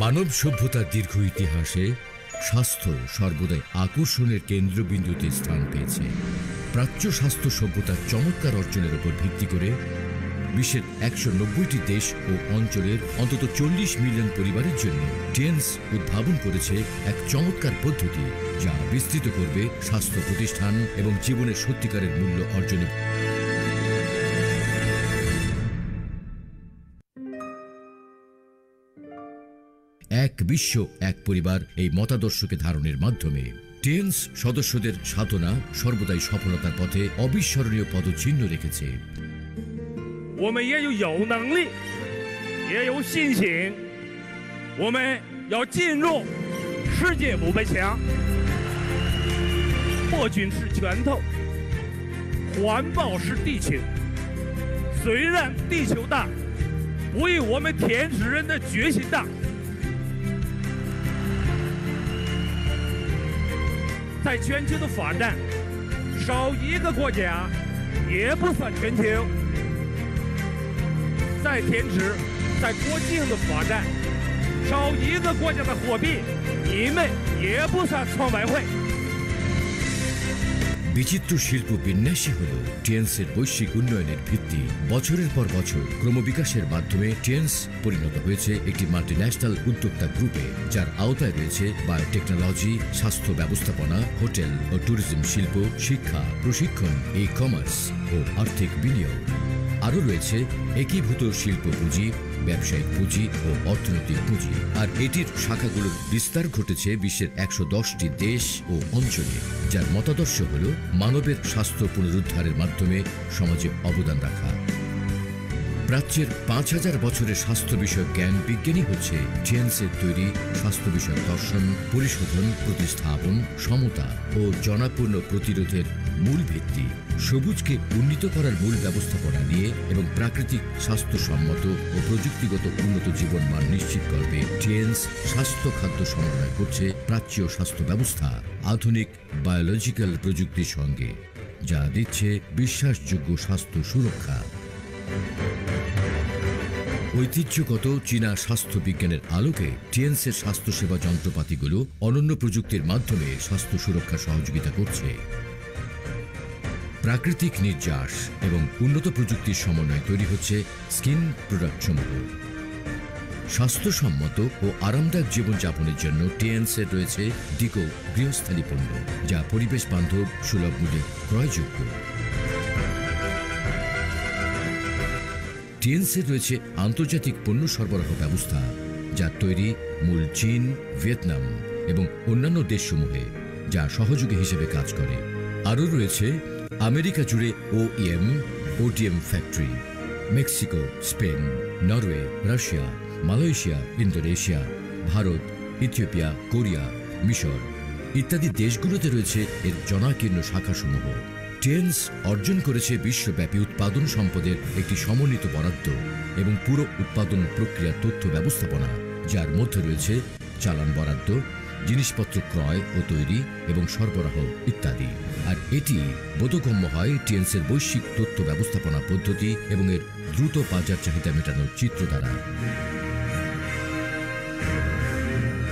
মানব সভ্যতার দীর্ঘ ইতিহাসে স্বাস্থ্য সর্বদাই আকর্ষণের কেন্দ্রবিন্দুতে স্থান পেয়েছে প্রাচ্য স্বাস্থ্য সভ্যতার চমৎকার অর্জনের উপর ভিত্তি করে বিশ্বের একশো নব্বইটি দেশ ও অঞ্চলের অন্তত চল্লিশ মিলিয়ন পরিবারের জন্য টেন্স উদ্ভাবন করেছে এক চমৎকার পদ্ধতি যা বিস্তৃত করবে স্বাস্থ্য প্রতিষ্ঠান এবং জীবনের সত্যিকারের মূল্য অর্জনের বিশ্ব এক পরিবার এই মতাদর্শকে ধারণের মাধ্যমে টেন্স সদস্যদের সাধনা সর্বদাই সফলতার পথে অবিস্মরণীয় পদচিহ্ন রেখেছে 虽然地球大，不以我们田子人的决心大。在全球的发展，少一个国家也不算全球；在天池，在国际上的发展，少一个国家的货币，你们也不算创外会。বিচিত্র শিল্প বিন্যাসই হল টিএনসির বৈশ্বিক উন্নয়নের ভিত্তি বছরের পর বছর ক্রমবিকাশের মাধ্যমে টিএনস পরিণত হয়েছে একটি মাল্টি ন্যাশনাল উদ্যোক্তা গ্রুপে যার আওতায় রয়েছে বায়োটেকনোলজি স্বাস্থ্য ব্যবস্থাপনা হোটেল ও ট্যুরিজম শিল্প শিক্ষা প্রশিক্ষণ ই কমার্স ও আর্থিক বিনিয়োগ আরও রয়েছে একীভূত শিল্প পুঁজি ব্যবসায়িক পুঁজি ও অর্থনৈতিক পুঁজি আর এটির শাখাগুলোর বিস্তার ঘটেছে বিশ্বের একশো দশটি দেশ ও অঞ্চলে যার মতাদর্শ হল মানবের স্বাস্থ্য পুনরুদ্ধারের মাধ্যমে সমাজে অবদান রাখা প্রাচ্যের পাঁচ হাজার বছরের স্বাস্থ্য বিষয়ক জ্ঞান বিজ্ঞানী হচ্ছে জেন্সের তৈরি স্বাস্থ্য বিষয়ক দর্শন পরিশোধন প্রতিস্থাপন সমতা ও জনাপূর্ণ প্রতিরোধের মূল ভিত্তি সবুজকে উন্নীত করার মূল ব্যবস্থাপনা নিয়ে এবং প্রাকৃতিক স্বাস্থ্যসম্মত ও প্রযুক্তিগত উন্নত জীবন মান নিশ্চিত করবে জেন্স স্বাস্থ্য খাদ্য সমন্বয় করছে প্রাচ্য স্বাস্থ্য ব্যবস্থা আধুনিক বায়োলজিক্যাল প্রযুক্তির সঙ্গে যা দিচ্ছে বিশ্বাসযোগ্য স্বাস্থ্য সুরক্ষা ঐতিহ্যগত চীনা স্বাস্থ্য বিজ্ঞানের আলোকে টিএনসের স্বাস্থ্যসেবা যন্ত্রপাতিগুলো অনন্য প্রযুক্তির মাধ্যমে স্বাস্থ্য সুরক্ষা সহযোগিতা করছে প্রাকৃতিক নির্যাস এবং উন্নত প্রযুক্তির সমন্বয়ে তৈরি হচ্ছে স্কিন প্রোডাক্টসমূহ স্বাস্থ্যসম্মত ও আরামদায়ক জীবনযাপনের জন্য টিএনসের রয়েছে ডিকো গৃহস্থালী পণ্য যা পরিবেশ বান্ধব সুলভ মূল্যে ক্রয়যোগ্য টিএনসি রয়েছে আন্তর্জাতিক পণ্য সরবরাহ ব্যবস্থা যা তৈরি মূল চীন ভিয়েতনাম এবং অন্যান্য দেশসমূহে যা সহযোগী হিসেবে কাজ করে আরও রয়েছে আমেরিকা জুড়ে OEM ODM factory Mexico Spain Norway Russia Malaysia Indonesia Bharat Ethiopia Korea মিশর ইত্যাদি দেশগুলোতে রয়েছে এর জনাকীর্ণ শাখাসমূহ টেন্স অর্জন করেছে বিশ্বব্যাপী উৎপাদন সম্পদের একটি সমন্বিত বরাদ্দ এবং পুরো উৎপাদন প্রক্রিয়ার তথ্য ব্যবস্থাপনা যার মধ্যে রয়েছে চালান বরাদ্দ জিনিসপত্র ক্রয় ও তৈরি এবং সরবরাহ ইত্যাদি আর এটি বোধগম্য হয় টিএনসের বৈশ্বিক তথ্য ব্যবস্থাপনা পদ্ধতি এবং এর দ্রুত বাজার চাহিদা মেটানোর চিত্র দ্বারা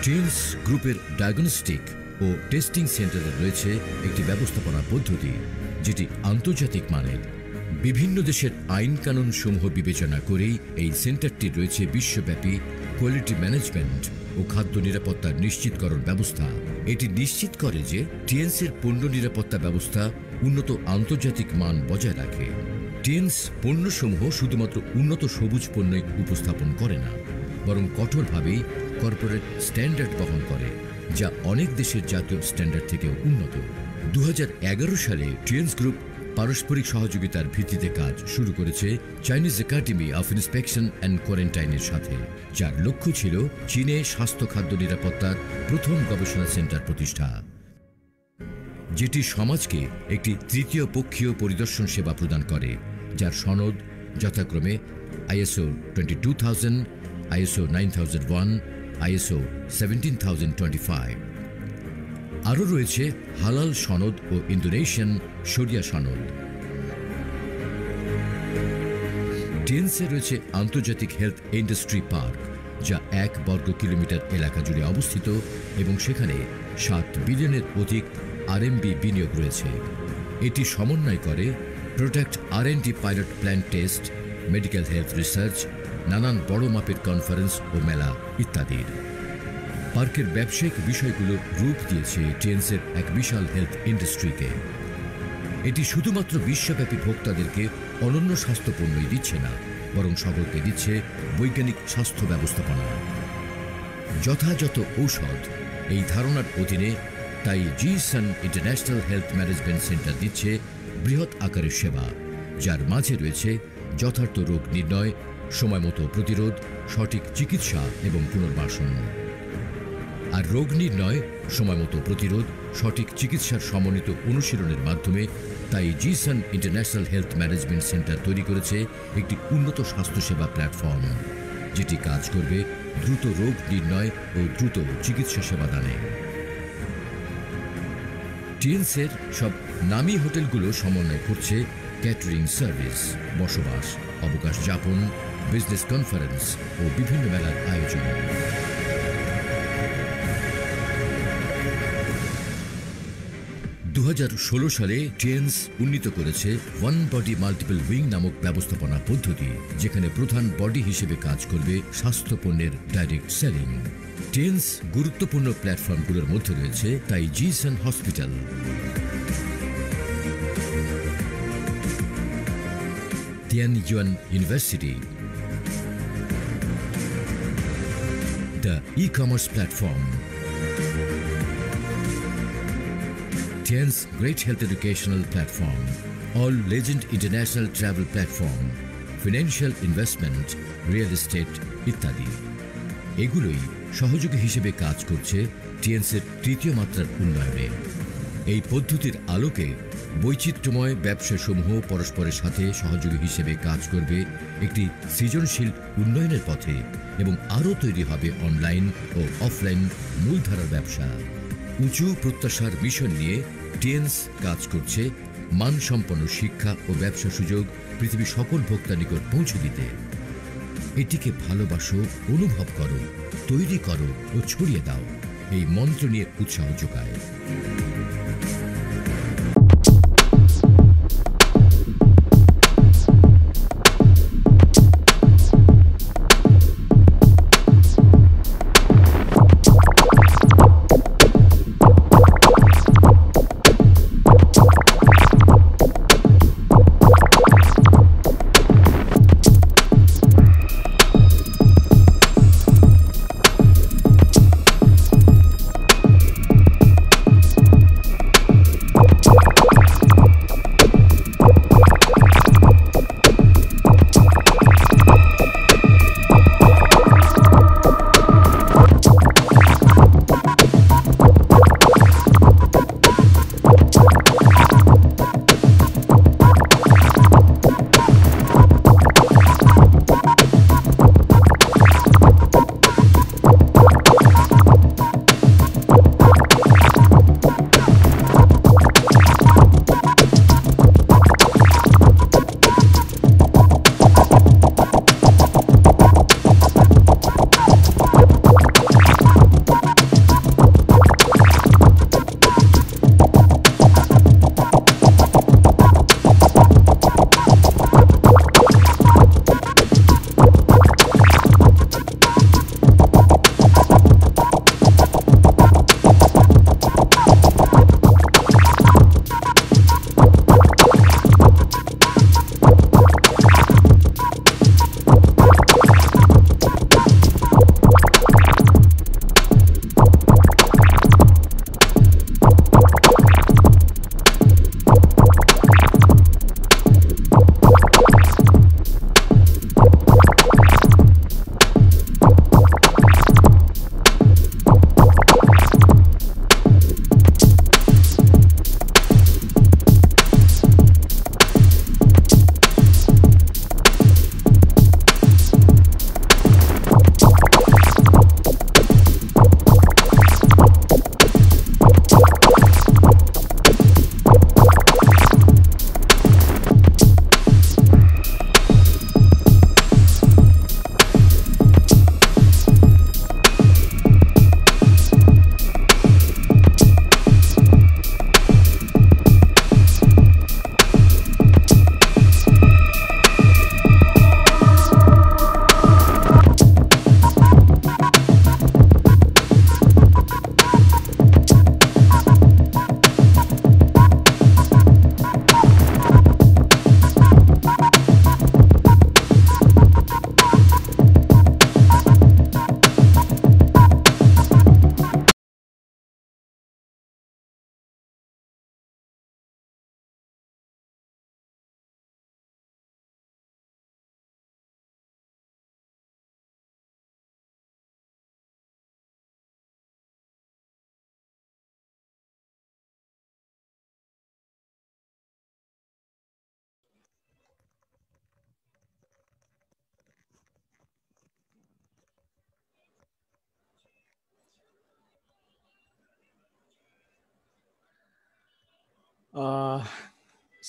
টিএনস গ্রুপের ডায়াগনস্টিক ও টেস্টিং সেন্টারে রয়েছে একটি ব্যবস্থাপনা পদ্ধতি যেটি আন্তর্জাতিক মানের বিভিন্ন দেশের আইন কানুন সমূহ বিবেচনা করেই এই সেন্টারটি রয়েছে বিশ্বব্যাপী কোয়ালিটি ম্যানেজমেন্ট ও খাদ্য নিরাপত্তা নিশ্চিতকরণ ব্যবস্থা এটি নিশ্চিত করে যে টিএনসির পণ্য নিরাপত্তা ব্যবস্থা উন্নত আন্তর্জাতিক মান বজায় রাখে টিএনস পণ্যসমূহ শুধুমাত্র উন্নত সবুজ পণ্যই উপস্থাপন করে না বরং কঠোরভাবেই কর্পোরেট স্ট্যান্ডার্ড বহন করে যা অনেক দেশের জাতীয় স্ট্যান্ডার্ড থেকেও উন্নত দু সালে ট্রিয়েন্স গ্রুপ পারস্পরিক সহযোগিতার ভিত্তিতে কাজ শুরু করেছে Chinese academy of inspection and কোয়ারেন্টাইনের সাথে যার লক্ষ্য ছিল চীনে স্বাস্থ্য খাদ্য নিরাপত্তার প্রথম গবেষণা সেন্টার প্রতিষ্ঠা যেটি সমাজকে একটি তৃতীয় পক্ষীয় পরিদর্শন সেবা প্রদান করে যার সনদ যথাক্রমে ISO twenty two thousand ISO nine thousand one ISO seventeen thousand twenty five আরও রয়েছে হালাল সনদ ও ইন্দোনেশিয়ান সরিয়া সনদ টেন্সে রয়েছে আন্তর্জাতিক হেলথ ইন্ডাস্ট্রি পার্ক যা এক বর্গ কিলোমিটার এলাকা জুড়ে অবস্থিত এবং সেখানে সাত বিলিয়নের অধিক আরএমবি বিনিয়োগ রয়েছে এটি সমন্বয় করে প্রোডাক্ট আর pilot plan test medical health research নানান বড় মাপের কনফারেন্স ও মেলা ইত্যাদির পার্কের ব্যবসায়িক বিষয়গুলো রূপ দিয়েছে টেন্সের এক বিশাল হেলথ ইন্ডাস্ট্রিকে এটি শুধুমাত্র বিশ্বব্যাপী ভোক্তাদেরকে অনন্য স্বাস্থ্য পণ্যই দিচ্ছে না বরং সকলকে দিচ্ছে বৈজ্ঞানিক স্বাস্থ্য ব্যবস্থাপনা যথাযথ ঔষধ এই ধারণার অধীনে তাই জি সান ইন্টারন্যাশনাল হেলথ ম্যানেজমেন্ট সেন্টার দিচ্ছে বৃহৎ আকারের সেবা যার মাঝে রয়েছে যথার্থ রোগ নির্ণয় সময়মতো প্রতিরোধ সঠিক চিকিৎসা এবং পুনর্বাসন আর রোগ নির্ণয় সময়মতো প্রতিরোধ সঠিক চিকিৎসার সমন্বিত অনুশীলনের মাধ্যমে তাই জিসান ইন্টারন্যাশনাল হেলথ ম্যানেজমেন্ট সেন্টার তৈরি করেছে একটি উন্নত স্বাস্থ্যসেবা প্ল্যাটফর্ম যেটি কাজ করবে দ্রুত রোগ নির্ণয় ও দ্রুত চিকিৎসা সেবা দানে টিএনসের সব নামী হোটেলগুলো সমন্বয় করছে ক্যাটারিং সার্ভিস বসবাস অবকাশ যাপন বিজনেস কনফারেন্স ও বিভিন্ন মেলার আয়োজন 2016 সালে টেন্স উন্নীত করেছে ওয়ান বডি মাল্টিপল উইং নামক ব্যবস্থাপনা পদ্ধতি যেখানে প্রধান বডি হিসেবে কাজ করবে স্বাস্থ্য পণ্যের ডাইরেক্ট সেলিং টেন্স গুরুত্বপূর্ণ প্ল্যাটফর্মগুলোর মধ্যে রয়েছে তাই জিসান hospital Tian Yuan University. The platform India's great health educational platform, all legend international travel platform, financial investment real estate ইত্যাদি এগুলোই সহযোগী হিসেবে কাজ করছে টিএনসির তৃতীয় মাত্রার উন্নয়নে এই পদ্ধতির আলোকে বৈচিত্র্যময় ব্যবসাসমূহ পরস্পরের সাথে সহযোগী হিসেবে কাজ করবে একটি সৃজনশীল উন্নয়নের পথে এবং আরও তৈরি হবে অনলাইন ও অফলাইন মূলধারার ব্যবসা উঁচু প্রত্যাশার মিশন নিয়ে ডিএনস কাজ করছে মানসম্পন্ন শিক্ষা ও ব্যবসা সুযোগ পৃথিবীর সকল ভোক্তা নিকট পৌঁছে দিতে এটিকে ভালোবাসো অনুভব করো তৈরি করো ও ছড়িয়ে দাও এই মন্ত্র নিয়ে উৎসাহ যোগায়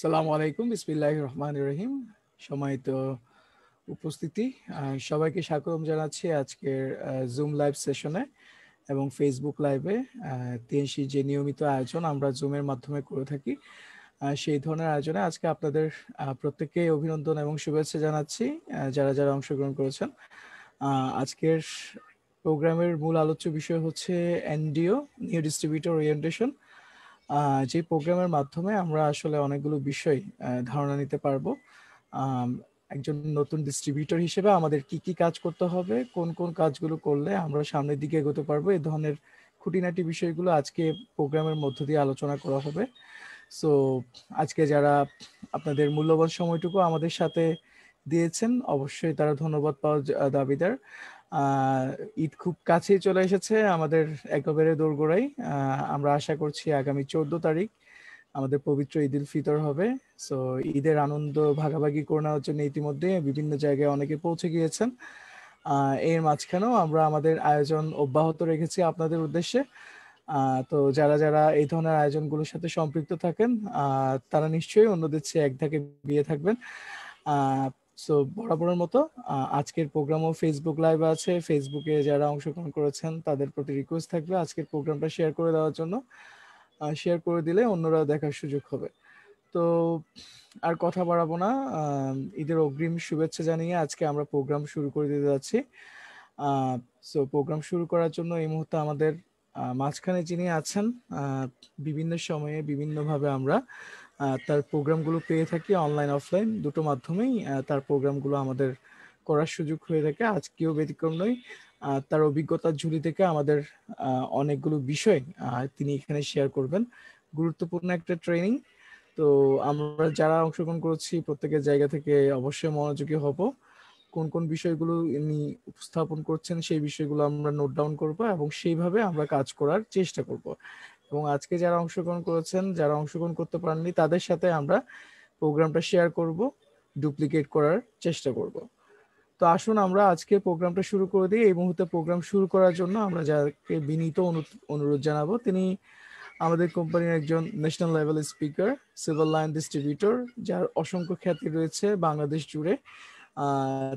সালাম আলাইকুম বিসমিল্লাহ রহমান রহিম সময়িত উপস্থিতি সবাইকে স্বাগতম জানাচ্ছি আজকের জুম লাইভ সেশনে এবং ফেসবুক লাইভে তিনশি যে নিয়মিত আয়োজন আমরা জুমের মাধ্যমে করে থাকি সেই ধরনের আয়োজনে আজকে আপনাদের প্রত্যেককে অভিনন্দন এবং শুভেচ্ছা জানাচ্ছি যারা যারা অংশগ্রহণ করেছেন আজকের প্রোগ্রামের মূল আলোচ্য বিষয় হচ্ছে এনডিও নিউ ডিস্ট্রিবিউটর ওরিয়েন্টেশন যে প্রোগ্রামের মাধ্যমে আমরা আসলে অনেকগুলো বিষয় ধারণা নিতে পারবো একজন নতুন ডিস্ট্রিবিউটর হিসেবে আমাদের কি কি কাজ করতে হবে কোন কোন কাজগুলো করলে আমরা সামনের দিকে এগোতে পারবো এ ধরনের খুঁটিনাটি বিষয়গুলো আজকে প্রোগ্রামের মধ্য দিয়ে আলোচনা করা হবে সো আজকে যারা আপনাদের মূল্যবান সময়টুকু আমাদের সাথে দিয়েছেন অবশ্যই তারা ধন্যবাদ পাওয়া দাবিদার ঈদ খুব কাছেই চলে এসেছে আমাদের একেবারে দোরগোড়াই আমরা আশা করছি আগামী চোদ্দ তারিখ আমাদের পবিত্র ঈদ উল ফিতর হবে সো ঈদের আনন্দ ভাগাভাগি করে নেওয়ার জন্য ইতিমধ্যে বিভিন্ন জায়গায় অনেকে পৌঁছে গিয়েছেন এর মাঝখানেও আমরা আমাদের আয়োজন অব্যাহত রেখেছি আপনাদের উদ্দেশ্যে তো যারা যারা এই ধরনের আয়োজনগুলোর সাথে সম্পৃক্ত থাকেন তারা নিশ্চয়ই অন্যদের চেয়ে এক ধাকে বিয়ে থাকবেন সো বরাবরের মতো আজকের প্রোগ্রামও ফেসবুক লাইভ আছে ফেসবুকে যারা অংশগ্রহণ করেছেন তাদের প্রতি রিকোয়েস্ট থাকবে আজকের প্রোগ্রামটা শেয়ার করে দেওয়ার জন্য শেয়ার করে দিলে অন্যরা দেখার সুযোগ হবে তো আর কথা বাড়াবো না ঈদের অগ্রিম শুভেচ্ছা জানিয়ে আজকে আমরা প্রোগ্রাম শুরু করে দিতে যাচ্ছি সো প্রোগ্রাম শুরু করার জন্য এই মুহূর্তে আমাদের মাঝখানে যিনি আছেন বিভিন্ন সময়ে বিভিন্নভাবে আমরা তার প্রোগ্রামগুলো পেয়ে থাকি অনলাইন অফলাইন দুটো মাধ্যমেই তার প্রোগ্রামগুলো আমাদের করার সুযোগ হয়ে থাকে আজকেও ব্যতিক্রম নয় তার অভিজ্ঞতার ঝুলি থেকে আমাদের অনেকগুলো বিষয় তিনি এখানে শেয়ার করবেন গুরুত্বপূর্ণ একটা ট্রেনিং তো আমরা যারা অংশগ্রহণ করেছি প্রত্যেকের জায়গা থেকে অবশ্যই মনোযোগী হব কোন কোন বিষয়গুলো ইনি উপস্থাপন করছেন সেই বিষয়গুলো আমরা নোট ডাউন করবো এবং সেইভাবে আমরা কাজ করার চেষ্টা করব এবং আজকে যারা অংশগ্রহণ করেছেন যারা অংশগ্রহণ করতে পারেননি তাদের সাথে আমরা প্রোগ্রামটা শেয়ার করব ডুপ্লিকেট করার চেষ্টা করব তো আসুন আমরা আজকে প্রোগ্রামটা শুরু করে দিই এই মুহূর্তে প্রোগ্রাম শুরু করার জন্য আমরা যাকে বিনীত অনুরোধ জানাবো তিনি আমাদের কোম্পানির একজন national level speaker civil line distributor যার অসংখ্য খ্যাতি রয়েছে বাংলাদেশ জুড়ে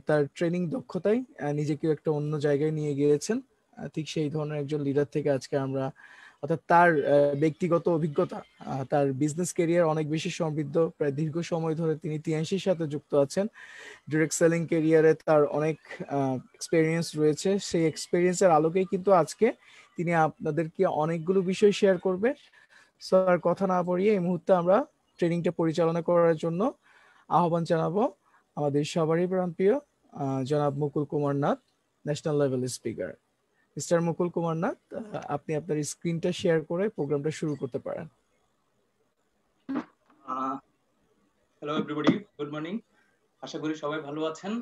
তার ট্রেনিং দক্ষতায় নিজেকে একটা অন্য জায়গায় নিয়ে গিয়েছেন ঠিক সেই ধরনের একজন লিডার থেকে আজকে আমরা অর্থাৎ তার ব্যক্তিগত অভিজ্ঞতা তার বিজনেস কেরিয়ার অনেক বেশি সমৃদ্ধ প্রায় দীর্ঘ সময় ধরে তিনি টিএনসির সাথে যুক্ত আছেন ডিরেক্ট সেলিং কেরিয়ারে তার অনেক এক্সপেরিয়েন্স রয়েছে সেই এক্সপেরিয়েন্সের আলোকেই কিন্তু আজকে তিনি আপনাদেরকে অনেকগুলো বিষয় শেয়ার করবে সো কথা না পড়িয়ে এই মুহূর্তে আমরা ট্রেনিংটা পরিচালনা করার জন্য আহ্বান জানাবো আমাদের সবারই প্রাণপ্রিয় জনাব Mukul Kumar Nath national level speaker mister Mukul Kumar Nath আপনি আপনার স্ক্রিনটা শেয়ার করে প্রোগ্রামটা শুরু করতে পারেন হ্যালো এভরিবডি গুড মর্নিং আশা করি সবাই ভালো আছেন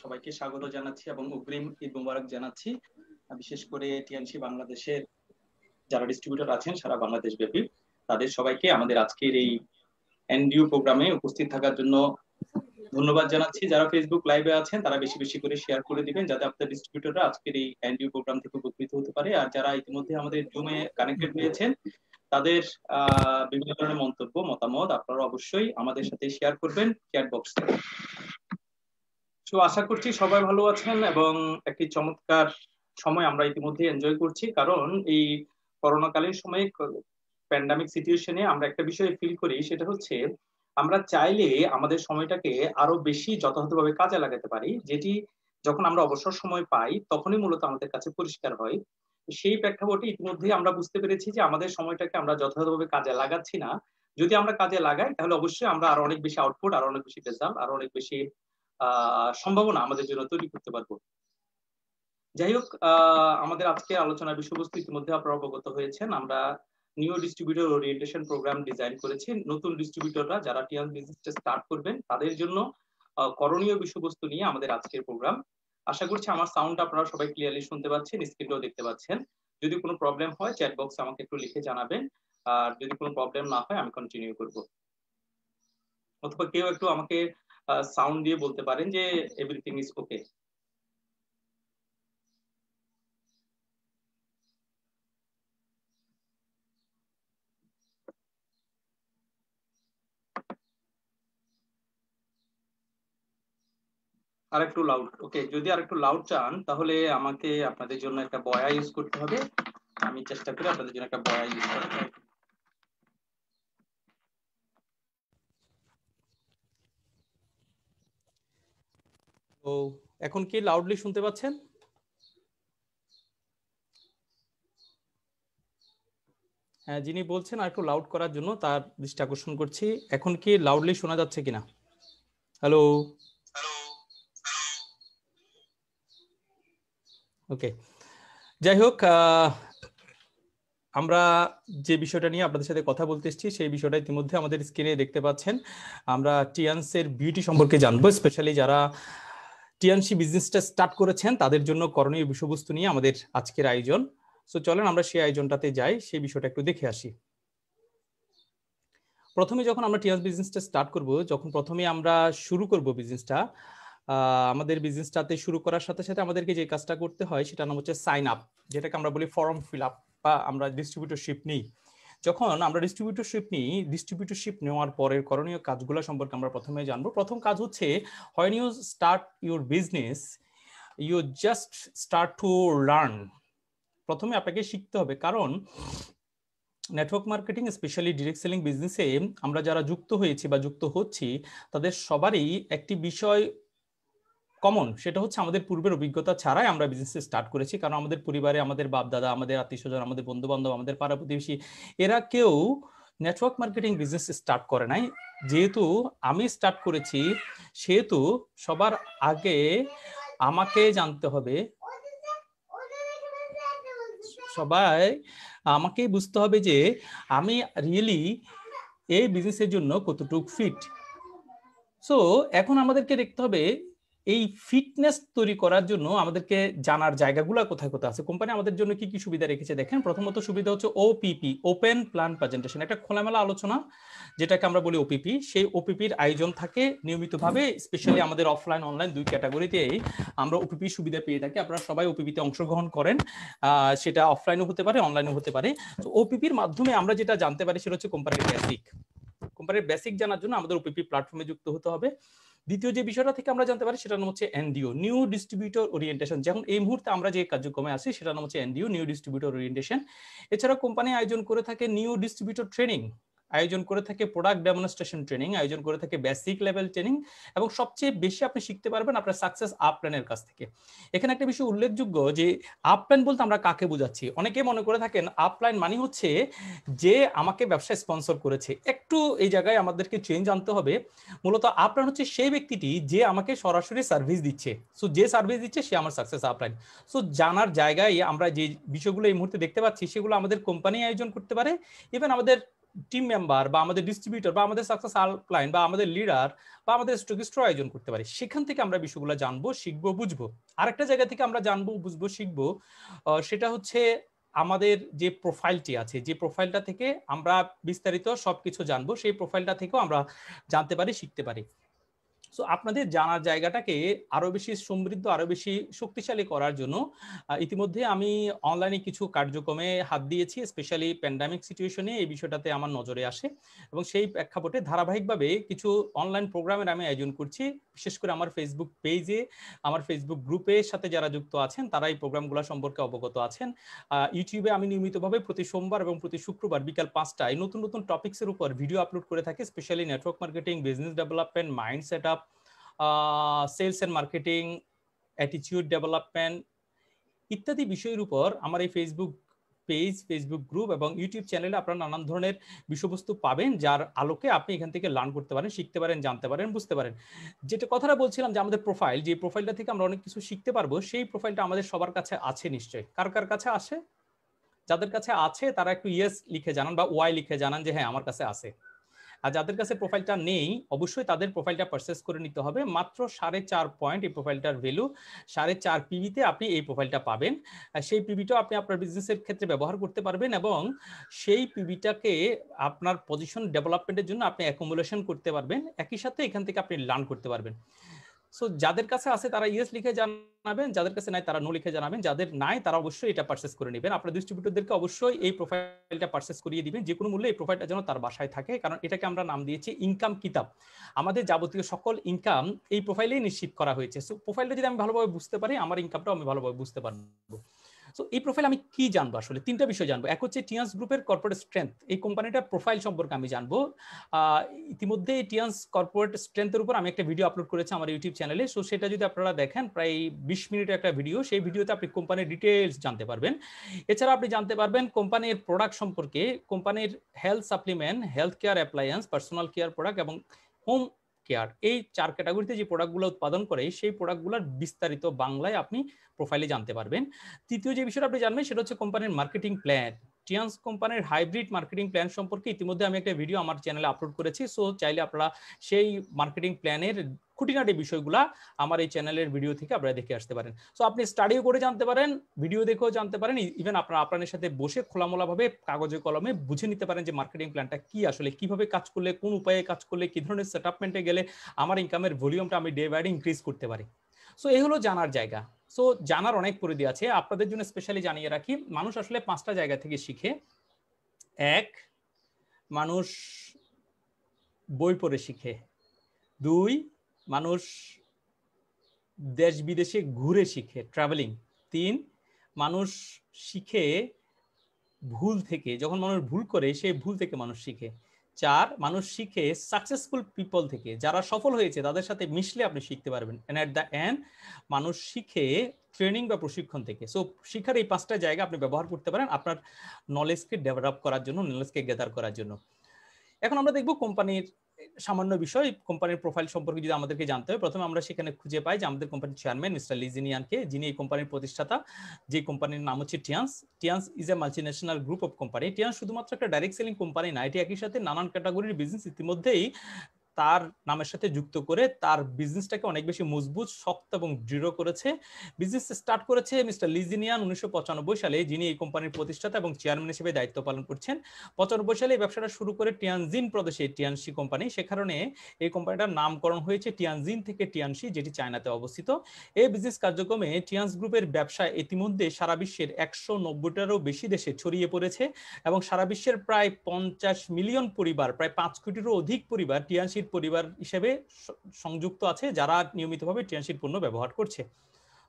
সবাইকে স্বাগত জানাচ্ছি এবং অগ্রিম ঈদ মোবারক জানাচ্ছি বিশেষ করে টিএনসি বাংলাদেশের যারা ডিস্ট্রিবিউটর আছেন সারা বাংলাদেশ ব্যাপী তাদের সবাইকে আমাদের আজকের এই এনডিও প্রোগ্রামে উপস্থিত থাকার জন্য ধন্যবাদ জানাচ্ছি যারা ফেসবুক লাইভে আছেন তারা বেশি বেশি করে শেয়ার করে দিবেন যাতে আপনার ডিস্ট্রিবিউটররা আজকের এই এনডিও প্রোগ্রাম থেকে উপকৃত হতে পারে আর যারা ইতিমধ্যে আমাদের জুমে কানেক্টেড হয়েছেন তাদের বিভিন্ন ধরনের মন্তব্য মতামত আপনারা অবশ্যই আমাদের সাথে শেয়ার করবেন চ্যাট বক্সে তো আশা করছি সবাই ভালো আছেন এবং একটি চমৎকার সময় আমরা ইতিমধ্যে এনজয় করছি কারণ এই করোনাকালীন সময়ে প্যান্ডামিক সিচুয়েশনে আমরা একটা বিষয় ফিল করি সেটা হচ্ছে আমরা চাইলে আমাদের সময়টাকে আরো বেশি যথাযথভাবে কাজে লাগাতে পারি যেটি যখন আমরা অবসর সময় পাই তখনই মূলত আমাদের কাছে পরিষ্কার হয় সেই প্রেক্ষাপটে ইতিমধ্যে আমরা বুঝতে পেরেছি যে আমাদের সময়টাকে আমরা যথাযথভাবে কাজে লাগাচ্ছি না যদি আমরা কাজে লাগাই তাহলে অবশ্যই আমরা আরো অনেক বেশি আউটপুট আরো অনেক বেশি রেজাল্ট আরো অনেক বেশি সম্ভাবনা আমাদের জন্য তৈরি করতে পারবো যাই হোক আমাদের আজকে আলোচনার বিষয়বস্তু ইতিমধ্যে আপনারা অবগত হয়েছেন আমরা new distributor orientation programme design করেছে নতুন ডিস্ট্রিবিউটররা যারা টিয়ার বিজনেসটা স্টার্ট করবেন তাদের জন্য করণীয় বিষয়বস্তু নিয়ে আমাদের আজকের প্রোগ্রাম আশা করছি আমার সাউন্ড আপনারা সবাই ক্লিয়ারলি শুনতে পাচ্ছেন স্ক্রিনেও দেখতে পাচ্ছেন যদি কোনো প্রবলেম হয় চ্যাট বক্সে আমাকে একটু লিখে জানাবেন আর যদি কোনো প্রবলেম না হয় আমি কন্টিনিউ করব অথবা কেউ একটু আমাকে সাউন্ড দিয়ে বলতে পারেন যে এভরিথিং ইজ ওকে আর একটু লাউড ওকে যদি আর একটু লাউড চান তাহলে আমাকে আপনাদের জন্য একটা বয়া ইউজ করতে হবে আমি চেষ্টা করি আপনাদের জন্য একটা বয়া ইউজ করতে ও এখন কি লাউডলি শুনতে পাচ্ছেন হ্যাঁ যিনি বলছেন আর একটু লাউড করার জন্য তার দৃষ্টি আকর্ষণ করছি এখন কি লাউডলি শোনা যাচ্ছে কিনা হ্যালো ওকে যাই হোক আমরা যে বিষয়টা নিয়ে আপনাদের সাথে কথা বলতে এসেছি সেই বিষয়টা ইতিমধ্যে আমাদের স্ক্রিনে দেখতে পাচ্ছেন আমরা টিয়ান্সের বিউটি সম্পর্কে জানবো স্পেশালি যারা টিয়ানসি বিজনেসটা স্টার্ট করেছেন তাদের জন্য করণীয় বিষয়বস্তু নিয়ে আমাদের আজকের আয়োজন সো চলেন আমরা সেই আয়োজনটাতে যাই সেই বিষয়টা একটু দেখে আসি প্রথমে যখন আমরা টিয়ান্স বিজনেসটা স্টার্ট করব যখন প্রথমে আমরা শুরু করব বিজনেসটা আমাদের বিজনেসটাতে শুরু করার সাথে সাথে আমাদেরকে যে কাজটা করতে হয় সেটা নাম হচ্ছে সাইন আপ যেটাকে আমরা বলি ফর্ম ফিল আপ বা আমরা ডিস্ট্রিবিউটরশিপ নিই যখন আমরা ডিস্ট্রিবিউটরশিপ নিই ডিস্ট্রিবিউটরশিপ নেওয়ার পরের করণীয় কাজগুলো সম্পর্কে আমরা প্রথমে জানবো প্রথম কাজ হচ্ছে when you start your business you just start to learn প্রথমে আপনাকে শিখতে হবে কারণ network marketing specially direct selling বিজনেসে আমরা যারা যুক্ত হয়েছি বা যুক্ত হচ্ছি তাদের সবারই একটি বিষয় কমন সেটা হচ্ছে আমাদের পূর্বের অভিজ্ঞতা ছাড়াই আমরা বিজনেস স্টার্ট করেছি কারণ আমাদের পরিবারে আমাদের বাপ দাদা আমাদের আত্মীয় স্বজন আমাদের বন্ধু বান্ধব আমাদের পাড়া প্রতিবেশী এরা কেউ নেটওয়ার্ক মার্কেটিং বিজনেস স্টার্ট করে নাই যেহেতু আমি স্টার্ট করেছি সেহেতু সবার আগে আমাকে জানতে হবে সবাই আমাকে বুঝতে হবে যে আমি রিয়েলি এই বিজনেসের জন্য কতটুকু ফিট সো এখন আমাদেরকে দেখতে হবে এই ফিটনেস তৈরি করার জন্য আমাদেরকে জানার জায়গাগুলো কোথায় কোথায় আছে কোম্পানি আমাদের জন্য কি কি সুবিধা রেখেছে দেখেন প্রথমত সুবিধা হচ্ছে ওপিপি ওপেন প্ল্যান প্রেজেন্টেশন একটা খোলামেলা আলোচনা যেটাকে আমরা বলি ওপিপি সেই ওপিপির আয়োজন থাকে নিয়মিতভাবে স্পেশালি আমাদের অফলাইন অনলাইন দুই ক্যাটাগরিতে আমরা ওপিপি সুবিধা পেয়ে থাকি আপনারা সবাই ওপিপিতে অংশগ্রহণ করেন সেটা অফলাইনও হতে পারে অনলাইনও হতে পারে তো ওপিপির মাধ্যমে আমরা যেটা জানতে পারি সেটা হচ্ছে কোম্পানির বেসিক কোম্পানির বেসিক জানার জন্য আমাদের ওপিপি প্ল্যাটফর্মে যুক্ত হতে হবে দ্বিতীয় যে বিষয়টা থেকে আমরা জানতে পারি সেটা নাম হচ্ছে এনডিও নিউ ডিস্ট্রিবিউটর ওরিয়েন্টেশন যেমন এই মুহূর্তে আমরা যে কার্যক্রমে আসি সেটা নাম হচ্ছে এনডিও নিউ ডিস্ট্রিবিউটর ওরিয়েন্টেশন এছাড়া কোম্পানি আয়োজন করে থাকে নিউ ডিস্ট্রিবিউটর ট্রেনিং আয়োজন করে থাকে প্রোডাক্ট ডেমনস্ট্রেশন ট্রেনিং আয়োজন করে থাকে বেসিক লেভেল ট্রেনিং এবং সবচেয়ে বেশি আপনি শিখতে পারবেন আপনার সাকসেস আপল্যানের কাছ থেকে এখানে একটা বিষয় উল্লেখযোগ্য যে প্ল্যান বলতে আমরা কাকে বোঝাচ্ছি অনেকে মনে করে থাকেন প্ল্যান মানে হচ্ছে যে আমাকে ব্যবসা স্পন্সর করেছে একটু এই জায়গায় আমাদেরকে চেঞ্জ আনতে হবে মূলত আপলাইন হচ্ছে সেই ব্যক্তিটি যে আমাকে সরাসরি সার্ভিস দিচ্ছে সো যে সার্ভিস দিচ্ছে সে আমার সাকসেস আপলাইন সো জানার জায়গায় আমরা যে বিষয়গুলো এই মুহূর্তে দেখতে পাচ্ছি সেগুলো আমাদের কোম্পানি আয়োজন করতে পারে ইভেন আমাদের টিম মেম্বার বা আমাদের ডিস্ট্রিবিউটর বা আমাদের সাকসেস ক্লায়েন্ট বা আমাদের লিডার বা আমাদের স্টকিস্ট্র আয়োজন করতে পারি সেখান থেকে আমরা বিষয়গুলো জানবো শিখবো বুঝবো আরেকটা জায়গা থেকে আমরা জানবো বুঝবো শিখবো সেটা হচ্ছে আমাদের যে প্রোফাইলটি আছে যে প্রোফাইলটা থেকে আমরা বিস্তারিত সবকিছু জানবো সেই প্রোফাইলটা থেকেও আমরা জানতে পারি শিখতে পারি সো আপনাদের জানার জায়গাটাকে আরও বেশি সমৃদ্ধ আরও বেশি শক্তিশালী করার জন্য ইতিমধ্যে আমি অনলাইনে কিছু কার্যক্রমে হাত দিয়েছি স্পেশালি প্যান্ডামিক সিচুয়েশনে এই বিষয়টাতে আমার নজরে আসে এবং সেই প্রেক্ষাপটে ধারাবাহিকভাবে কিছু অনলাইন প্রোগ্রামের আমি আয়োজন করছি বিশেষ করে আমার ফেসবুক পেজে আমার ফেসবুক গ্রুপের সাথে যারা যুক্ত আছেন তারা এই প্রোগ্রামগুলো সম্পর্কে অবগত আছেন ইউটিউবে আমি নিয়মিতভাবে প্রতি সোমবার এবং প্রতি শুক্রবার বিকাল পাঁচটায় নতুন নতুন টপিক্সের উপর ভিডিও আপলোড করে থাকি specially network marketing business development mind set up sales and marketing অ্যাটিচিউড ডেভেলপমেন্ট ইত্যাদি বিষয়ের উপর আমার এই ফেসবুক পেজ ফেসবুক গ্রুপ এবং ইউটিউব চ্যানেলে আপনারা নানান ধরনের বিষয়বস্তু পাবেন যার আলোকে আপনি এখান থেকে লার্ন করতে পারেন শিখতে পারেন জানতে পারেন বুঝতে পারেন যেটা কথাটা বলছিলাম যে আমাদের প্রোফাইল যে প্রোফাইলটা থেকে আমরা অনেক কিছু শিখতে পারবো সেই প্রোফাইলটা আমাদের সবার কাছে আছে নিশ্চয়ই কার কার কাছে আছে যাদের কাছে আছে তারা একটু ইয়েস লিখে জানান বা ওয়াই লিখে জানান যে হ্যাঁ আমার কাছে আছে আর যাদের কাছে প্রোফাইলটা নেই অবশ্যই তাদের প্রোফাইলটা পারচেস করে নিতে হবে মাত্র সাড়ে চার পয়েন্ট এই প্রোফাইলটার ভ্যালু সাড়ে চার পিবিতে আপনি এই প্রোফাইলটা পাবেন সেই পিবিটাও আপনি আপনার বিজনেসের ক্ষেত্রে ব্যবহার করতে পারবেন এবং সেই পিবিটাকে আপনার পজিশন ডেভেলপমেন্টের জন্য আপনি অ্যাকোমোডেশন করতে পারবেন একই সাথে এখান থেকে আপনি লার্ন করতে পারবেন সো যাদের কাছে আছে তারা ইয়েস লিখে জানাবেন যাদের কাছে নাই তারা নো লিখে জানাবেন যাদের নাই তারা অবশ্যই এটা পারচেস করে নেবেন আপনার ডিস্ট্রিবিউটরদেরকে অবশ্যই এই প্রোফাইলটা পারচেস করিয়ে দিবেন যে কোনো মূল্যে এই প্রোফাইলটা যেন তার বাসায় থাকে কারণ এটাকে আমরা নাম দিয়েছি ইনকাম কিতাব আমাদের যাবতীয় সকল ইনকাম এই প্রোফাইলেই নিশ্চিত করা হয়েছে সো প্রোফাইলটা যদি আমি ভালোভাবে বুঝতে পারি আমার ইনকামটাও আমি ভালোভাবে বুঝতে পারবো সো এই প্রোফাইল আমি কি জানবো আসলে তিনটা বিষয় জানবো এক হচ্ছে টিয়ান্স গ্রুপের কর্পোরেট স্ট্রেংথ এই কোম্পানিটার প্রোফাইল সম্পর্কে আমি জানবো ইতিমধ্যে টিয়ান্স কর্পোরেট স্ট্রেংথের উপর আমি একটা ভিডিও আপলোড করেছি আমার ইউটিউব চ্যানেলে সো সেটা যদি আপনারা দেখেন প্রায় বিশ মিনিটের একটা ভিডিও সেই ভিডিওতে আপনি কোম্পানির ডিটেলস জানতে পারবেন এছাড়া আপনি জানতে পারবেন কোম্পানির প্রোডাক্ট সম্পর্কে কোম্পানির health supplement health care appliance personal care product এবং হোম কেয়ার এই চার ক্যাটাগরিতে যে প্রোডাক্টগুলো উৎপাদন করে সেই প্রোডাক্টগুলোর বিস্তারিত বাংলায় আপনি প্রোফাইলে জানতে পারবেন তৃতীয় যে বিষয়টা আপনি জানবেন সেটা হচ্ছে কোম্পানির মার্কেটিং প্ল্যান টিয়ান্স কোম্পানির হাইব্রিড মার্কেটিং প্ল্যান সম্পর্কে ইতিমধ্যে আমি একটা ভিডিও আমার চ্যানেলে আপলোড করেছি সো চাইলে আপনারা সেই মার্কেটিং প্ল্যানের খুঁটিনাটি বিষয়গুলা আমার এই চ্যানেলের ভিডিও থেকে আপনারা দেখে আসতে পারেন সো আপনি স্টাডিও করে জানতে পারেন ভিডিও দেখেও জানতে পারেন ইভেন আপনারা আপনাদের সাথে বসে খোলামোলাভাবে কাগজে কলমে বুঝে নিতে পারেন যে মার্কেটিং প্ল্যানটা কি আসলে কিভাবে কাজ করলে কোন উপায়ে কাজ করলে কি ধরনের সেট গেলে আমার ইনকামের ভলিউমটা আমি ডে বাই ডে ইনক্রিজ করতে পারি সো এই হলো জানার জায়গা সো জানার অনেক পরিধি আছে আপনাদের জন্য স্পেশালি জানিয়ে রাখি মানুষ আসলে পাঁচটা জায়গা থেকে শিখে এক মানুষ বই পড়ে শিখে দুই মানুষ দেশ বিদেশে ঘুরে শিখে ট্রাভেলিং তিন মানুষ শিখে ভুল থেকে যখন মানুষ ভুল করে সেই ভুল থেকে মানুষ শিখে চার মানুষ শিখে সাকসেসফুল পিপল থেকে যারা সফল হয়েছে তাদের সাথে মিশলে আপনি শিখতে পারবেন অ্যান্ড অ্যাট দ্য এন্ড মানুষ শিখে ট্রেনিং বা প্রশিক্ষণ থেকে সো শিখার এই পাঁচটা জায়গা আপনি ব্যবহার করতে পারেন আপনার নলেজকে ডেভেলপ করার জন্য নলেজকে গ্যাদার করার জন্য এখন আমরা দেখব কোম্পানির সামান্য বিষয় কোম্পানির প্রোফাইল সম্পর্কে যদি আমাদেরকে জানতে হয় প্রথমে আমরা সেখানে খুঁজে পাই যে আমাদের কোম্পানির চেয়ারম্যান মিস্টার লিজিনিয়ানকে যিনি এই কোম্পানির প্রতিষ্ঠাতা যে কোম্পানির নাম হচ্ছে Tiens Tiens is a national group of company Tiens শুধুমাত্র একটা ডাইরেক্ট সেলিং কোম্পানি না এটি একই সাথে নানান ক্যাটাগরির বিজনেস ইতিমধ্যেই তার নামের সাথে যুক্ত করে তার বিজনেসটাকে অনেক বেশি মজবুত শক্ত এবং দৃঢ় করেছে বিজনেস স্টার্ট করেছে মিস্টার লিজিনিয়ান উনিশশো সালে যিনি এই কোম্পানির প্রতিষ্ঠাতা এবং চেয়ারম্যান হিসেবে দায়িত্ব পালন করছেন পঁচানব্বই সালে এই ব্যবসাটা শুরু করে টিয়ানজিন প্রদেশে টিয়ানসি কোম্পানি সে কারণে এই কোম্পানিটার নামকরণ হয়েছে টিয়ানজিন থেকে টিয়ানসি যেটি চায়নাতে অবস্থিত এই বিজনেস কার্যক্রমে টিয়ানস গ্রুপের ব্যবসা ইতিমধ্যে সারা বিশ্বের একশো নব্বইটারও বেশি দেশে ছড়িয়ে পড়েছে এবং সারা বিশ্বের প্রায় পঞ্চাশ মিলিয়ন পরিবার প্রায় পাঁচ কোটিরও অধিক পরিবার টিয়ানসি ট্রেনশিট পরিবার হিসেবে সংযুক্ত আছে যারা নিয়মিতভাবে ট্রেনশিট পণ্য ব্যবহার করছে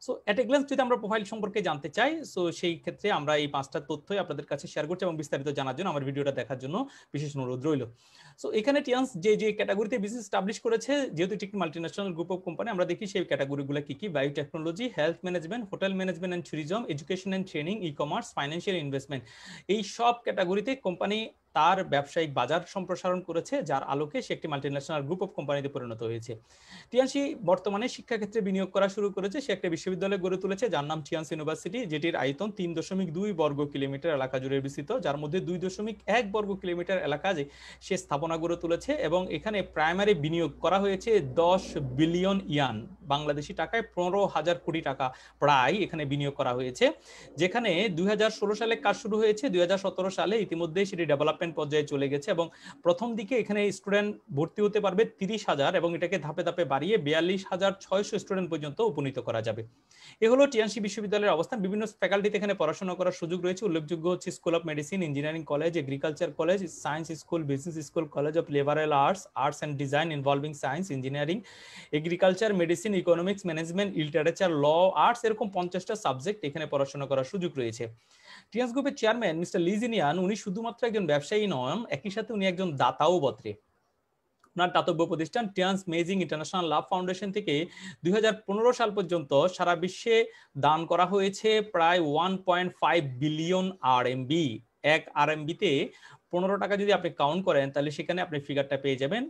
সো অ্যাট এ গ্ল্যান্স যদি আমরা প্রোফাইল সম্পর্কে জানতে চাই সো সেই ক্ষেত্রে আমরা এই পাঁচটা তথ্যই আপনাদের কাছে শেয়ার করছি এবং বিস্তারিত জানার জন্য আমার ভিডিওটা দেখার জন্য বিশেষ অনুরোধ রইল সো এখানে টিয়ান্স যে যে ক্যাটাগরিতে বিজনেস স্টাবলিশ করেছে যেহেতু একটি মাল্টিন্যাশনাল গ্রুপ অফ কোম্পানি আমরা দেখি সেই ক্যাটাগরিগুলো কি কি biotechnology health management hotel management and tourism education and training e commerce financial investment এই সব ক্যাটাগরিতে কোম্পানি তার ব্যবসায়িক বাজার সম্প্রসারণ করেছে যার আলোকে সে একটি মাল্টিন্যাশনাল গ্রুপ অফ কোম্পানিতে পরিণত হয়েছে টিয়ানসি বর্তমানে শিক্ষাক্ষেত্রে বিনিয়োগ করা শুরু করেছে সে একটা বিশ্ববিদ্যালয় গড়ে তুলেছে যার নাম টিয়ানস ইউনিভার্সিটি যেটির আয়তন তিন দশমিক দুই বর্গ কিলোমিটার এলাকা জুড়ে বিস্তৃত যার মধ্যে দুই দশমিক এক বর্গ কিলোমিটার এলাকা যে সে স্থাপনা গড়ে তুলেছে এবং এখানে প্রাইমারি বিনিয়োগ করা হয়েছে দশ বিলিয়ন ইয়ান বাংলাদেশি টাকায় পনেরো হাজার কোটি টাকা প্রায় এখানে বিনিয়োগ করা হয়েছে যেখানে দুই সালে কাজ শুরু হয়েছে দুই সালে ইতিমধ্যে সেটি ডেভেলপ ডেভেলপমেন্ট পর্যায়ে চলে গেছে এবং প্রথম দিকে এখানে স্টুডেন্ট ভর্তি হতে পারবে তিরিশ হাজার এবং এটাকে ধাপে ধাপে বাড়িয়ে বিয়াল্লিশ হাজার ছয়শো স্টুডেন্ট পর্যন্ত উপনীত করা যাবে এ হলো টিএনসি বিশ্ববিদ্যালয়ের অবস্থান বিভিন্ন ফ্যাকাল্টিতে এখানে পড়াশোনা করার সুযোগ রয়েছে উল্লেখযোগ্য হচ্ছে school of medicine engineering college agriculture college science school business school college of liberal arts arts and design involving science engineering agriculture medicine economics management literature law arts এরকম পঞ্চাশটা সাবজেক্ট এখানে পড়াশোনা করার সুযোগ রয়েছে টিএস গ্রুপের চেয়ারম্যান মিস্টার লিজিনিয়ান উনি শুধুমাত্র একজন ব্যবসায়ী নন একই সাথে উনি একজন দাতাও বত্রে ওনার দাতব্য প্রতিষ্ঠান টিয়ান্স মেজিং ইন্টারন্যাশনাল লাভ ফাউন্ডেশন থেকে দুই সাল পর্যন্ত সারা বিশ্বে দান করা হয়েছে প্রায় one point five billion R MB এক আর এমবিতে পনেরো টাকা যদি আপনি কাউন্ট করেন তাহলে সেখানে আপনি ফিগারটা পেয়ে যাবেন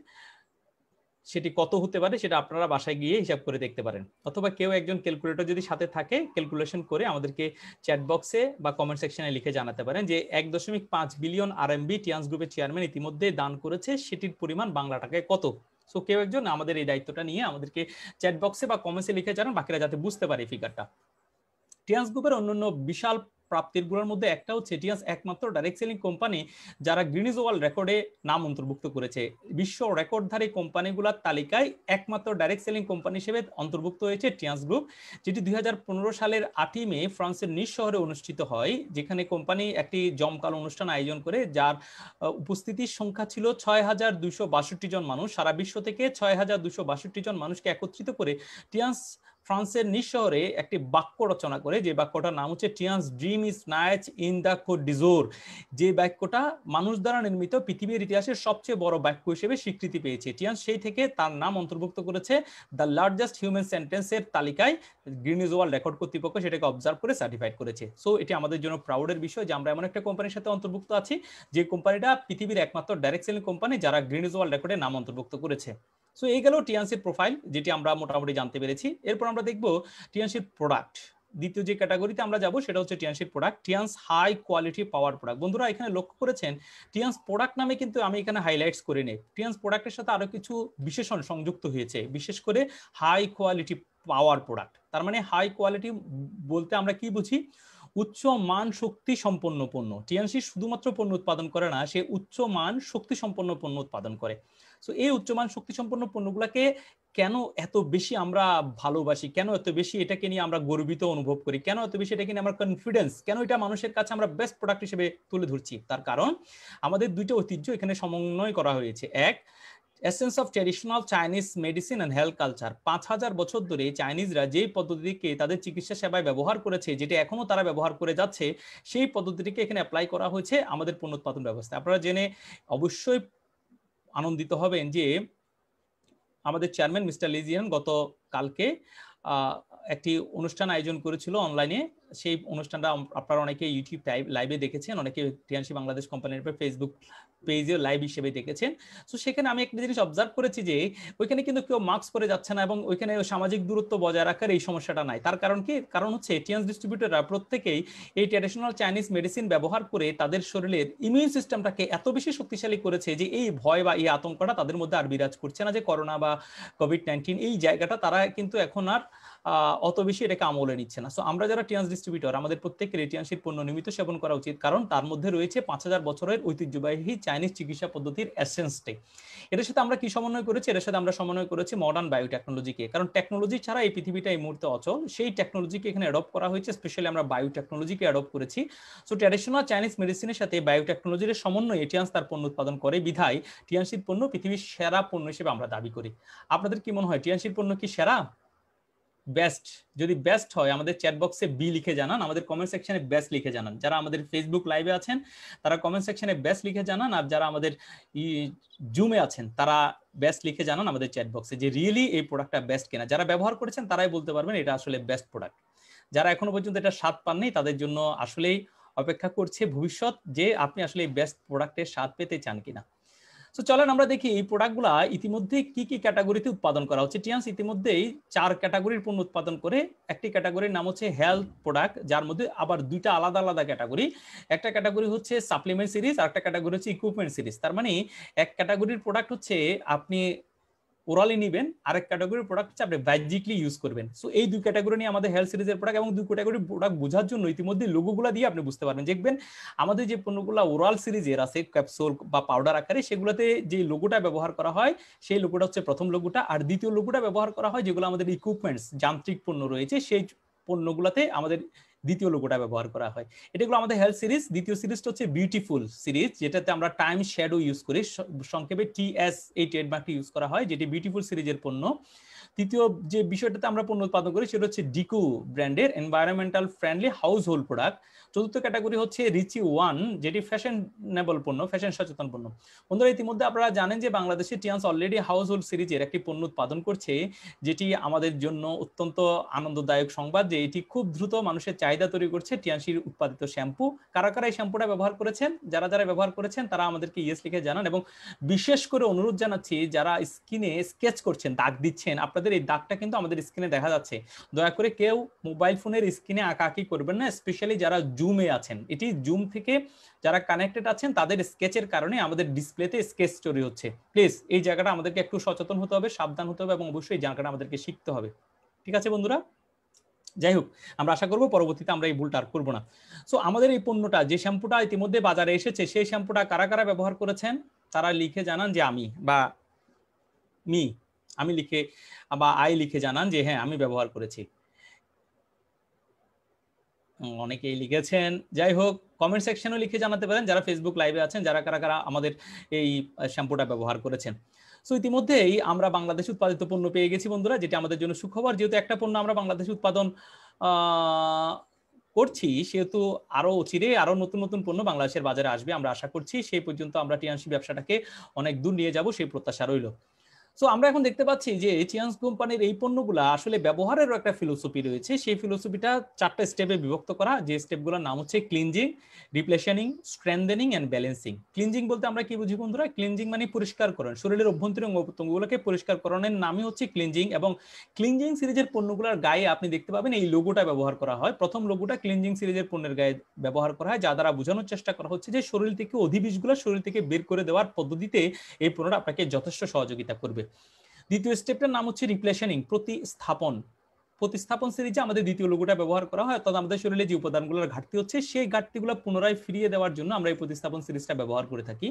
সেটি কত হতে পারে সেটা আপনারা বাসায় গিয়ে হিসাব করে দেখতে পারেন অথবা কেউ একজন ক্যালকুলেটর যদি সাথে থাকে ক্যালকুলেশন করে আমাদেরকে চ্যাট বক্সে বা কমেন্ট সেকশনে লিখে জানাতে পারেন যে এক দশমিক পাঁচ বিলিয়ন আর এমবি টিয়ান্স গ্রুপের চেয়ারম্যান ইতিমধ্যে দান করেছে সেটির পরিমাণ বাংলা টাকায় কত সো কেউ একজন আমাদের এই দায়িত্বটা নিয়ে আমাদেরকে চ্যাট বক্সে বা কমেন্টসে লিখে জানান বাকিরা যাতে বুঝতে পারে ফিগারটা টিয়ান্স গ্রুপের অন্যান্য বিশাল গুলোর মধ্যে একটা হচ্ছে এটিএস একমাত্র ডাইরেক্ট সেলিং কোম্পানি যারা গ্রিনিজ ওয়ার্ল্ড রেকর্ডে নাম অন্তর্ভুক্ত করেছে বিশ্ব রেকর্ডধারী কোম্পানিগুলোর তালিকায় একমাত্র ডাইরেক্ট সেলিং কোম্পানি হিসেবে অন্তর্ভুক্ত হয়েছে টিয়াস গ্রুপ যেটি দুই সালের আটই মে ফ্রান্সের নিজ শহরে অনুষ্ঠিত হয় যেখানে কোম্পানি একটি জমকাল অনুষ্ঠান আয়োজন করে যার উপস্থিতির সংখ্যা ছিল ছয় হাজার দুইশো বাষট্টি জন মানুষ সারা বিশ্ব থেকে ছয় হাজার দুশো বাষট্টি জন মানুষকে একত্রিত করে টিয়াস ফ্রান্সের নিঃশহরে একটি বাক্য রচনা করে যে বাক্যটার নাম হচ্ছে Tiens dream is nice in the কো ডিজোর যে বাক্যটা মানুষ দ্বারা নির্মিত পৃথিবীর ইতিহাসের সবচেয়ে বড় বাক্য হিসেবে স্বীকৃতি পেয়েছে টিয়ান্স সেই থেকে তার নাম অন্তর্ভুক্ত করেছে দ্য লার্জেস্ট হিউম্যান সেন্টেন্সের তালিকায় গ্রিনিজ ওয়ার্ল্ড রেকর্ড কর্তৃপক্ষ সেটাকে অবজার্ভ করে সার্টিফাইড করেছে সো এটি আমাদের জন্য প্রাউডের বিষয় যে আমরা এমন একটা কোম্পানির সাথে অন্তর্ভুক্ত আছি যে কোম্পানিটা পৃথিবীর একমাত্র ডাইরেক্ট সেলিং কোম্পানি যারা গ্রিনিজ ওয়ার্ল্ড রেকর্ডে নাম অন্তর্ভুক্ত করেছে সো এই গেল টিএনসির প্রোফাইল যেটি আমরা মোটামুটি জানতে পেরেছি এরপর আমরা দেখব টিএনসির প্রোডাক্ট দ্বিতীয় যে ক্যাটাগরিতে আমরা যাব সেটা হচ্ছে Tianshi product Tiens high quality power product বন্ধুরা এখানে লক্ষ্য করেছেন টিএনস প্রোডাক্ট নামে কিন্তু আমি এখানে হাইলাইটস করে নেই টিএনস প্রোডাক্টের সাথে আরও কিছু বিশেষণ সংযুক্ত হয়েছে বিশেষ করে হাই কোয়ালিটি পাওয়ার প্রোডাক্ট তার মানে হাই কোয়ালিটি বলতে আমরা কি বুঝি উচ্চ মান শক্তি সম্পন্ন পণ্য টিএনসি শুধুমাত্র পণ্য উৎপাদন করে না সে উচ্চ মান শক্তি সম্পন্ন পণ্য উৎপাদন করে সো এই উচ্চমান শক্তিসম্পন্ন পণ্যগুলোকে কেন এত বেশি আমরা ভালোবাসি কেন এত বেশি এটাকে নিয়ে আমরা গর্বিত অনুভব করি কেন এত বেশি এটাকে নিয়ে আমরা কনফিডেন্স কেন এটা মানুষের কাছে আমরা বেস্ট প্রোডাক্ট হিসেবে তুলে ধরছি তার কারণ আমাদের দুইটা ঐতিহ্য এখানে সমন্বয় করা হয়েছে এক essence of traditional Chinese medicine and health culture পাঁচ হাজার বছর ধরে চাইনিজরা যেই পদ্ধতিকে তাদের চিকিৎসা সেবায় ব্যবহার করেছে যেটি এখনও তারা ব্যবহার করে যাচ্ছে সেই পদ্ধতিটিকে এখানে অ্যাপ্লাই করা হয়েছে আমাদের পণ্য উৎপাদন ব্যবস্থা আপনারা জেনে অবশ্যই আনন্দিত হবেন যে আমাদের চেয়ারম্যান মিস্টার লিজিয়ান গত কালকে একটি অনুষ্ঠান আয়োজন করেছিল অনলাইনে সেই অনুষ্ঠানটা আপনারা অনেকে ইউটিউব লাইভে দেখেছেন অনেকে টিয়ানসি বাংলাদেশ কোম্পানির ফেসবুক পেজেও লাইভ হিসেবে দেখেছেন সো সেখানে আমি একটা জিনিস অবজার্ভ করেছি যে ওইখানে কিন্তু কেউ মাস্ক পরে যাচ্ছে না এবং ওইখানে সামাজিক দূরত্ব বজায় রাখার এই সমস্যাটা নাই তার কারণ কি কারণ হচ্ছে টিয়ান্স ডিস্ট্রিবিউটররা প্রত্যেকেই এই ট্র্যাডিশনাল চাইনিজ মেডিসিন ব্যবহার করে তাদের শরীরের ইমিউন সিস্টেমটাকে এত বেশি শক্তিশালী করেছে যে এই ভয় বা এই আতঙ্কটা তাদের মধ্যে আর বিরাজ করছে না যে করোনা বা কোভিড নাইন্টিন এই জায়গাটা তারা কিন্তু এখন আর অত বেশি এটাকে আমলে নিচ্ছে না সো আমরা যারা টিয়ান্স ডিস্ট্রিবিউটর আমাদের প্রত্যেকের এটিয়ানশির পণ্য নিয়মিত সেবন করা উচিত কারণ তার মধ্যে রয়েছে পাঁচ হাজার বছরের ঐতিহ্যবাহী চাইনিজ চিকিৎসা পদ্ধতির অ্যাসেন্সটাই এটার সাথে আমরা কি সমন্বয় করেছি এটার সাথে আমরা সমন্বয় করেছি মডার্ন বায়োটেকনোলজিকে কারণ টেকনোলজি ছাড়া এই পৃথিবীটা এই মুহূর্তে অচল সেই টেকনোলজিকে এখানে অ্যাডপ্ট করা হয়েছে স্পেশালি আমরা বায়োটেকনোলজিকে অ্যাডপ্ট করেছি সো ট্র্যাডিশনাল চাইনিজ মেডিসিনের সাথে বায়োটেকনোলজির সমন্বয় এটিয়ান্স তার পণ্য উৎপাদন করে বিধায় টিয়ানশীল পণ্য পৃথিবীর সেরা পণ্য হিসেবে আমরা দাবি করি আপনাদের কি মনে হয় টিয়ানশীল পণ্য কি সেরা বেস্ট যদি বেস্ট হয় আমাদের চ্যাট বক্সে বি লিখে জানান আমাদের কমেন্ট সেকশনে বেস্ট লিখে জানান যারা আমাদের ফেসবুক লাইভে আছেন তারা কমেন্ট সেকশনে বেস্ট লিখে জানান আর যারা আমাদের জুমে আছেন তারা বেস্ট লিখে জানান আমাদের চ্যাট বক্সে যে রিয়েলি এই প্রোডাক্টটা বেস্ট কিনা যারা ব্যবহার করেছেন তারাই বলতে পারবেন এটা আসলে বেস্ট প্রোডাক্ট যারা এখনো পর্যন্ত এটা স্বাদ পাননি তাদের জন্য আসলেই অপেক্ষা করছে ভবিষ্যৎ যে আপনি আসলে এই বেস্ট প্রোডাক্টের স্বাদ পেতে চান কিনা সো চলেন আমরা দেখি এই প্রোডাক্টগুলা ইতিমধ্যে কি কি ক্যাটাগরিতে উৎপাদন করা হচ্ছে টিয়ান্স ইতিমধ্যেই চার ক্যাটাগরির পণ্য উৎপাদন করে একটি ক্যাটাগরির নাম হচ্ছে হেলথ প্রোডাক্ট যার মধ্যে আবার দুইটা আলাদা আলাদা ক্যাটাগরি একটা ক্যাটাগরি হচ্ছে সাপ্লিমেন্ট সিরিজ আর একটা ক্যাটাগরি হচ্ছে ইকুইপমেন্ট সিরিজ তার মানে এক ক্যাটাগরির প্রোডাক্ট হচ্ছে আপনি ওরালি নেবেন আরেক ক্যাটাগরির প্রোডাক্ট হচ্ছে আপনি বাহ্যিকলি ইউজ করবেন সো এই দুই ক্যাটাগরি নিয়ে আমাদের হেলথ সিরিজের প্রোডাক্ট এবং দুই ক্যাটাগরি প্রোডাক্ট বোঝার জন্য ইতিমধ্যে লোগোগুলো দিয়ে আপনি বুঝতে পারবেন দেখবেন আমাদের যে পণ্যগুলো ওরাল সিরিজের আছে ক্যাপসুল বা পাউডার আকারে সেগুলোতে যে লোগোটা ব্যবহার করা হয় সেই লোগোটা হচ্ছে প্রথম লোগোটা আর দ্বিতীয় লোগোটা ব্যবহার করা হয় যেগুলো আমাদের ইকুইপমেন্টস যান্ত্রিক পণ্য রয়েছে সেই পণ্যগুলোতে আমাদের দ্বিতীয় লোগোটা ব্যবহার করা হয় হলো আমাদের হেলথ সিরিজ দ্বিতীয় সিরিজটা হচ্ছে বিউটিফুল সিরিজ যেটাতে আমরা টাইম শ্যাডো ইউজ করি সংক্ষেপে টিএস এই ট্রেডমার্কটি ইউজ করা হয় যেটি বিউটিফুল সিরিজের পণ্য তৃতীয় যে বিষয়টাতে আমরা পণ্য উৎপাদন করি সেটা হচ্ছে ডিকু ব্র্যান্ডের environmental friendly household product চতুর্থ ক্যাটাগরি হচ্ছে রিচি ওয়ান যেটি ফ্যাশনেবল পণ্য ফ্যাশন সচেতন পণ্য বন্ধুরা ইতিমধ্যে আপনারা জানেন যে বাংলাদেশে টিয়ান্স অলরেডি হাউস হোল্ড সিরিজের একটি পণ্য উৎপাদন করছে যেটি আমাদের জন্য অত্যন্ত আনন্দদায়ক সংবাদ যে এটি খুব দ্রুত মানুষের চাহিদা তৈরি করছে টিয়ানসির উৎপাদিত শ্যাম্পু কারা কারা এই শ্যাম্পুটা ব্যবহার করেছেন যারা যারা ব্যবহার করেছেন তারা আমাদেরকে ইয়েস লিখে জানান এবং বিশেষ করে অনুরোধ জানাচ্ছি যারা স্কিনে স্কেচ করছেন দাগ দিচ্ছেন আপনাদের আপনাদের এই দাগটা কিন্তু আমাদের স্ক্রিনে দেখা যাচ্ছে দয়া করে কেউ মোবাইল ফোনের স্ক্রিনে আঁকাআঁকি করবেন না স্পেশালি যারা জুমে আছেন এটি জুম থেকে যারা কানেক্টেড আছেন তাদের স্কেচের কারণে আমাদের ডিসপ্লেতে স্কেচ স্টোরি হচ্ছে প্লিজ এই জায়গাটা আমাদেরকে একটু সচেতন হতে হবে সাবধান হতে হবে এবং অবশ্যই জায়গাটা আমাদেরকে শিখতে হবে ঠিক আছে বন্ধুরা যাই হোক আমরা আশা করবো পরবর্তীতে আমরা এই ভুলটা আর করবো না সো আমাদের এই পণ্যটা যে শ্যাম্পুটা ইতিমধ্যে বাজারে এসেছে সেই শ্যাম্পুটা কারা কারা ব্যবহার করেছেন তারা লিখে জানান যে আমি বা মি আমি লিখে বা আই লিখে জানান যে হ্যাঁ আমি ব্যবহার করেছি অনেকেই লিখেছেন যাই হোক কমেন্ট সেকশনেও লিখে জানাতে পারেন যারা ফেসবুক লাইভে আছেন যারা কারা কারা আমাদের এই শ্যাম্পুটা ব্যবহার করেছেন সো ইতিমধ্যেই আমরা বাংলাদেশ উৎপাদিত পণ্য পেয়ে গেছি বন্ধুরা যেটি আমাদের জন্য সুখবর যেহেতু একটা পণ্য আমরা বাংলাদেশ উৎপাদন করছি সেহেতু আরও চিরে আরও নতুন নতুন পণ্য বাংলাদেশের বাজারে আসবে আমরা আশা করছি সেই পর্যন্ত আমরা টিয়ানসি ব্যবসাটাকে অনেক দূর নিয়ে যাব সেই প্রত্যাশা রইল সো আমরা এখন দেখতে পাচ্ছি যে চিয়ান্স কোম্পানির এই পণ্যগুলো আসলে ব্যবহারেরও একটা ফিলোসফি রয়েছে সেই ফিলোসফিটা চারটা স্টেপে বিভক্ত করা যে স্টেপগুলোর নাম হচ্ছে cleansing replenishing strengthening and balancing cleansing বলতে আমরা কি বুঝি বন্ধুরা ক্লিনজিং মানে পরিষ্কার করেন শরীরের অভ্যন্তরীণ অঙ্গপ্রত্যঙ্গগুলোকে পরিষ্কার করানোর নামই হচ্ছে ক্লিনজিং এবং ক্লিনজিং সিরিজের পণ্যগুলোর গায়ে আপনি দেখতে পাবেন এই লোগোটা ব্যবহার করা হয় প্রথম লোগোটা ক্লিনজিং সিরিজের পণ্যের গায়ে ব্যবহার করা হয় যা দ্বারা বোঝানোর চেষ্টা করা হচ্ছে যে শরীর থেকে অধিবিষগুলো শরীর থেকে বের করে দেওয়ার পদ্ধতিতে এই পণ্যটা আপনাকে যথেষ্ট সহযোগিতা করবে দ্বিতীয় স্টেপটার নাম হচ্ছে রিপ্লেশনিং প্রতিস্থাপন প্রতিস্থাপন সিরিজে আমাদের দ্বিতীয় লোগোটা ব্যবহার করা হয় অর্থাৎ আমাদের শরীরে যে উপাদানগুলোর ঘাটতি হচ্ছে সেই ঘাটতিগুলো পুনরায় ফিরিয়ে দেওয়ার জন্য আমরা এই প্রতিস্থাপন সিরিজটা ব্যবহার করে থাকি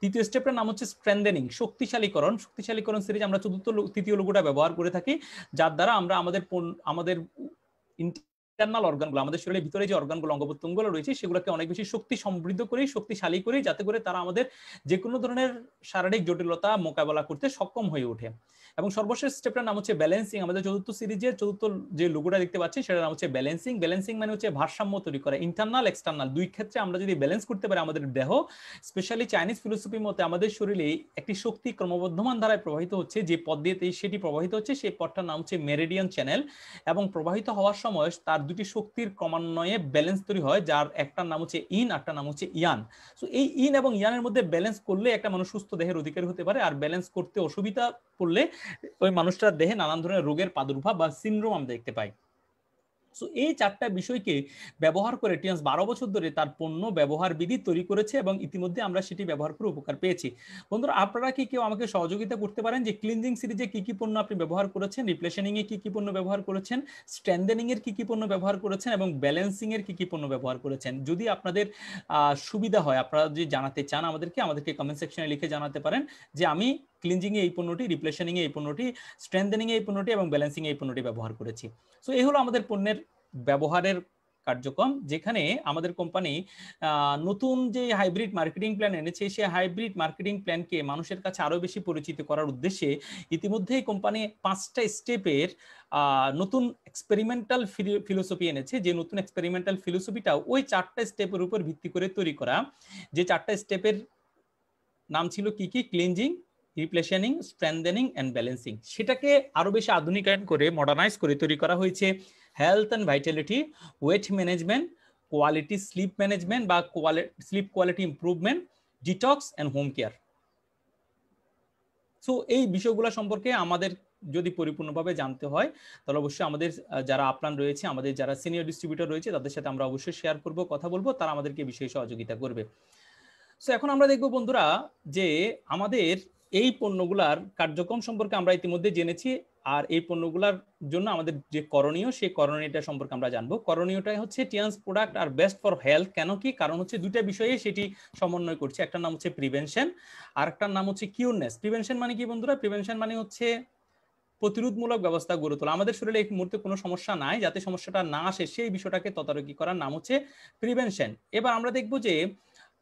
তৃতীয় স্টেপটার নাম হচ্ছে স্ট্রেন্দেনিং শক্তিশালীকরণ শক্তিশালীকরণ সিরিজ আমরা চতুর্থ তৃতীয় লোগোটা ব্যবহার করে থাকি যার দ্বারা আমরা আমাদের আমাদের ইন্টারনাল অর্গানগুলো আমাদের শরীরের ভিতরে যে অর্গানগুলো অঙ্গ রয়েছে সেগুলোকে অনেক বেশি শক্তি সমৃদ্ধ করে শক্তিশালী করে যাতে করে তারা আমাদের যে কোনো ধরনের শারীরিক জটিলতা মোকাবেলা করতে সক্ষম হয়ে ওঠে এবং সর্বশেষ স্টেপটার নাম হচ্ছে ব্যালেন্সিং আমাদের চতুর্থ সিরিজের চতুর্থ যে লোগোটা দেখতে পাচ্ছি সেটার নাম হচ্ছে ব্যালেন্সিং ব্যালেন্সিং মানে হচ্ছে ভারসাম্য তৈরি করা ইন্টারনাল এক্সটার্নাল দুই ক্ষেত্রে আমরা যদি ব্যালেন্স করতে পারি আমাদের দেহ স্পেশালি চাইনিজ ফিলোসফির মতে আমাদের শরীরে একটি শক্তি ক্রমবর্ধমান ধারায় প্রবাহিত হচ্ছে যে পথ দিয়ে সেটি প্রবাহিত হচ্ছে সেই পথটার নাম হচ্ছে মেরিডিয়ান চ্যানেল এবং প্রবাহিত হওয়ার সময় তার দুটি শক্তির ক্রমান্বয়ে ব্যালেন্স তৈরি হয় যার একটার নাম হচ্ছে ইন একটা নাম হচ্ছে ইয়ান সো এই ইন এবং ইয়ানের মধ্যে ব্যালেন্স করলে একটা মানুষ সুস্থ দেহের অধিকারী হতে পারে আর ব্যালেন্স করতে অসুবিধা পড়লে ওই মানুষটার দেহে নানান ধরনের রোগের প্রাদুর্ভাব বা সিন্ড্রোম আমরা দেখতে পাই সো এই চারটা বিষয়কে ব্যবহার করে টিয়ান্স বারো বছর ধরে তার পণ্য ব্যবহার বিধি তৈরি করেছে এবং ইতিমধ্যে আমরা সেটি ব্যবহার করে উপকার পেয়েছি বন্ধুরা আপনারা কি কেউ আমাকে সহযোগিতা করতে পারেন যে ক্লিনজিং সিরিজে কি কি পণ্য আপনি ব্যবহার করেছেন রিপ্লেশনিং এ কি কি পণ্য ব্যবহার করেছেন স্ট্যান্ডেনিং এর কি কি পণ্য ব্যবহার করেছেন এবং ব্যালেন্সিং এর কি কি পণ্য ব্যবহার করেছেন যদি আপনাদের সুবিধা হয় আপনারা যদি জানাতে চান আমাদেরকে আমাদেরকে কমেন্ট সেকশনে লিখে জানাতে পারেন যে আমি ক্লিনজিংয়ে এই পণ্যটি রিপ্লেশনিংয়ে এই পণ্যটি স্ট্রেন্থেনিংয়ে এই পণ্যটি এবং ব্যালেন্সিং এই পণ্যটি ব্যবহার করেছি সো এই হলো আমাদের পণ্যের ব্যবহারের কার্যক্রম যেখানে আমাদের কোম্পানি নতুন যে হাইব্রিড মার্কেটিং প্ল্যান এনেছে সেই হাইব্রিড মার্কেটিং প্ল্যানকে মানুষের কাছে আরও বেশি পরিচিত করার উদ্দেশ্যে ইতিমধ্যেই কোম্পানি পাঁচটা স্টেপের নতুন এক্সপেরিমেন্টাল ফিলোসফি এনেছে যে নতুন এক্সপেরিমেন্টাল ফিলোসফিটা ওই চারটা স্টেপের উপর ভিত্তি করে তৈরি করা যে চারটা স্টেপের নাম ছিল কি কি cleansing replenishing strengthening and balancing সেটাকে আরও বেশি আধুনিকায়ন করে মডার্নাইজ করে তৈরি করা হয়েছে health and vitality weight management quality sleep management বা sleep quality improvement detox and home care so এই বিষয়গুলো সম্পর্কে আমাদের যদি পরিপূর্ণভাবে জানতে হয় তাহলে অবশ্যই আমাদের যারা আপ্রাণ রয়েছে আমাদের যারা সিনিয়র ডিস্ট্রিবিউটর রয়েছে তাদের সাথে আমরা অবশ্যই শেয়ার করব কথা বলবো তারা আমাদেরকে বিশেষ সহযোগিতা করবে সো এখন আমরা দেখব বন্ধুরা যে আমাদের এই পণ্যগুলার কার্যক্রম সম্পর্কে আমরা ইতিমধ্যে জেনেছি আর এই পণ্যগুলার জন্য আমাদের যে করণীয় সেই করণীয়টা সম্পর্কে আমরা জানবো করণীয়টাই হচ্ছে Tiens product are best for health কেন কি কারণ হচ্ছে দুইটা বিষয়ে সেটি সমন্বয় করছে একটা নাম হচ্ছে প্রিভেনশন আর একটার নাম হচ্ছে কিউরনেস প্রিভেনশন মানে কি বন্ধুরা প্রিভেনশন মানে হচ্ছে প্রতিরোধমূলক ব্যবস্থা গড়ে তোলা আমাদের শরীরে এই মুহূর্তে কোনো সমস্যা নাই যাতে সমস্যাটা না আসে সেই বিষয়টাকে তদারকি করার নাম হচ্ছে প্রিভেনশন এবার আমরা দেখবো যে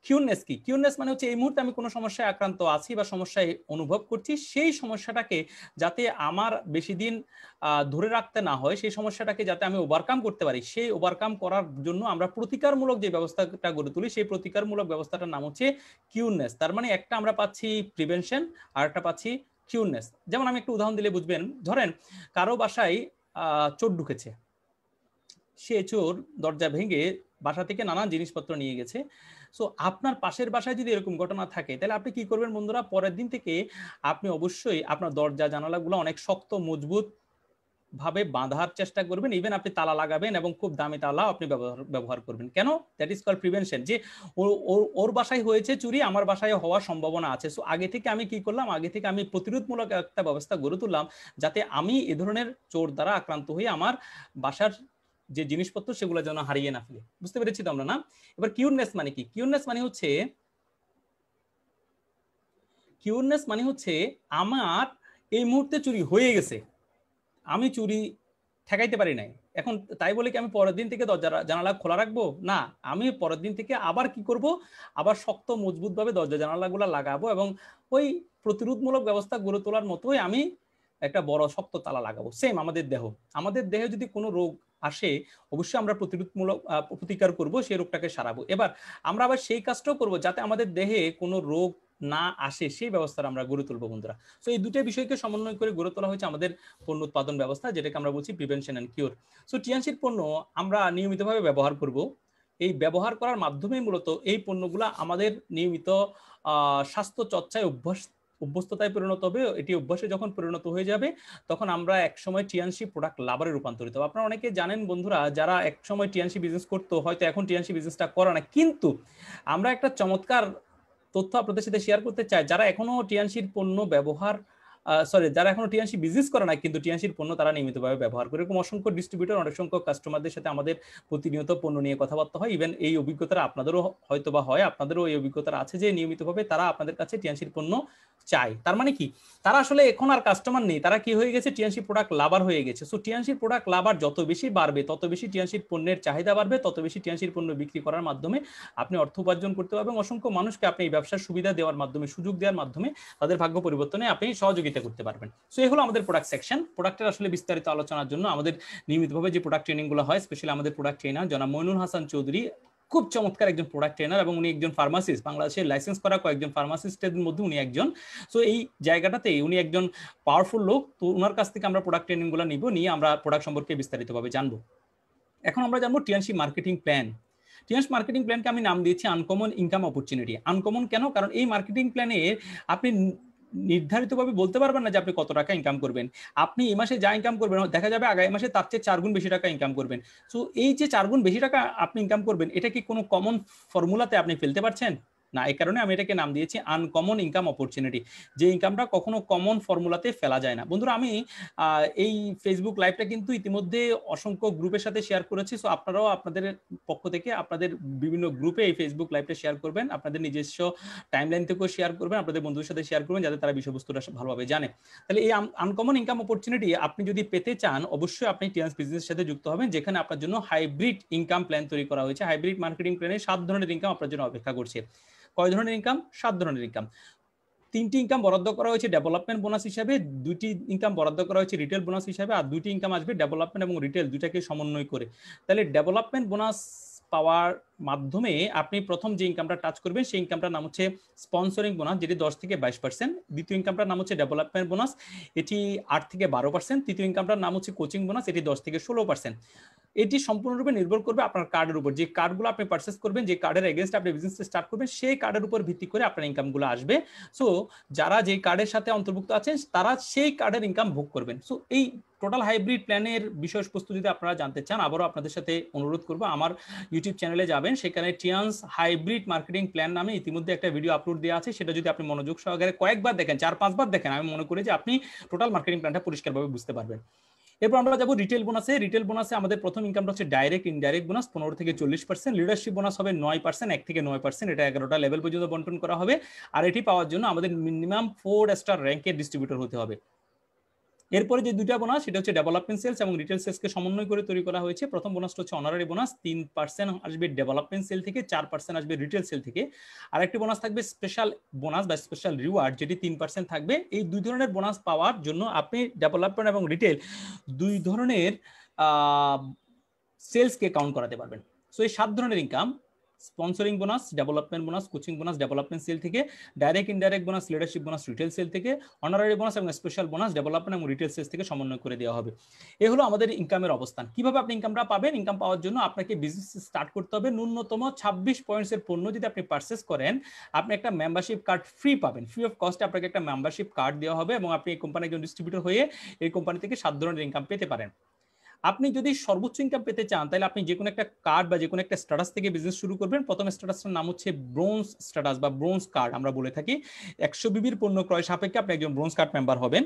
কিউনেস কি কিউনেস মানে হচ্ছে এই মুহূর্তে আমি কোনো সমস্যায় আক্রান্ত আছি বা সমস্যায় অনুভব করছি সেই সমস্যাটাকে যাতে আমার বেশি দিন ধরে রাখতে না হয় সেই সমস্যাটাকে যাতে আমি ওভারকাম করতে পারি সেই ওভারকাম করার জন্য আমরা প্রতিকারমূলক যে ব্যবস্থাটা গড়ে তুলি সেই প্রতিকারমূলক ব্যবস্থাটার নাম হচ্ছে কিউনেস তার মানে একটা আমরা পাচ্ছি প্রিভেনশন আর একটা পাচ্ছি কিউনেস যেমন আমি একটু উদাহরণ দিলে বুঝবেন ধরেন কারো বাসায় চোর ঢুকেছে সে চোর দরজা ভেঙে বাসা থেকে নানান জিনিসপত্র নিয়ে গেছে সো আপনার পাশের বাসায় যদি এরকম ঘটনা থাকে তাহলে আপনি কি করবেন বন্ধুরা পরের দিন থেকে আপনি অবশ্যই আপনার দরজা জানালাগুলো অনেক শক্ত মজবুত ভাবে বাঁধার চেষ্টা করবেন ইভেন আপনি তালা লাগাবেন এবং খুব দামি তালা আপনি ব্যবহার ব্যবহার করবেন কেন দ্যাট ইজ কল প্রিভেনশন যে ওর ওর বাসায় হয়েছে চুরি আমার বাসায় হওয়ার সম্ভাবনা আছে সো আগে থেকে আমি কি করলাম আগে থেকে আমি প্রতিরোধমূলক একটা ব্যবস্থা গড়ে তুললাম যাতে আমি এ ধরনের চোর দ্বারা আক্রান্ত হয়ে আমার বাসার যে জিনিসপত্র সেগুলো যেন হারিয়ে না ফেলে বুঝতে পেরেছি তো আমরা না এবার কিউরনেস মানে কি কিউরনেস মানে হচ্ছে কিউরনেস মানে হচ্ছে আমার এই মুহূর্তে চুরি হয়ে গেছে আমি চুরি ঠেকাইতে পারি নাই এখন তাই বলে কি আমি পরের দিন থেকে দরজা জানালা খোলা রাখবো না আমি পরের দিন থেকে আবার কি করব আবার শক্ত মজবুতভাবে দরজা জানালাগুলো লাগাবো এবং ওই প্রতিরোধমূলক ব্যবস্থা গড়ে তোলার মতোই আমি একটা বড় শক্ত তালা লাগাবো সেম আমাদের দেহ আমাদের দেহে যদি কোনো রোগ আসে অবশ্যই আমরা প্রতিরোধমূলক প্রতিকার করব সেই রোগটাকে সারাবো এবার আমরা আবার সেই কাজটাও করব যাতে আমাদের দেহে কোনো রোগ না আসে সেই ব্যবস্থার আমরা গড়ে তুলবো বন্ধুরা সো এই দুটো বিষয়কে সমন্বয় করে গড়ে তোলা হয়েছে আমাদের পণ্য উৎপাদন ব্যবস্থা যেটাকে আমরা বলছি প্রিভেনশন অ্যান্ড কিওর সো টিয়ানসির পণ্য আমরা নিয়মিতভাবে ব্যবহার করব এই ব্যবহার করার মাধ্যমে মূলত এই পণ্যগুলো আমাদের নিয়মিত স্বাস্থ্য চর্চায় অভ্যস্ত অভ্যস্ততায় পরিণত হবে এটি অভ্যাসে যখন পরিণত হয়ে যাবে তখন আমরা একসময় টিয়ানসি প্রোডাক্ট লাভারে রূপান্তরিত হবে আপনারা অনেকে জানেন বন্ধুরা যারা একসময় টিয়ানসি বিজনেস করতো হয়তো এখন টিয়ানসি বিজনেসটা করে না কিন্তু আমরা একটা চমৎকার তথ্য আপনাদের সাথে শেয়ার করতে চাই যারা এখনো টিয়ানসির পণ্য ব্যবহার সরি যারা এখনো টিএনসি বিজনেস করে না কিন্তু টিএনসির পণ্য তারা নিয়মিতভাবে ব্যবহার করে এরকম অসংখ্য ডিস্ট্রিবিউটর অনেক সংখ্যক কাস্টমারদের সাথে আমাদের প্রতিনিয়ত পণ্য নিয়ে কথাবার্তা হয় ইভেন এই অভিজ্ঞতা আপনাদেরও হয়তো বা হয় আপনাদেরও এই অভিজ্ঞতা আছে যে নিয়মিতভাবে তারা আপনাদের কাছে টিএনসির পণ্য চাই তার মানে কি তারা আসলে এখন আর কাস্টমার নেই তারা কি হয়ে গেছে টিএনসি প্রোডাক্ট লাভার হয়ে গেছে সো টিএনসির প্রোডাক্ট লাভার যত বেশি বাড়বে তত বেশি টিএনসির পণ্যের চাহিদা বাড়বে তত বেশি টিএনসির পণ্য বিক্রি করার মাধ্যমে আপনি অর্থ উপার্জন করতে পারবেন অসংখ্য মানুষকে আপনি এই ব্যবসার সুবিধা দেওয়ার মাধ্যমে সুযোগ দেওয়ার মাধ্যমে তাদের ভাগ্য পরিবর্তনে আপনি সহযোগী এটা করতে পারবেন সো এই হলো আমাদের প্রোডাক্ট সেকশন প্রোডাক্টের আসলে বিস্তারিত আলোচনার জন্য আমাদের নিয়মিতভাবে যে প্রোডাক্ট ট্রেনিংগুলো হয় স্পেশালি আমাদের প্রোডাক্ট ট্রেনার জনাব মইনুল হাসান চৌধুরী খুব চমৎকার একজন প্রোডাক্ট ট্রেনার এবং উনি একজন ফার্মাসিস্ট বাংলাদেশের লাইসেন্স করা কয়েকজন ফার্মাসিস্টের মধ্যে উনি একজন সো এই জায়গাটাতে উনি একজন পাওয়ারফুল লোক তো ওনার কাছ থেকে আমরা প্রোডাক্ট ট্রেনিংগুলো নিব নিয়ে আমরা প্রোডাক্ট সম্পর্কে বিস্তারিতভাবে জানবো এখন আমরা জানবো TNC marketing plan TNC marketing প্ল্যানকে আমি নাম দিয়েছি আনকমন ইনকাম অপরচুনিটি আনকমন কেন কারণ এই মার্কেটিং প্ল্যানে আপনি নির্ধারিতভাবে বলতে পারবেন না যে আপনি কত টাকা ইনকাম করবেন আপনি এই মাসে যা ইনকাম করবেন দেখা যাবে আগামী মাসে তার চেয়ে চার গুণ বেশি টাকা ইনকাম করবেন সো এই যে চার গুণ বেশি টাকা আপনি ইনকাম করবেন এটা কি কোনো কমন ফর্মুলাতে আপনি ফেলতে পারছেন না এই কারণে আমি এটাকে নাম দিয়েছি আনকমন ইনকাম অপরচুনিটি যে ইনকামটা কখনো কমন ফর্মুলাতে ফেলা যায় না বন্ধুরা আমি এই ফেসবুক লাইভটা কিন্তু ইতিমধ্যে অসংখ্য গ্রুপের সাথে শেয়ার করেছি সো আপনারাও আপনাদের পক্ষ থেকে আপনাদের বিভিন্ন গ্রুপে এই ফেসবুক লাইভটা শেয়ার করবেন আপনাদের নিজস্ব টাইম লাইন থেকেও শেয়ার করবেন আপনাদের বন্ধুদের সাথে শেয়ার করবেন যাতে তারা বিষয়বস্তুটা ভালোভাবে জানে তাহলে এই আনকমন ইনকাম অপরচুনিটি আপনি যদি পেতে চান অবশ্যই আপনি টিএনস বিজনেসের সাথে যুক্ত হবেন যেখানে আপনার জন্য হাইব্রিড ইনকাম প্ল্যান তৈরি করা হয়েছে হাইব্রিড মার্কেটিং প্ল্যানে সাত ধরনের ইনকাম আপনার জন্য অপেক্ষা করছে কয় ধরনের ইনকাম সাত ধরনের ইনকাম তিনটি ইনকাম বরাদ্দ করা হয়েছে ডেভেলপমেন্ট বোনাস হিসাবে দুটি ইনকাম বরাদ্দ করা হয়েছে রিটেল বোনাস হিসাবে আর দুটি ইনকাম আসবে ডেভেলপমেন্ট এবং রিটেল দুটাকে সমন্বয় করে তাহলে ডেভেলপমেন্ট বোনাস পাওয়ার মাধ্যমে আপনি প্রথম যে ইনকামটা টাচ করবেন সেই ইনকামটার নাম হচ্ছে স্পন্সরিং বোনাস যেটি দশ থেকে বাইশ পার্সেন্ট দ্বিতীয় ইনকামটার নাম হচ্ছে ডেভেলপমেন্ট বোনাস এটি আট থেকে বারো পার্সেন্ট তৃতীয় ইনকামটার নাম হচ্ছে কোচিং বোনাস এটি দশ থেকে ষোলো পার্সেন্ট এটি সম্পূর্ণরূপে নির্ভর করবে আপনার কার্ডের উপর যে কার্ডগুলো আপনি পারচেস করবেন যে কার্ডের এগেনস্ট আপনি বিজনেস স্টার্ট করবেন সেই কার্ডের উপর ভিত্তি করে আপনার ইনকামগুলো আসবে সো যারা যে কার্ডের সাথে অন্তর্ভুক্ত আছেন তারা সেই কার্ডের ইনকাম ভোগ করবেন সো এই টোটাল হাইব্রিড প্ল্যানের বিষয়বস্তু যদি আপনারা জানতে চান আবারও আপনাদের সাথে অনুরোধ করবো আমার ইউটিউব চ্যানেলে যাবেন যাবেন সেখানে টিয়ান্স হাইব্রিড মার্কেটিং প্ল্যান নামে ইতিমধ্যে একটা ভিডিও আপলোড দেওয়া আছে সেটা যদি আপনি মনোযোগ সহকারে কয়েকবার দেখেন চার পাঁচবার দেখেন আমি মনে করি যে আপনি টোটাল মার্কেটিং প্ল্যানটা পরিষ্কারভাবে বুঝতে পারবেন এরপর আমরা যাবো রিটেল বোনাসে রিটেল বোনাসে আমাদের প্রথম ইনকামটা হচ্ছে ডাইরেক্ট ইনডাইরেক্ট বোনাস পনেরো থেকে চল্লিশ পার্সেন্ট লিডারশিপ বোনাস হবে নয় পার্সেন্ট এক থেকে নয় পার্সেন্ট এটা এগারোটা লেভেল পর্যন্ত বন্টন করা হবে আর এটি পাওয়ার জন্য আমাদের মিনিমাম ফোর স্টার র্যাঙ্কের ডিস্ট্রিবিউটর হতে হবে এরপরে যে দুটা বোনাস সেটা হচ্ছে ডেভেলপমেন্ট সেলস এবং রিটেল সেলসকে সমন্বয় করে তৈরি করা হয়েছে প্রথম বোনাসটা হচ্ছে অনারারি বোনাস তিন পার্সেন্ট আসবে ডেভেলপমেন্ট সেল থেকে চার পার্সেন্ট আসবে রিটেল সেল থেকে আর একটি বোনাস থাকবে স্পেশাল বোনাস বা স্পেশাল রিওয়ার্ড যেটি তিন পার্সেন্ট থাকবে এই দুই ধরনের বোনাস পাওয়ার জন্য আপনি ডেভেলপমেন্ট এবং রিটেল দুই ধরনের সেলসকে কাউন্ট করাতে পারবেন সো এই সাত ধরনের income sponsoring bonus development bonus coaching bonus development sale থেকে direct indirect bonus leadership bonus retail sale থেকে অনারারি বোনাস এবং স্পেশাল বোনাস ডেভেলপমেন্ট এবং রিটেল সেল থেকে সমন্বয় করে দেওয়া হবে এ হলো আমাদের ইনকামের অবস্থান কিভাবে আপনি ইনকামটা পাবেন ইনকাম পাওয়ার জন্য আপনাকে বিজনেস স্টার্ট করতে হবে ন্যূনতম ছাব্বিশ পয়েন্টসের পণ্য যদি আপনি পারচেস করেন আপনি একটা মেম্বারশিপ কার্ড ফ্রি পাবেন ফ্রি অফ কস্টে আপনাকে একটা মেম্বারশিপ কার্ড দেওয়া হবে এবং আপনি এই কোম্পানির একজন ডিস্ট্রিবিউটর হয়ে এই কোম্পানি থেকে সাত ধরনের ইনকাম পেতে পারেন আপনি যদি সর্বোচ্চ ইনকাম পেতে চান তাহলে আপনি যে কোনো একটা কার্ড বা যে কোনো একটা স্ট্যাটাস থেকে বিজনেস শুরু করবেন প্রথম স্ট্যাটাসটার নাম হচ্ছে ব্রোঞ্জ স্ট্যাটাস বা ব্রোঞ্জ কার্ড আমরা বলে থাকি একশো বিবির পণ্য ক্রয় সাপেক্ষে আপনি একজন ব্রোঞ্জ কার্ড মেম্বার হবেন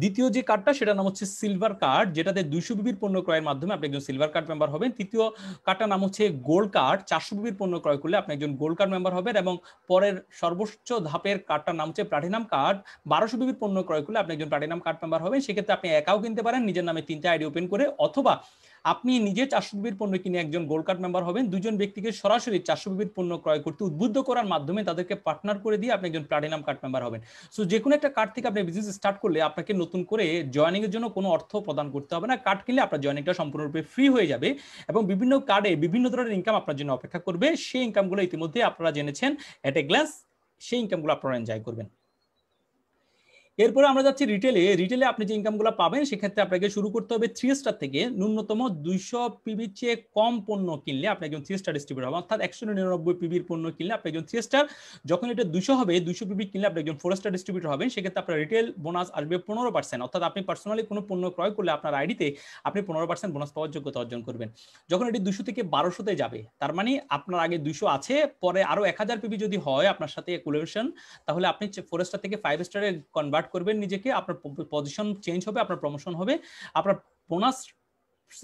দ্বিতীয় যে কার্ডটা সেটার নাম হচ্ছে সিলভার কার্ড যেটাতে দুইশো বিবির পণ্য ক্রয়ের মাধ্যমে আপনি একজন সিলভার কার্ড মেম্বার হবেন তৃতীয় কার্ডটার নাম হচ্ছে গোল্ড কার্ড চারশো বিবির পণ্য ক্রয় করলে আপনি একজন গোল্ড কার্ড মেম্বার হবেন এবং পরের সর্বোচ্চ ধাপের কার্ডটার নাম হচ্ছে প্লাটিনাম কার্ড বারোশো বিবির পণ্য ক্রয় করলে আপনি একজন প্লাটিনাম কার্ড মেম্বার হবেন সেক্ষেত্রে আপনি একাও কিনতে পারেন নিজের নামে তিনটা আইডি ওপেন করে অথবা আপনি নিজে চারশো বিবির পণ্য কিনে একজন গোল্ড কার্ড মেম্বার হবেন দুজন ব্যক্তিকে সরাসরি চারশো বিবির পণ্য ক্রয় করতে উদ্বুদ্ধ করার মাধ্যমে তাদেরকে পার্টনার করে দিয়ে আপনি একজন প্ল্যাটিনাম কার্ড মেম্বার হবেন সো যে কোনো একটা কার্ড থেকে আপনি বিজনেস স্টার্ট করলে আপনাকে নতুন করে জয়নিং এর জন্য কোনো অর্থ প্রদান করতে হবে না কার্ড কিনলে আপনার জয়নিংটা সম্পূর্ণরূপে ফ্রি হয়ে যাবে এবং বিভিন্ন কার্ডে বিভিন্ন ধরনের ইনকাম আপনার জন্য অপেক্ষা করবে সেই ইনকামগুলো ইতিমধ্যে আপনারা জেনেছেন এট এ গ্লাস সেই ইনকামগুলো আপনারা এনজয় করবেন এরপরে আমরা যাচ্ছি রিটেলে রিটেলে আপনি যে ইনকামগুলো পাবেন সেক্ষেত্রে আপনাকে শুরু করতে হবে থ্রি স্টার থেকে ন্যূনতম দুইশো পিবির চেয়ে কম পণ্য কিনলে আপনি একজন থ্রি স্টার ডিস্ট্রিবিউটর হবে অর্থাৎ একশো নিরানব্বই পিবির পণ্য কিনলে আপনি একজন থ্রি স্টার যখন এটা দুশো হবে দুশো পিবি কিনলে আপনি একজন ফোর স্টার ডিস্ট্রিবিউটর হবেন সেক্ষেত্রে আপনার রিটেল বোনাস আসবে পনেরো পার্সেন্ট অর্থাৎ আপনি পার্সোনালি কোনো পণ্য ক্রয় করলে আপনার আইডিতে আপনি পনেরো পার্সেন্ট বোনাস পাওয়ার যোগ্যতা অর্জন করবেন যখন এটি দুশো থেকে বারোশোতে যাবে তার মানে আপনার আগে দুশো আছে পরে আরও এক হাজার পিবি যদি হয় আপনার সাথে কোলেশন তাহলে আপনি ফোর স্টার থেকে ফাইভ স্টারে কনভার্ট স্টার্ট করবেন নিজেকে আপনার পজিশন চেঞ্জ হবে আপনার প্রমোশন হবে আপনার বোনাস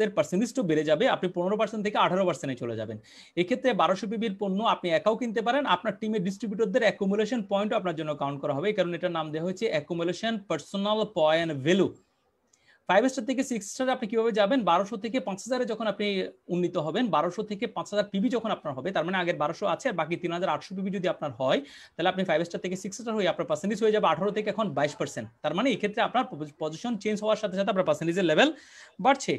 এর পার্সেন্টেজটা বেড়ে যাবে আপনি পনেরো পার্সেন্ট থেকে আঠারো পার্সেন্টে চলে যাবেন এক্ষেত্রে বারোশো পিবির পণ্য আপনি একাও কিনতে পারেন আপনার টিমের ডিস্ট্রিবিউটরদের অ্যাকুমুলেশন পয়েন্টও আপনার জন্য কাউন্ট করা হবে কারণ এটার নাম দেওয়া হয়েছে accumulation personal point value five star থেকে সিক্স স্টার আপনি কিভাবে যাবেন বারোশো থেকে পাঁচ হাজারে যখন আপনি উন্নীত হবেন বারোশো থেকে পাঁচ হাজার পিবি যখন আপনার হবে তার মানে আগের বারোশো আছে আর বাকি তিন হাজার আটশো পিবি যদি আপনার হয় তাহলে আপনি ফাইভ স্টার থেকে সিক্স স্টার হয়ে আপনার পার্সেন্টেজ হয়ে যাবে আঠারো থেকে এখন বাইশ পার্সেন্ট তার মানে এক্ষেত্রে আপনার পজিশন চেঞ্জ হওয়ার সাথে সাথে আপনার পার্সেন্টেজের লেভেল বাড়ছে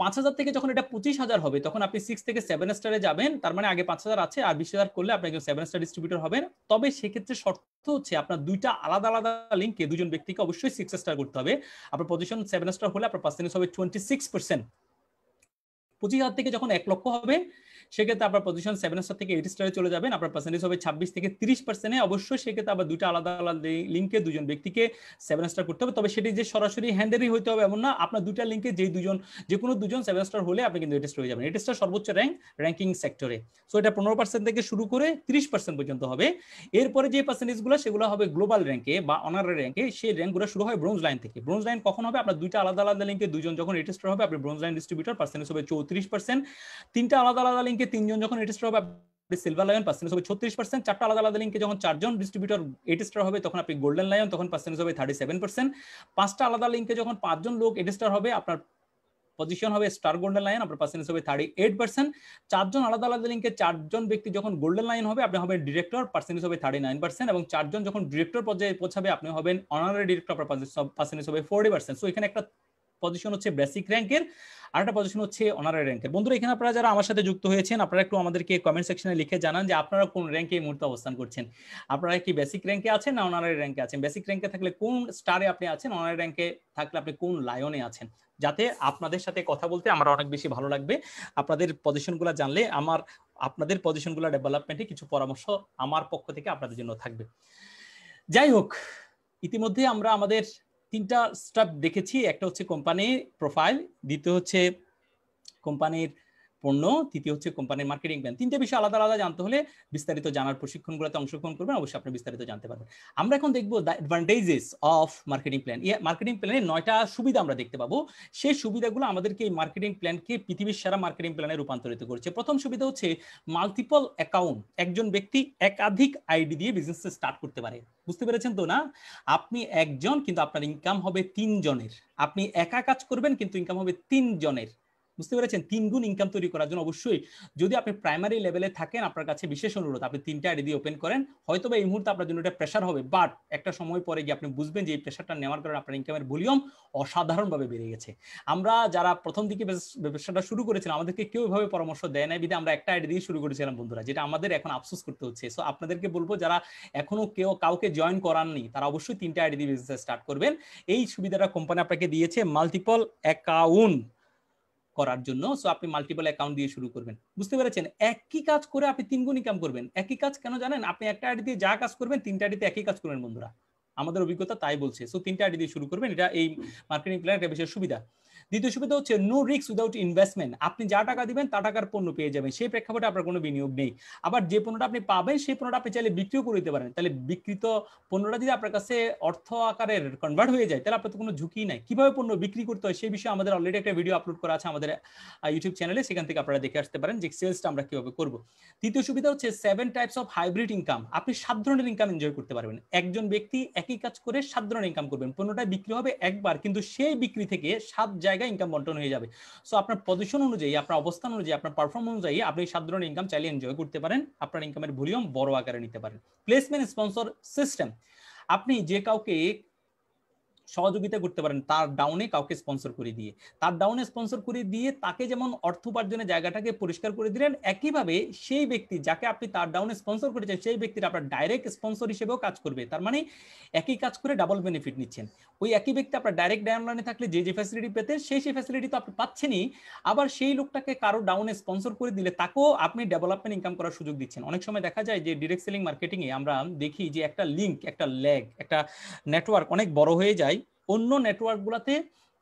পাঁচ হাজার থেকে যখন এটা পঁচিশ হাজার হবে তখন আপনি সিক্স থেকে সেভেন স্টারে যাবেন তার মানে আগে পাঁচ হাজার আছে আর বিশ হাজার করলে আপনি একজন সেভেন স্টার ডিস্ট্রিবিউটর হবেন তবে সেক্ষেত্রে শর্ত হচ্ছে আপনার দুইটা আলাদা আলাদা লিঙ্কে দুজন ব্যক্তিকে অবশ্যই সিক্স স্টার করতে হবে আপনার পজিশন সেভেন স্টার হলে আপনার পার্সেন্টেজ হবে টোয়েন্টি সিক্স পার্সেন্ট পঁচিশ হাজার থেকে যখন এক লক্ষ হবে সেক্ষেত্রে আপনার পজিশন সেভেন স্টার থেকে এইট স্টারে চলে যাবেন আপনার পার্সেন্টেজ হবে ছাব্বিশ থেকে তিরিশ পার্সেন্টে অবশ্যই সেক্ষেত্রে আবার দুইটা আলাদা আলাদা লিঙ্কে দুজন ব্যক্তিকে সেভেন স্টার করতে হবে তবে সেটি যে সরাসরি হ্যান্ডেরই হতে হবে এমন না আপনার দুটা লিঙ্কে যে দুজন যে কোনো দুজন সেভেন স্টার হলে আপনি কিন্তু স্টার হয়ে যাবেন স্টার সর্বোচ্চ র্যাঙ্ক র্যাঙ্কিং সেক্টরে সো এটা পনেরো পার্সেন্ট থেকে শুরু করে তিরিশ পার্সেন্ট পর্যন্ত হবে এরপরে যে পার্সেন্টেজগুলো সেগুলো হবে গ্লোবাল র্যাঙ্কে বা অনারের র্যাঙ্কে সেই র্যাঙ্কগুলো শুরু হয় ব্রোঞ্জ লাইন থেকে ব্রোঞ্জ লাইন কখন হবে আপনার দুইটা আলাদা আলাদা লিঙ্কে দুজন যখন স্টার হবে আপনি ব্রোঞ্জ লাইন ডিস্ট্রিবিউটর পার্সেন্টেজ হবে চৌত্রিশ পার্সেন্ট তিনটা আলাদা আলাদা লিঙ্ক লিঙ্কে তিনজন যখন রেজিস্টার হবে আপনি সিলভার লায়ন পার্সেন্টেজ হবে ছত্রিশ পার্সেন্ট চারটা আলাদা আলাদা লিঙ্কে যখন চারজন ডিস্ট্রিবিউটর রেজিস্টার হবে তখন আপনি গোল্ডেন লায়ন তখন পার্সেন্টেজ হবে থার্টি সেভেন পার্সেন্ট পাঁচটা আলাদা লিঙ্কে যখন পাঁচজন লোক রেজিস্টার হবে আপনার পজিশন হবে স্টার গোল্ডেন লাইন আপনার পার্সেন্টেজ হবে থার্টি এইট পার্সেন্ট চারজন আলাদা আলাদা লিঙ্কে চারজন ব্যক্তি যখন গোল্ডেন লাইন হবে আপনি হবেন ডিরেক্টর পার্সেন্টেজ হবে থার্টি নাইন পার্সেন্ট এবং চারজন যখন ডিরেক্টর পর্যায়ে পৌঁছাবে আপনি হবেন অনারারি ডিরেক্টর আপনার পার্সেন্টেজ হবে ফোর্টি পার্সেন্ট সো এখানে একটা পজিশন হচ্ছে বেসিক র্যাঙ্কের আর একটা পজিশন হচ্ছে অনারারি র্যাঙ্কের বন্ধুরা এখানে আপনারা যারা আমার সাথে যুক্ত হয়েছেন আপনারা একটু আমাদেরকে কমেন্ট সেকশনে লিখে জানান যে আপনারা কোন র্যাঙ্কে এই মুহূর্তে অবস্থান করছেন আপনারা কি বেসিক র্যাঙ্কে আছেন না অনারারি র্যাঙ্কে আছেন বেসিক র্যাঙ্কে থাকলে কোন স্টারে আপনি আছেন অনারারি র্যাঙ্কে থাকলে আপনি কোন লায়নে আছেন যাতে আপনাদের সাথে কথা বলতে আমার অনেক বেশি ভালো লাগবে আপনাদের পজিশনগুলো জানলে আমার আপনাদের পজিশনগুলো ডেভেলপমেন্টে কিছু পরামর্শ আমার পক্ষ থেকে আপনাদের জন্য থাকবে যাই হোক ইতিমধ্যে আমরা আমাদের তিনটা স্টাফ দেখেছি একটা হচ্ছে কোম্পানি প্রোফাইল দ্বিতীয় হচ্ছে কোম্পানির পণ্য তৃতীয় হচ্ছে কোম্পানির মার্কেটিং প্ল্যান তিনটে বিষয় আলাদা আলাদা জানতে হলে বিস্তারিত জানার প্রশিক্ষণগুলোতে অংশগ্রহণ করবেন অবশ্যই আপনি বিস্তারিত জানতে পারবেন আমরা এখন দেখবো the advantages of marketing plan marketing প্ল্যানের নয়টা সুবিধা আমরা দেখতে পাবো সেই সুবিধাগুলো আমাদেরকে এই মার্কেটিং প্ল্যানকে পৃথিবীর সেরা মার্কেটিং প্ল্যানে রূপান্তরিত করছে প্রথম সুবিধা হচ্ছে মাল্টিপল অ্যাকাউন্ট একজন ব্যক্তি একাধিক আইডি দিয়ে বিজনেস স্টার্ট করতে পারে বুঝতে পেরেছেন তো না আপনি একজন কিন্তু আপনার ইনকাম হবে তিনজনের আপনি একা কাজ করবেন কিন্তু ইনকাম হবে তিনজনের বুঝতে পেরেছেন তিন গুণ ইনকাম তৈরি করার জন্য অবশ্যই যদি আপনি প্রাইমারি লেভেলে থাকেন আপনার কাছে বিশেষ অনুরোধ আপনি তিনটা আইডি দিয়ে ওপেন করেন হয়তো এই মুহূর্তে আপনার জন্য এটা প্রেশার হবে বাট একটা সময় পরে গিয়ে আপনি বুঝবেন যে এই প্রেশারটা নেওয়ার কারণে আপনার ইনকামের ভলিউম অসাধারণভাবে বেড়ে গেছে আমরা যারা প্রথম দিকে ব্যবসাটা শুরু করেছিলাম আমাদেরকে কেউ এভাবে পরামর্শ দেয় নাই বিধে আমরা একটা আইডি দিয়ে শুরু করেছিলাম বন্ধুরা যেটা আমাদের এখন আফসোস করতে হচ্ছে সো আপনাদেরকে বলবো যারা এখনো কেউ কাউকে জয়েন করাননি তারা অবশ্যই তিনটা আইডি দিয়ে বিজনেস স্টার্ট করবেন এই সুবিধাটা কোম্পানি আপনাকে দিয়েছে মাল্টিপল অ্যাকাউন্ট করার জন্য সো আপনি মাল্টিপল অ্যাকাউন্ট দিয়ে শুরু করবেন বুঝতে পেরেছেন একই কাজ করে আপনি তিনগুণ ইনকাম করবেন একই কাজ কেন জানেন আপনি একটা আইডি দিয়ে যা কাজ করবেন তিনটা আইডিতে একই কাজ করবেন বন্ধুরা আমাদের অভিজ্ঞতা তাই বলছে সো তিনটা আইডি দিয়ে শুরু করবেন এটা এই মার্কেটিং প্ল্যানের একটা বিশেষ সুবিধা দ্বিতীয় সুবিধা হচ্ছে নো রিক্স উইদাউট ইনভেস্টমেন্ট আপনি যা টাকা দিবেন তা টাকার পণ্য পেয়ে যাবেন সেই প্রেক্ষাপটে আপনার কোনো বিনিয়োগ নেই আবার যে পণ্যটা আপনি পাবেন সেই পণ্যটা আপনি চাইলে বিক্রিও করে দিতে পারেন তাহলে বিক্রিত পণ্যটা যদি আপনার কাছে অর্থ আকারের কনভার্ট হয়ে যায় তাহলে আপনার তো কোনো ঝুঁকি নাই কিভাবে পণ্য বিক্রি করতে হয় সেই বিষয়ে আমাদের অলরেডি একটা ভিডিও আপলোড করা আছে আমাদের ইউটিউব চ্যানেলে সেখান থেকে আপনারা দেখে আসতে পারেন যে সেলসটা আমরা কিভাবে করব তৃতীয় সুবিধা হচ্ছে seven types of hybrid income আপনি সাত ধরনের ইনকাম এনজয় করতে পারবেন একজন ব্যক্তি একই কাজ করে সাত ধরনের ইনকাম করবেন পণ্যটা বিক্রি হবে একবার কিন্তু সেই বিক্রি থেকে সাত জায়গায় জায়গায় ইনকাম বন্টন হয়ে যাবে সো আপনার পজিশন অনুযায়ী আপনার অবস্থান অনুযায়ী আপনার পারফর্ম অনুযায়ী আপনি সাধারণ ইনকাম চাইলে এনজয় করতে পারেন আপনার ইনকামের ভলিউম বড় আকারে নিতে পারেন প্লেসমেন্ট স্পন্সর সিস্টেম আপনি যে কাউকে সহযোগিতা করতে পারেন তার ডাউনে কাউকে স্পন্সর করে দিয়ে তার ডাউনে স্পন্সর করে দিয়ে তাকে যেমন অর্থ উপার্জনের জায়গাটাকে পরিষ্কার করে দিলেন একইভাবে সেই ব্যক্তি যাকে আপনি তার ডাউনে স্পন্সর করেছেন সেই ব্যক্তির আপনার ডাইরেক্ট স্পন্সর হিসেবেও কাজ করবে তার মানে একই কাজ করে ডাবল বেনিফিট নিচ্ছেন ওই একই ব্যক্তি আপনার ডাইরেক্ট ডাউনলাইনে থাকলে যে যে ফ্যাসিলিটি পেতে সেই সেই ফ্যাসিলিটি তো আপনি পাচ্ছেনই আবার সেই লোকটাকে কারো ডাউনে স্পন্সর করে দিলে তাকেও আপনি ডেভেলপমেন্ট ইনকাম করার সুযোগ দিচ্ছেন অনেক সময় দেখা যায় যে ডিরেক্ট সেলিং মার্কেটিংয়ে আমরা দেখি যে একটা লিঙ্ক একটা ল্যাগ একটা নেটওয়ার্ক অনেক বড় হয়ে যায় অন্য নেটওয়ার্কগুলোতে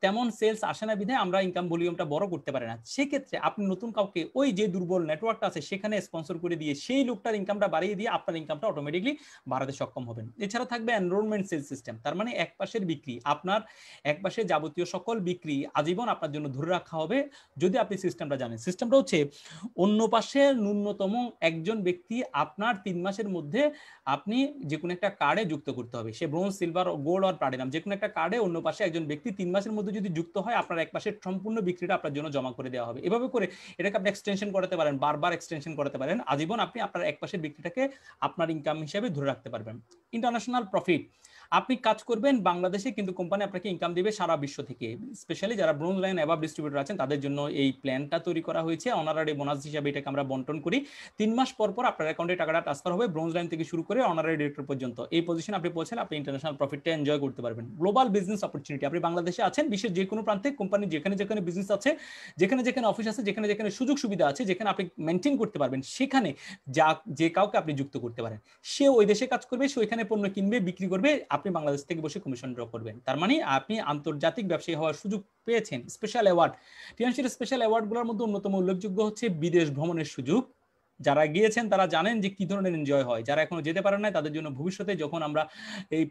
তেমন সেলস আসে না বিধে আমরা ইনকাম ভলিউমটা বড় করতে পারি না সেক্ষেত্রে আপনি নতুন কাউকে ওই যে দুর্বল নেটওয়ার্কটা আছে সেখানে স্পন্সর করে দিয়ে সেই লোকটার ইনকামটা বাড়িয়ে দিয়ে আপনার ইনকামটা অটোমেটিকলি বাড়াতে সক্ষম হবেন এছাড়া থাকবে এনরোলমেন্ট সেলস সিস্টেম তার মানে এক পাশের বিক্রি আপনার এক পাশে যাবতীয় সকল বিক্রি আজীবন আপনার জন্য ধরে রাখা হবে যদি আপনি সিস্টেমটা জানেন সিস্টেমটা হচ্ছে অন্য পাশে ন্যূনতম একজন ব্যক্তি আপনার তিন মাসের মধ্যে আপনি যে কোনো একটা কার্ডে যুক্ত করতে হবে সে ব্রোঞ্জ সিলভার গোল্ড আর প্লাটিনাম যে কোনো একটা কার্ডে অন্য পাশে একজন ব্যক্তি তিন মাসের মধ্যে মধ্যে যদি যুক্ত হয় আপনার এক পাশের সম্পূর্ণ বিক্রিটা আপনার জন্য জমা করে দেওয়া হবে এভাবে করে এটাকে আপনি এক্সটেনশন করাতে পারেন বারবার এক্সটেনশন করাতে পারেন আজীবন আপনি আপনার এক পাশের বিক্রিটাকে আপনার ইনকাম হিসাবে ধরে রাখতে পারবেন ইন্টারন্যাশনাল প্রফিট আপনি কাজ করবেন বাংলাদেশে কিন্তু কোম্পানি আপনাকে ইনকাম দিবে সারা বিশ্ব থেকে স্পেশালি যারা ব্রোঞ্জ লাইন অ্যাবাব ডিস্ট্রিবিউটার আছেন তাদের জন্য এই প্ল্যানটা তৈরি করা হয়েছে অনারারি বোনাস হিসাবে এটাকে আমরা বন্টন করি তিন মাস পর পর আপনার অ্যাকাউন্টে টাকাটা ট্রান্সফার হবে ব্রোঞ্জ লাইন থেকে শুরু করে অনারারি ডিরেক্টর পর্যন্ত এই পজিশন আপনি পৌঁছেন আপনি ইন্টারন্যাশনাল প্রফিটটা এনজয় করতে পারবেন গ্লোবাল বিজনেস অপরচুনিটি আপনি বাংলাদেশে আছেন বিশ্বের যে কোনো প্রান্তে কোম্পানি যেখানে যেখানে বিজনেস আছে যেখানে যেখানে অফিস আছে যেখানে যেখানে সুযোগ সুবিধা আছে যেখানে আপনি মেনটেন করতে পারবেন সেখানে যা যে কাউকে আপনি যুক্ত করতে পারেন সে ওই দেশে কাজ করবে সে ওইখানে পণ্য কিনবে বিক্রি করবে আপনি বাংলাদেশ থেকে বসে কমিশন ড্র করবেন তার মানে আপনি আন্তর্জাতিক ব্যবসায়ী হওয়ার সুযোগ পেয়েছেন স্পেশাল অ্যাওয়ার্ড টিয়ানশির স্পেশাল অ্যাওয়ার্ডগুলোর মধ্যে অন্যতম উল্লেখযোগ্য হচ্ছে বিদেশ ভ্রমণের সুযোগ যারা গিয়েছেন তারা জানেন যে কি ধরনের এনজয় হয় যারা এখনো যেতে পারেন না তাদের জন্য ভবিষ্যতে যখন আমরা এই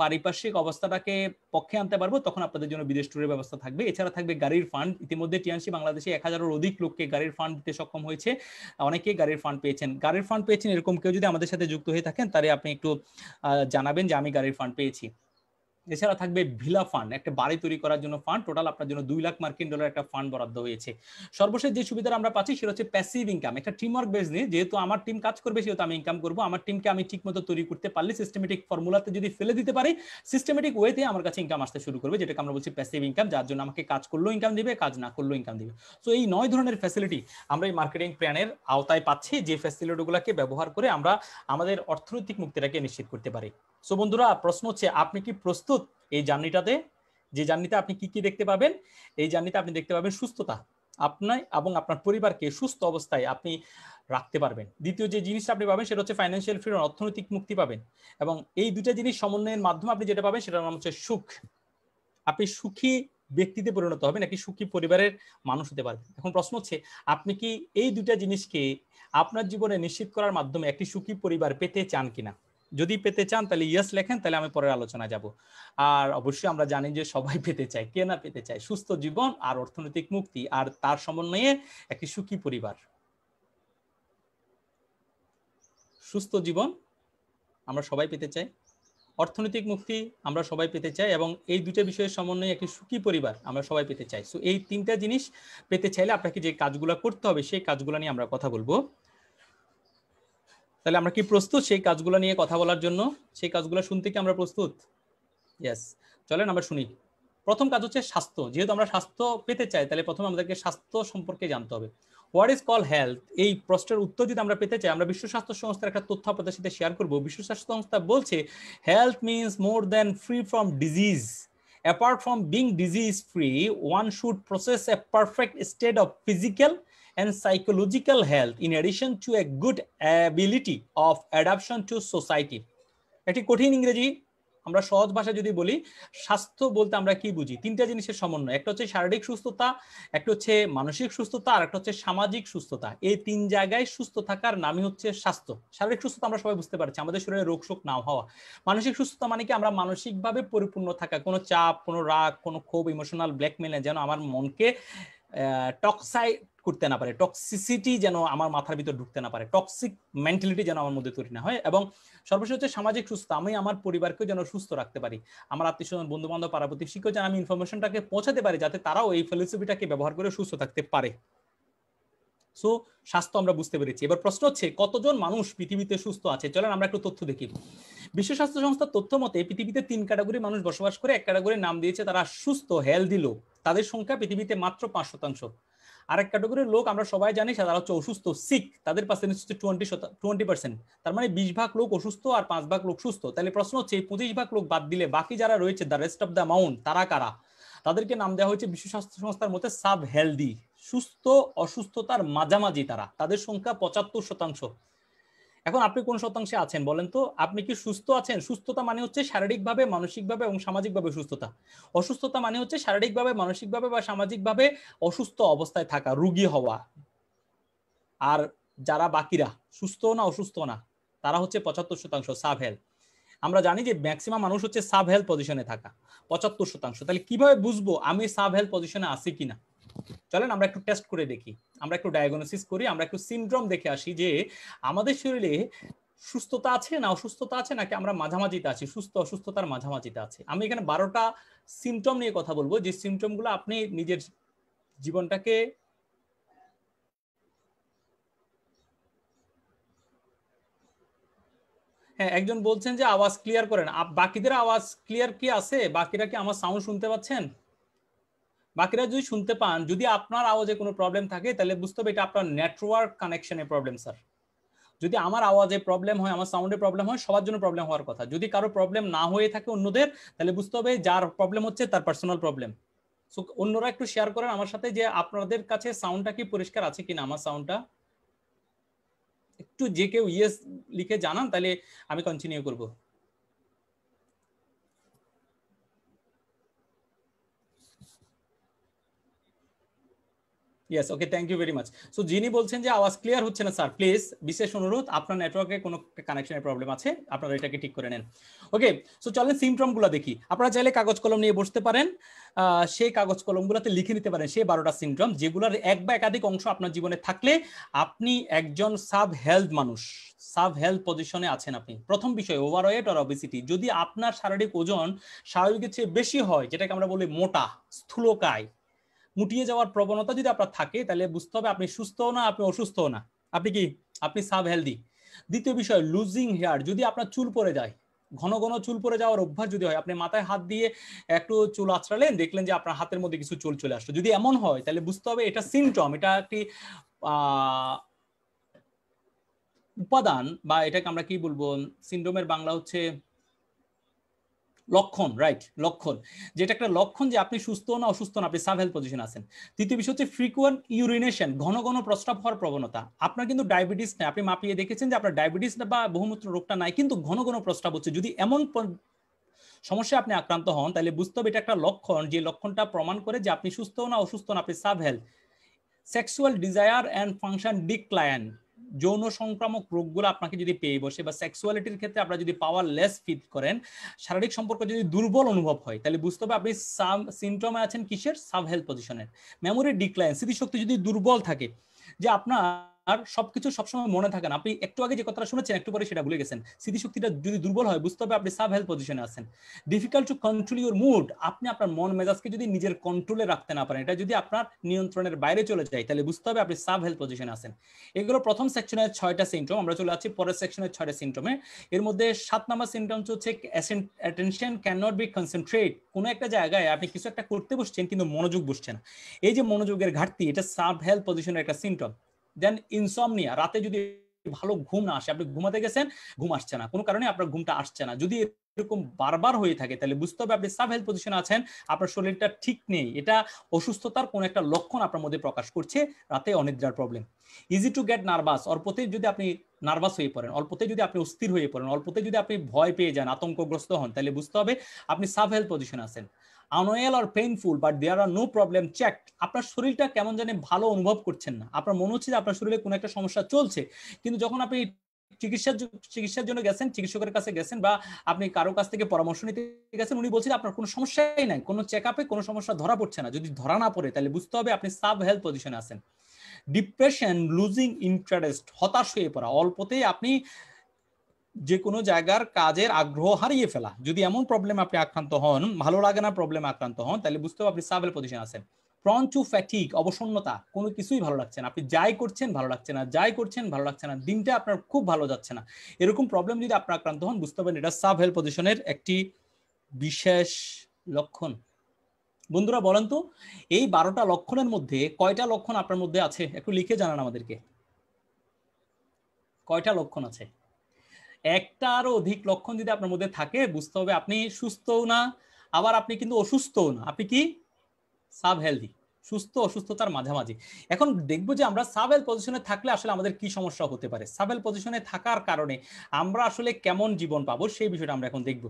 পারিপার্শ্বিক অবস্থাটাকে পক্ষে আনতে পারবো তখন আপনাদের জন্য বিদেশ ট্যুরের ব্যবস্থা থাকবে এছাড়া থাকবে গাড়ির ফান্ড ইতিমধ্যে টিএনসি বাংলাদেশে এক হাজারের অধিক লোককে গাড়ির ফান্ড দিতে সক্ষম হয়েছে অনেকে গাড়ির ফান্ড পেয়েছেন গাড়ির ফান্ড পেয়েছেন এরকম কেউ যদি আমাদের সাথে যুক্ত হয়ে থাকেন তাহলে আপনি একটু জানাবেন যে আমি গাড়ির ফান্ড পেয়েছি এছাড়া থাকবে ভিলা ফান্ড একটা বাড়ি তৈরি করার জন্য ফান্ড টোটাল আপনার জন্য দুই লাখ মার্কিন ডলার একটা ফান্ড বরাদ্দ হয়েছে সর্বশেষ যে সুবিধাটা আমরা পাচ্ছি সেটা হচ্ছে প্যাসিভ ইনকাম একটা টিমওয়ার্ক বেস নিয়ে যেহেতু আমার টিম কাজ করবে সেহেতু আমি ইনকাম করবো আমার টিমকে আমি ঠিকমতো তৈরি করতে পারলে সিস্টেমেটিক ফর্মুলাতে যদি ফেলে দিতে পারি সিস্টেমেটিক ওয়েতে আমার কাছে ইনকাম আসতে শুরু করবে যেটাকে আমরা বলছি প্যাসিভ ইনকাম যার জন্য আমাকে কাজ করলেও ইনকাম দিবে কাজ না করলেও ইনকাম দিবে সো এই নয় ধরনের ফ্যাসিলিটি আমরা এই মার্কেটিং প্ল্যানের আওতায় পাচ্ছি যে ফ্যাসিলিটিগুলোকে ব্যবহার করে আমরা আমাদের অর্থনৈতিক মুক্তিটাকে নিশ্চিত করতে পারি সো বন্ধুরা প্রশ্ন হচ্ছে আপনি কি প্রস্তুত এই জার্নিটাতে যে জার্নিতে আপনি কি কি দেখতে পাবেন এই জার্নিতে আপনি দেখতে পাবেন সুস্থতা আপনার এবং আপনার পরিবারকে সুস্থ অবস্থায় আপনি রাখতে পারবেন দ্বিতীয় যে জিনিসটা আপনি পাবেন সেটা হচ্ছে ফাইন্যান্সিয়াল ফ্রিডম অর্থনৈতিক মুক্তি পাবেন এবং এই দুইটা জিনিস সমন্বয়ের মাধ্যমে আপনি যেটা পাবেন সেটার নাম হচ্ছে সুখ আপনি সুখী ব্যক্তিতে পরিণত হবেন একটি সুখী পরিবারের মানুষ হতে পারবেন এখন প্রশ্ন হচ্ছে আপনি কি এই দুইটা জিনিসকে আপনার জীবনে নিশ্চিত করার মাধ্যমে একটি সুখী পরিবার পেতে চান কিনা যদি পেতে চান তাহলে ইয়েস লেখেন তাহলে আমি পরের আলোচনা যাব আর অবশ্যই আমরা জানি যে সবাই পেতে চাই কে না পেতে চায় সুস্থ জীবন আর অর্থনৈতিক মুক্তি আর তার সমন্বয়ে একটি সুখী পরিবার সুস্থ জীবন আমরা সবাই পেতে চাই অর্থনৈতিক মুক্তি আমরা সবাই পেতে চাই এবং এই দুটা বিষয়ের সমন্বয়ে একটি সুখী পরিবার আমরা সবাই পেতে চাই সো এই তিনটা জিনিস পেতে চাইলে আপনাকে যে কাজগুলো করতে হবে সেই কাজগুলো নিয়ে আমরা কথা বলবো তাহলে আমরা কি প্রস্তুত সেই কাজগুলো নিয়ে কথা বলার জন্য সেই কাজগুলো শুনতে কি আমরা প্রস্তুত ইয়েস চলেন আমরা শুনি প্রথম কাজ হচ্ছে স্বাস্থ্য যেহেতু আমরা স্বাস্থ্য পেতে চাই তাহলে প্রথমে আমাদেরকে স্বাস্থ্য সম্পর্কে জানতে হবে হোয়াট ইজ কল হেলথ এই প্রশ্নের উত্তর যদি আমরা পেতে চাই আমরা বিশ্ব স্বাস্থ্য সংস্থার একটা তথ্য আপনাদের সাথে শেয়ার করবো বিশ্ব স্বাস্থ্য সংস্থা বলছে health means more than free from disease apart from being disease free one should process a perfect state of physical and psychological health in addition to a good ability of adaptation to society একটি কঠিন ইংরেজি আমরা সহজ ভাষায় যদি বলি স্বাস্থ্য বলতে আমরা কি বুঝি তিনটা জিনিসের সমন্বয় একটা হচ্ছে শারীরিক সুস্থতা একটা হচ্ছে মানসিক সুস্থতা আর একটা হচ্ছে সামাজিক সুস্থতা এই তিন জায়গায় সুস্থ থাকার নামই হচ্ছে স্বাস্থ্য শারীরিক সুস্থতা আমরা সবাই বুঝতে পারছি আমাদের শরীরে রোগ না হওয়া মানসিক সুস্থতা মানে কি আমরা মানসিকভাবে পরিপূর্ণ থাকা কোনো চাপ কোনো রাগ কোনো ক্ষোভ ইমোশনাল ব্ল্যাকমেলে যেন আমার মনকে টক্সাই করতে না পারে টক্সিসিটি যেন আমার মাথার ভিতর ঢুকতে না পারে টক্সিক মেন্টালিটি যেন আমার মধ্যে তৈরি না হয় এবং সর্বশেষ হচ্ছে সামাজিক সুস্থ আমি আমার পরিবারকেও যেন সুস্থ রাখতে পারি আমার আত্মীয় স্বজন বন্ধু বান্ধব পাড়া প্রতিবেশীকেও যেন আমি ইনফরমেশনটাকে পৌঁছাতে পারি যাতে তারাও এই ফিলোসফিটাকে ব্যবহার করে সুস্থ থাকতে পারে সো স্বাস্থ্য আমরা বুঝতে পেরেছি এবার প্রশ্ন হচ্ছে কতজন মানুষ পৃথিবীতে সুস্থ আছে চলেন আমরা একটু তথ্য দেখি বিশ্ব স্বাস্থ্য সংস্থার তথ্য মতে পৃথিবীতে তিন ক্যাটাগরি মানুষ বসবাস করে এক ক্যাটাগরি নাম দিয়েছে তারা সুস্থ হেলদি লোক তাদের সংখ্যা পৃথিবীতে মাত্র পাঁচ শতাংশ আরেক ক্যাটাগরির লোক আমরা সবাই জানি তারা হচ্ছে অসুস্থ সিক তাদের পার্সেন্টেজ হচ্ছে টোয়েন্টি টোয়েন্টি পার্সেন্ট তার মানে বিশ ভাগ লোক অসুস্থ আর পাঁচ ভাগ লোক সুস্থ তাহলে প্রশ্ন হচ্ছে এই পঁচিশ ভাগ লোক বাদ দিলে বাকি যারা রয়েছে the rest of the amount তারা কারা তাদেরকে নাম দেওয়া হয়েছে বিশ্ব স্বাস্থ্য সংস্থার মতে সাব হেলদি সুস্থ অসুস্থতার মাঝামাঝি তারা তাদের সংখ্যা পঁচাত্তর শতাংশ এখন আপনি কোন শতাংশে আছেন বলেন তো আপনি কি সুস্থ আছেন সুস্থতা মানে হচ্ছে শারীরিকভাবে মানসিকভাবে এবং সামাজিকভাবে সুস্থতা অসুস্থতা মানে হচ্ছে শারীরিকভাবে মানসিকভাবে বা সামাজিকভাবে অসুস্থ অবস্থায় থাকা রুগী হওয়া আর যারা বাকিরা সুস্থ না অসুস্থ না তারা হচ্ছে পঁচাত্তর শতাংশ সাব হেলথ আমরা জানি যে ম্যাক্সিমাম মানুষ হচ্ছে সাব হেলথ পজিশনে থাকা পঁচাত্তর শতাংশ তাহলে কিভাবে বুঝবো আমি সাব হেলথ পজিশনে আছি কিনা চলেন আমরা একটু টেস্ট করে দেখি আমরা একটু ডায়াগনোসিস করি আমরা একটু সিনড্রম দেখে আসি যে আমাদের শরীরে সুস্থতা আছে না অসুস্থতা আছে নাকি আমরা মাঝামাঝিতে আছি সুস্থ অসুস্থতার মাঝামাঝিতে আছে আমি এখানে বারোটা সিমটম নিয়ে কথা বলবো যে সিমটমগুলো আপনি নিজের জীবনটাকে হ্যাঁ একজন বলছেন যে আওয়াজ ক্লিয়ার করেন বাকিদের আওয়াজ ক্লিয়ার কি আছে বাকিরা কি আমার সাউন্ড শুনতে পাচ্ছেন বাকিরা যদি শুনতে পান যদি আপনার আওয়াজে কোনো প্রবলেম থাকে তাহলে বুঝতে হবে এটা আপনার নেটওয়ার্ক কানেকশনে প্রবলেম স্যার যদি আমার আওয়াজে প্রবলেম হয় আমার সাউন্ডে প্রবলেম হয় সবার জন্য প্রবলেম হওয়ার কথা যদি কারো প্রবলেম না হয়ে থাকে অন্যদের তাহলে বুঝতে হবে যার প্রবলেম হচ্ছে তার পার্সোনাল প্রবলেম সো অন্যরা একটু শেয়ার করেন আমার সাথে যে আপনাদের কাছে সাউন্ডটা কি পরিষ্কার আছে কিনা আমার সাউন্ডটা একটু যে কেউ ইয়েস লিখে জানান তাহলে আমি কন্টিনিউ করবো yes okay thank you very much so যিনি বলছেন যে আওয়াজ ক্লিয়ার হচ্ছে না স্যার প্লিজ বিশেষ অনুরোধ আপনার নেটওয়ার্কে কোনো কানেকশনের প্রবলেম আছে আপনারা এটাকে ঠিক করে নেন ওকে সো চলেন সিমটমগুলো দেখি আপনারা চাইলে কাগজ কলম নিয়ে বসতে পারেন সেই কাগজ কলমগুলোতে লিখে নিতে পারেন সেই বারোটা সিমটম যেগুলোর এক বা একাধিক অংশ আপনার জীবনে থাকলে আপনি একজন সাব হেলথ মানুষ সাব হেলথ পজিশনে আছেন আপনি প্রথম বিষয় ওভারওয়েট আর অবিসিটি যদি আপনার শারীরিক ওজন স্বাভাবিকের চেয়ে বেশি হয় যেটাকে আমরা বলি মোটা স্থূলকায় মুটিয়ে যাওয়ার প্রবণতা যদি আপনার থাকে তাহলে বুঝতে হবে আপনি সুস্থও না আপনি অসুস্থও না আপনি কি আপনি সাব হেলদি দ্বিতীয় বিষয় লুজিং হেয়ার যদি আপনার চুল পরে যায় ঘন ঘন চুল পরে যাওয়ার অভ্যাস যদি হয় আপনি মাথায় হাত দিয়ে একটু চুল আছড়ালেন দেখলেন যে আপনার হাতের মধ্যে কিছু চুল চলে আসলো যদি এমন হয় তাহলে বুঝতে হবে এটা সিমটম এটা একটি উপাদান বা এটাকে আমরা কি বলবো সিন্ড্রোমের বাংলা হচ্ছে লক্ষণ রাইট লক্ষণ যেটা একটা লক্ষণ যে আপনি সুস্থ না অসুস্থ না আপনি সাব হেলথ পজিশন আছেন তৃতীয় বিষয় হচ্ছে ফ্রিকুয়েন্ট ইউরিনেশন ঘন ঘন প্রস্রাব হওয়ার প্রবণতা আপনার কিন্তু ডায়াবেটিস নাই আপনি মাপিয়ে দেখেছেন যে আপনার ডায়াবেটিস বা বহুমূত্র রোগটা নাই কিন্তু ঘন ঘন প্রস্রাব হচ্ছে যদি এমন সমস্যা আপনি আক্রান্ত হন তাহলে বুঝতে হবে এটা একটা লক্ষণ যে লক্ষণটা প্রমাণ করে যে আপনি সুস্থ না অসুস্থ না আপনি sub health sexual desire and function decline যৌন সংক্রামক রোগগুলো আপনাকে যদি পেয়ে বসে বা সেক্সুয়ালিটির ক্ষেত্রে আপনারা যদি পাওয়ার লেস ফিল করেন শারীরিক সম্পর্ক যদি দুর্বল অনুভব হয় তাহলে বুঝতে হবে আপনি সাম সিমটমে আছেন কিসের সাব হেলথ পজিশনের মেমোরি ডিক্লাইন স্মৃতিশক্তি যদি দুর্বল থাকে যে আপনার আর সবকিছু সবসময় মনে থাকে না আপনি একটু আগে যে কথাটা শুনেছেন একটু পরে সেটা ভুলে গেছেন স্মৃতিশক্তিটা যদি দুর্বল হয় বুঝতে হবে আপনি সাব হেলথ পজিশনে আছেন difficult to control your mood আপনি আপনার মন মেজাজকে যদি নিজের কন্ট্রোলে রাখতে না পারেন এটা যদি আপনার নিয়ন্ত্রণের বাইরে চলে যায় তাহলে বুঝতে হবে আপনি সাব হেলথ পজিশনে আছেন এগুলো প্রথম সেকশনের ছয়টা সিমটম আমরা চলে আসছি পরের সেকশনের ছয়টা সিমটমে এর মধ্যে সাত নাম্বার সিমটম হচ্ছে attention can not be concentrate কোনো একটা জায়গায় আপনি কিছু একটা করতে বসছেন কিন্তু মনোযোগ বসছে না এই যে মনোযোগের ঘাটতি এটা সাব হেলথ পজিশনের একটা সিমটম দেন ইনসমনিয়া রাতে যদি ভালো ঘুম না আসে আপনি ঘুমাতে গেছেন ঘুম আসছে না কোনো কারণে আপনার ঘুমটা আসছে না যদি এরকম বারবার হয়ে থাকে তাহলে বুঝতে হবে আপনি সাব হেলথ পজিশনে আছেন আপনার শরীরটা ঠিক নেই এটা অসুস্থতার কোন একটা লক্ষণ আপনার মধ্যে প্রকাশ করছে রাতে অনিদ্রার problem easy to get nervous অল্পতে যদি আপনি নার্ভাস হয়ে পড়েন অল্পতে যদি আপনি অস্থির হয়ে পড়েন অল্পতে যদি আপনি ভয় পেয়ে যান আতঙ্কগ্রস্ত হন তাহলে বুঝতে হবে আপনি সাব হেলথ পজিশনে আছেন unwell or painful but there are no problem check আপনার শরীরটা কেমন জানি ভালো অনুভব করছেন না আপনার মনে হচ্ছে যে আপনার শরীরে কোনো একটা সমস্যা চলছে কিন্তু যখন আপনি চিকিৎসার চিকিৎসার জন্য গেছেন চিকিৎসকের কাছে গেছেন বা আপনি কারো কাছ থেকে পরামর্শ নিতে গেছেন উনি বলছেন আপনার কোনো সমস্যাই নাই কোনো চেক আপে কোনো সমস্যা ধরা পড়ছে না যদি ধরা না পড়ে তাহলে বুঝতে হবে আপনি সাব হেলথ পজিশনে আছেন ডিপ্রেশন লুজিং ইন্টারেস্ট হতাশ হয়ে পড়া অল্পতেই আপনি যে কোনো জায়গার কাজের আগ্রহ হারিয়ে ফেলা যদি এমন প্রবলেম আপনি আক্রান্ত হন ভালো লাগে না প্রবলেম আক্রান্ত হন তাহলে বুঝতে আপনি সাবেল পজিশন আছেন প্রন টু ফ্যাটিক অবসন্নতা কোনো কিছুই ভালো লাগছে না আপনি যাই করছেন ভালো লাগছে না যাই করছেন ভালো লাগছে না দিনটা আপনার খুব ভালো যাচ্ছে না এরকম প্রবলেম যদি আপনার আক্রান্ত হন বুঝতে পারেন এটা সাব হেল্প পজিশনের একটি বিশেষ লক্ষণ বন্ধুরা বলেন তো এই বারোটা লক্ষণের মধ্যে কয়টা লক্ষণ আপনার মধ্যে আছে একটু লিখে জানান আমাদেরকে কয়টা লক্ষণ আছে একটা আরো অধিক লক্ষণ যদি আপনার মধ্যে থাকে বুঝতে হবে আপনি সুস্থও না আবার আপনি কিন্তু অসুস্থও না আপনি কি সাব হেলদি সুস্থ অসুস্থতার মাঝামাঝি এখন দেখব যে আমরা সাবেল পজিশনে থাকলে আসলে আমাদের কি সমস্যা হতে পারে সাবেল পজিশনে থাকার কারণে আমরা আসলে কেমন জীবন পাবো সেই বিষয়টা আমরা এখন দেখব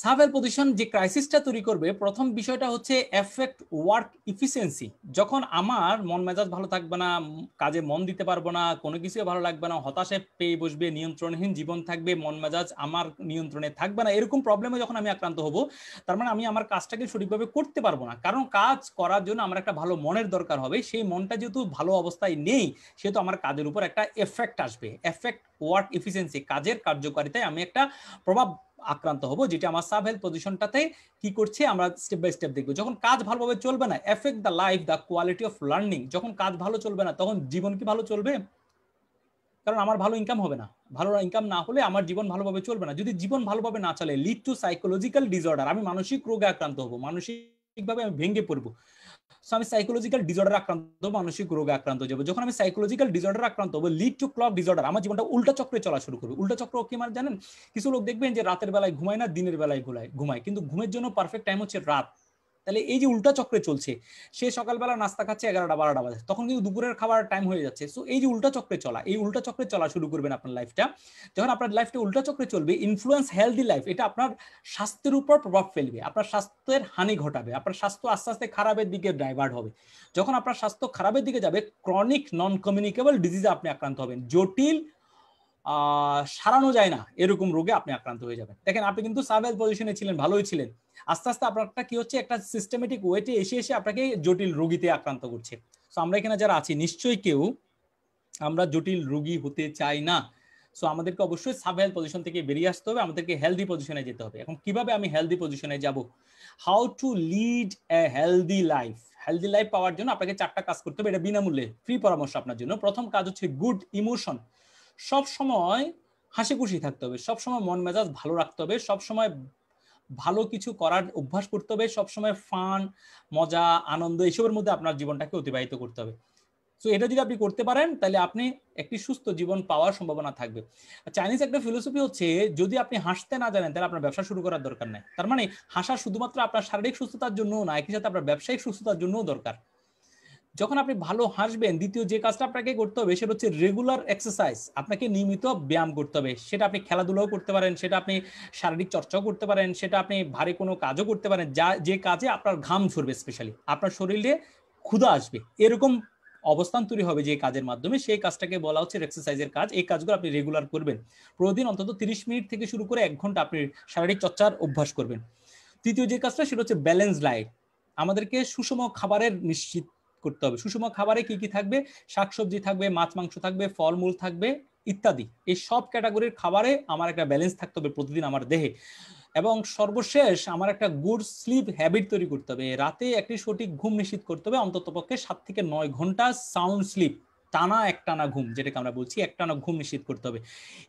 সাব পজিশন যে ক্রাইসিসটা তৈরি করবে প্রথম বিষয়টা হচ্ছে এফেক্ট ওয়ার্ক ইফিসিয়েন্সি যখন আমার মন মেজাজ ভালো থাকবে না কাজে মন দিতে পারবো না কোনো কিছু ভালো লাগবে না হতাশে পেয়ে বসবে নিয়ন্ত্রণহীন জীবন থাকবে মন মেজাজ আমার নিয়ন্ত্রণে থাকবে না এরকম প্রবলেমে যখন আমি আক্রান্ত হব তার মানে আমি আমার কাজটাকে সঠিকভাবে করতে পারবো না কারণ কাজ করার জন্য আমার একটা ভালো মনের দরকার হবে সেই মনটা যেহেতু ভালো অবস্থায় নেই সেহেতু আমার কাজের উপর একটা এফেক্ট আসবে এফেক্ট ওয়ার্ক ইফিসিয়েন্সি কাজের কার্যকারিতায় আমি একটা প্রভাব আক্রান্ত হব যেটা আমার সাব হেলথ পজিশনটাতে কি করছে আমরা স্টেপ বাই স্টেপ দেখবো যখন কাজ ভালোভাবে চলবে না effect the life the quality of learning যখন কাজ ভালো চলবে না তখন জীবন কি ভালো চলবে কারণ আমার ভালো ইনকাম হবে না ভালো ইনকাম না হলে আমার জীবন ভালোভাবে চলবে না যদি জীবন ভালোভাবে না চলে লিড টু সাইকোলজিক্যাল ডিসঅর্ডার আমি মানসিক রোগে আক্রান্ত হবো মানসিকভাবে আমি ভেঙে পড়বো সো আমি সাইকোলজিক্যাল ডিসঅর্ডার আক্রান্ত মানসিক রোগে আক্রান্ত যাবো যখন আমি সাইকোলজিক্যাল ডিসঅর্ডার আক্রান্ত হবো লিড টু ক্লক ডিসঅর্ডার আমার জীবনটা উল্টা চক্রে চলা শুরু করবে উল্টা চক্র কি মানে জানেন কিছু লোক দেখবেন যে রাতের বেলায় ঘুমায় না দিনের বেলায় ঘুমায় ঘুমায় কিন্তু ঘুমের জন্য পারফেক্ট টাইম হচ্ছে রাত তাহলে এই যে উল্টা চক্রে চলছে সে সকালবেলা নাস্তা খাচ্ছে এগারোটা বারোটা বাজে তখন কিন্তু দুপুরের খাবার টাইম হয়ে যাচ্ছে সো এই যে উল্টা চক্রে চলা এই উল্টা চক্রে চলা শুরু করবেন আপনার লাইফটা যখন আপনার লাইফটা উল্টা চক্রে চলবে ইনফ্লুয়েন্স হেলদি লাইফ এটা আপনার স্বাস্থ্যের উপর প্রভাব ফেলবে আপনার স্বাস্থ্যের হানি ঘটাবে আপনার স্বাস্থ্য আস্তে আস্তে খারাপের দিকে ডাইভার্ট হবে যখন আপনার স্বাস্থ্য খারাপের দিকে যাবে ক্রনিক নন কমিউনিকেবল ডিজিজে আপনি আক্রান্ত হবেন জটিল সারানো যায় না এরকম রোগে আপনি আক্রান্ত হয়ে যাবেন দেখেন আপনি কিন্তু সার্ভাইভ পজিশনে ছিলেন ভালোই ছিলেন আস্তে আস্তে আপনারটা কি হচ্ছে একটা সিস্টেমেটিক ওয়েটে এসে এসে আপনাকে জটিল রোগীতে আক্রান্ত করছে সো আমরা এখানে যারা আছি নিশ্চয়ই কেউ আমরা জটিল রোগী হতে চাই না সো আমাদেরকে অবশ্যই সাব হেলথ পজিশন থেকে বেরিয়ে আসতে হবে আমাদেরকে হেলদি পজিশনে যেতে হবে এখন কিভাবে আমি হেলদি পজিশনে যাব how to lead a healthy life healthy life পাওয়ার জন্য আপনাকে চারটা কাজ করতে হবে এটা বিনামূল্যে ফ্রি পরামর্শ আপনার জন্য প্রথম কাজ হচ্ছে গুড ইমোশন সব সময় হাসি খুশি থাকতে হবে সব সময় মন মেজাজ ভালো রাখতে হবে সব সময় ভালো কিছু করার অভ্যাস করতে হবে সবসময় ফান মজা আনন্দ এসবের মধ্যে আপনার জীবনটাকে অতিবাহিত করতে হবে তো এটা যদি আপনি করতে পারেন তাহলে আপনি একটি সুস্থ জীবন পাওয়ার সম্ভাবনা থাকবে চাইনিজ একটা ফিলোসফি হচ্ছে যদি আপনি হাসতে না জানেন তাহলে আপনার ব্যবসা শুরু করার দরকার নাই তার মানে হাসা শুধুমাত্র আপনার শারীরিক সুস্থতার জন্য না একই সাথে আপনার ব্যবসায়িক সুস্থতার জন্যও দরকার যখন আপনি ভালো হাসবেন দ্বিতীয় যে কাজটা আপনাকে করতে হবে সেটা হচ্ছে রেগুলার এক্সারসাইজ আপনাকে নিয়মিত ব্যায়াম করতে হবে সেটা আপনি খেলাধুলাও করতে পারেন সেটা আপনি শারীরিক চর্চাও করতে পারেন সেটা আপনি ভারী কোনো কাজও করতে পারেন যা যে কাজে আপনার ঘাম ঝরবে স্পেশালি আপনার শরীরে ক্ষুধা আসবে এরকম অবস্থান তৈরি হবে যে কাজের মাধ্যমে সেই কাজটাকে বলা হচ্ছে এক্সারসাইজের কাজ এই কাজগুলো আপনি রেগুলার করবেন প্রতিদিন অন্তত তিরিশ মিনিট থেকে শুরু করে এক ঘন্টা আপনি শারীরিক চর্চার অভ্যাস করবেন তৃতীয় যে কাজটা সেটা হচ্ছে ব্যালেন্স লাইফ আমাদেরকে সুষম খাবারের নিশ্চিত করতে হবে সুষম খাবারে কি কি থাকবে শাকসবজি থাকবে মাছ মাংস থাকবে ফলমূল থাকবে ইত্যাদি এই সব ক্যাটাগরির খাবারে আমার একটা ব্যালেন্স থাকতে হবে প্রতিদিন আমার দেহে এবং সর্বশেষ আমার একটা গুড স্লিপ হ্যাবিট তৈরি করতে হবে রাতে একটি সঠিক ঘুম নিশ্চিত করতে হবে অন্ততপক্ষে সাত থেকে নয় ঘন্টা সাউন্ড স্লিপ টানা একটানা ঘুম যেটাকে আমরা বলছি একটানা ঘুম নিশ্চিত করতে হবে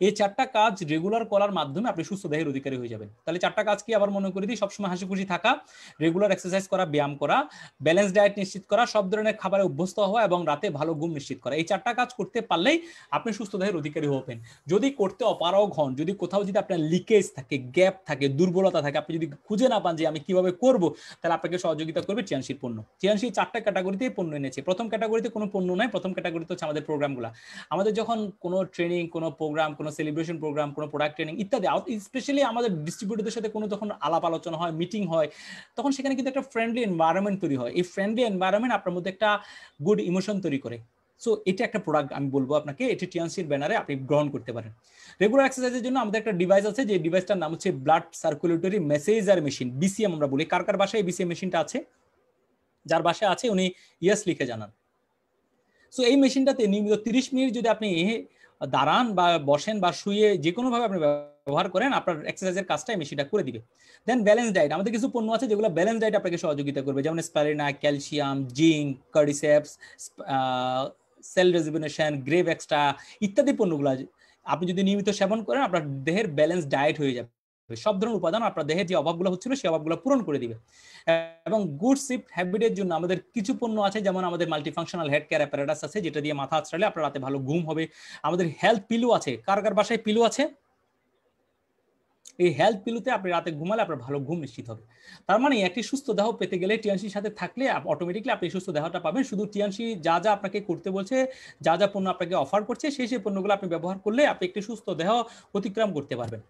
এই চারটা কাজ রেগুলার করার মাধ্যমে আপনি সুস্থ দেহের অধিকারী হয়ে যাবেন তাহলে চারটা কাজ কি আবার মনে করে দিই সবসময় হাসি খুশি থাকা রেগুলার এক্সারসাইজ করা ব্যায়াম করা ব্যালেন্স ডায়েট নিশ্চিত করা সব ধরনের খাবারে অভ্যস্ত হওয়া এবং রাতে ভালো ঘুম নিশ্চিত করা এই চারটা কাজ করতে পারলেই আপনি সুস্থ দেহের অধিকারী হবেন যদি করতে অপারগ হন যদি কোথাও যদি আপনার লিকেজ থাকে গ্যাপ থাকে দুর্বলতা থাকে আপনি যদি খুঁজে না পান যে আমি কিভাবে করব তাহলে আপনাকে সহযোগিতা করবে চিয়ানশির পণ্য চিয়ানশি চারটা ক্যাটাগরিতেই পণ্য এনেছে প্রথম ক্যাটাগরিতে কোনো পণ্য নাই প্রথম ক্যাটাগরিতে হচ্ছে আমাদের প্রোগ্রামগুলো আমাদের যখন কোনো ট্রেনিং কোনো প্রোগ্রাম কোনো সেলিব্রেশন প্রোগ্রাম কোনো প্রোডাক্ট ট্রেনিং ইত্যাদি স্পেশালি আমাদের ডিস্ট্রিবিউটারদের সাথে কোনো যখন আলাপ আলোচনা হয় মিটিং হয় তখন সেখানে কিন্তু একটা ফ্রেন্ডলি এনভায়রনমেন্ট তৈরি হয় এই ফ্রেন্ডলি এনভায়রনমেন্ট আপনার মধ্যে একটা গুড ইমোশন তৈরি করে সো এটা একটা প্রোডাক্ট আমি বলবো আপনাকে এটি টিএনসির ব্যানারে আপনি গ্রহণ করতে পারেন রেগুলার এক্সারসাইজের জন্য আমাদের একটা ডিভাইস আছে যে ডিভাইসটার নাম হচ্ছে blood circulatory massager machine BCM আমরা বলি কার কার বাসায় বিসিএম মেশিনটা আছে যার বাসায় আছে উনি ইয়েস লিখে জানান সো এই মেশিনটাতে নিয়মিত তিরিশ মিনিট যদি আপনি দাঁড়ান বা বসেন বা শুয়ে যে কোনোভাবে আপনি ব্যবহার করেন আপনার এক্সারসাইজের কাজটাই মেশিনটা করে দিবে দেন ব্যালেন্স ডায়েট আমাদের কিছু পণ্য আছে যেগুলো ব্যালেন্স ডায়েট আপনাকে সহযোগিতা করবে যেমন spirulina calcium zinc cordyceps cell regeneration grape extract ইত্যাদি পণ্যগুলো আছে আপনি যদি নিয়মিত সেবন করেন আপনার দেহের ব্যালেন্স ডায়েট হয়ে যাবে সব ধরনের উপাদান আপনার দেহে যে অভাবগুলো হচ্ছিল সেই অভাবগুলো পূরণ করে দিবে এবং গুড সিফট হ্যাবিটের জন্য আমাদের কিছু পণ্য আছে যেমন আমাদের মাল্টিফাংশনাল হেড কেয়ার অ্যাপারেটাস আছে যেটা দিয়ে মাথা আছড়ালে আপনার রাতে ভালো ঘুম হবে আমাদের হেলথ পিলু আছে কার কার বাসায় পিলু আছে এই হেলথ পিলুতে আপনি রাতে ঘুমালে আপনার ভালো ঘুম নিশ্চিত হবে তার মানে একটি সুস্থ দেহ পেতে গেলে টিয়ানসির সাথে থাকলে অটোমেটিকলি আপনি সুস্থ দেহটা পাবেন শুধু টিয়ানসি যা যা আপনাকে করতে বলছে যা যা পণ্য আপনাকে অফার করছে সেই সেই পণ্যগুলো আপনি ব্যবহার করলে আপনি একটি সুস্থ দেহ অতিক্রম করতে পারবেন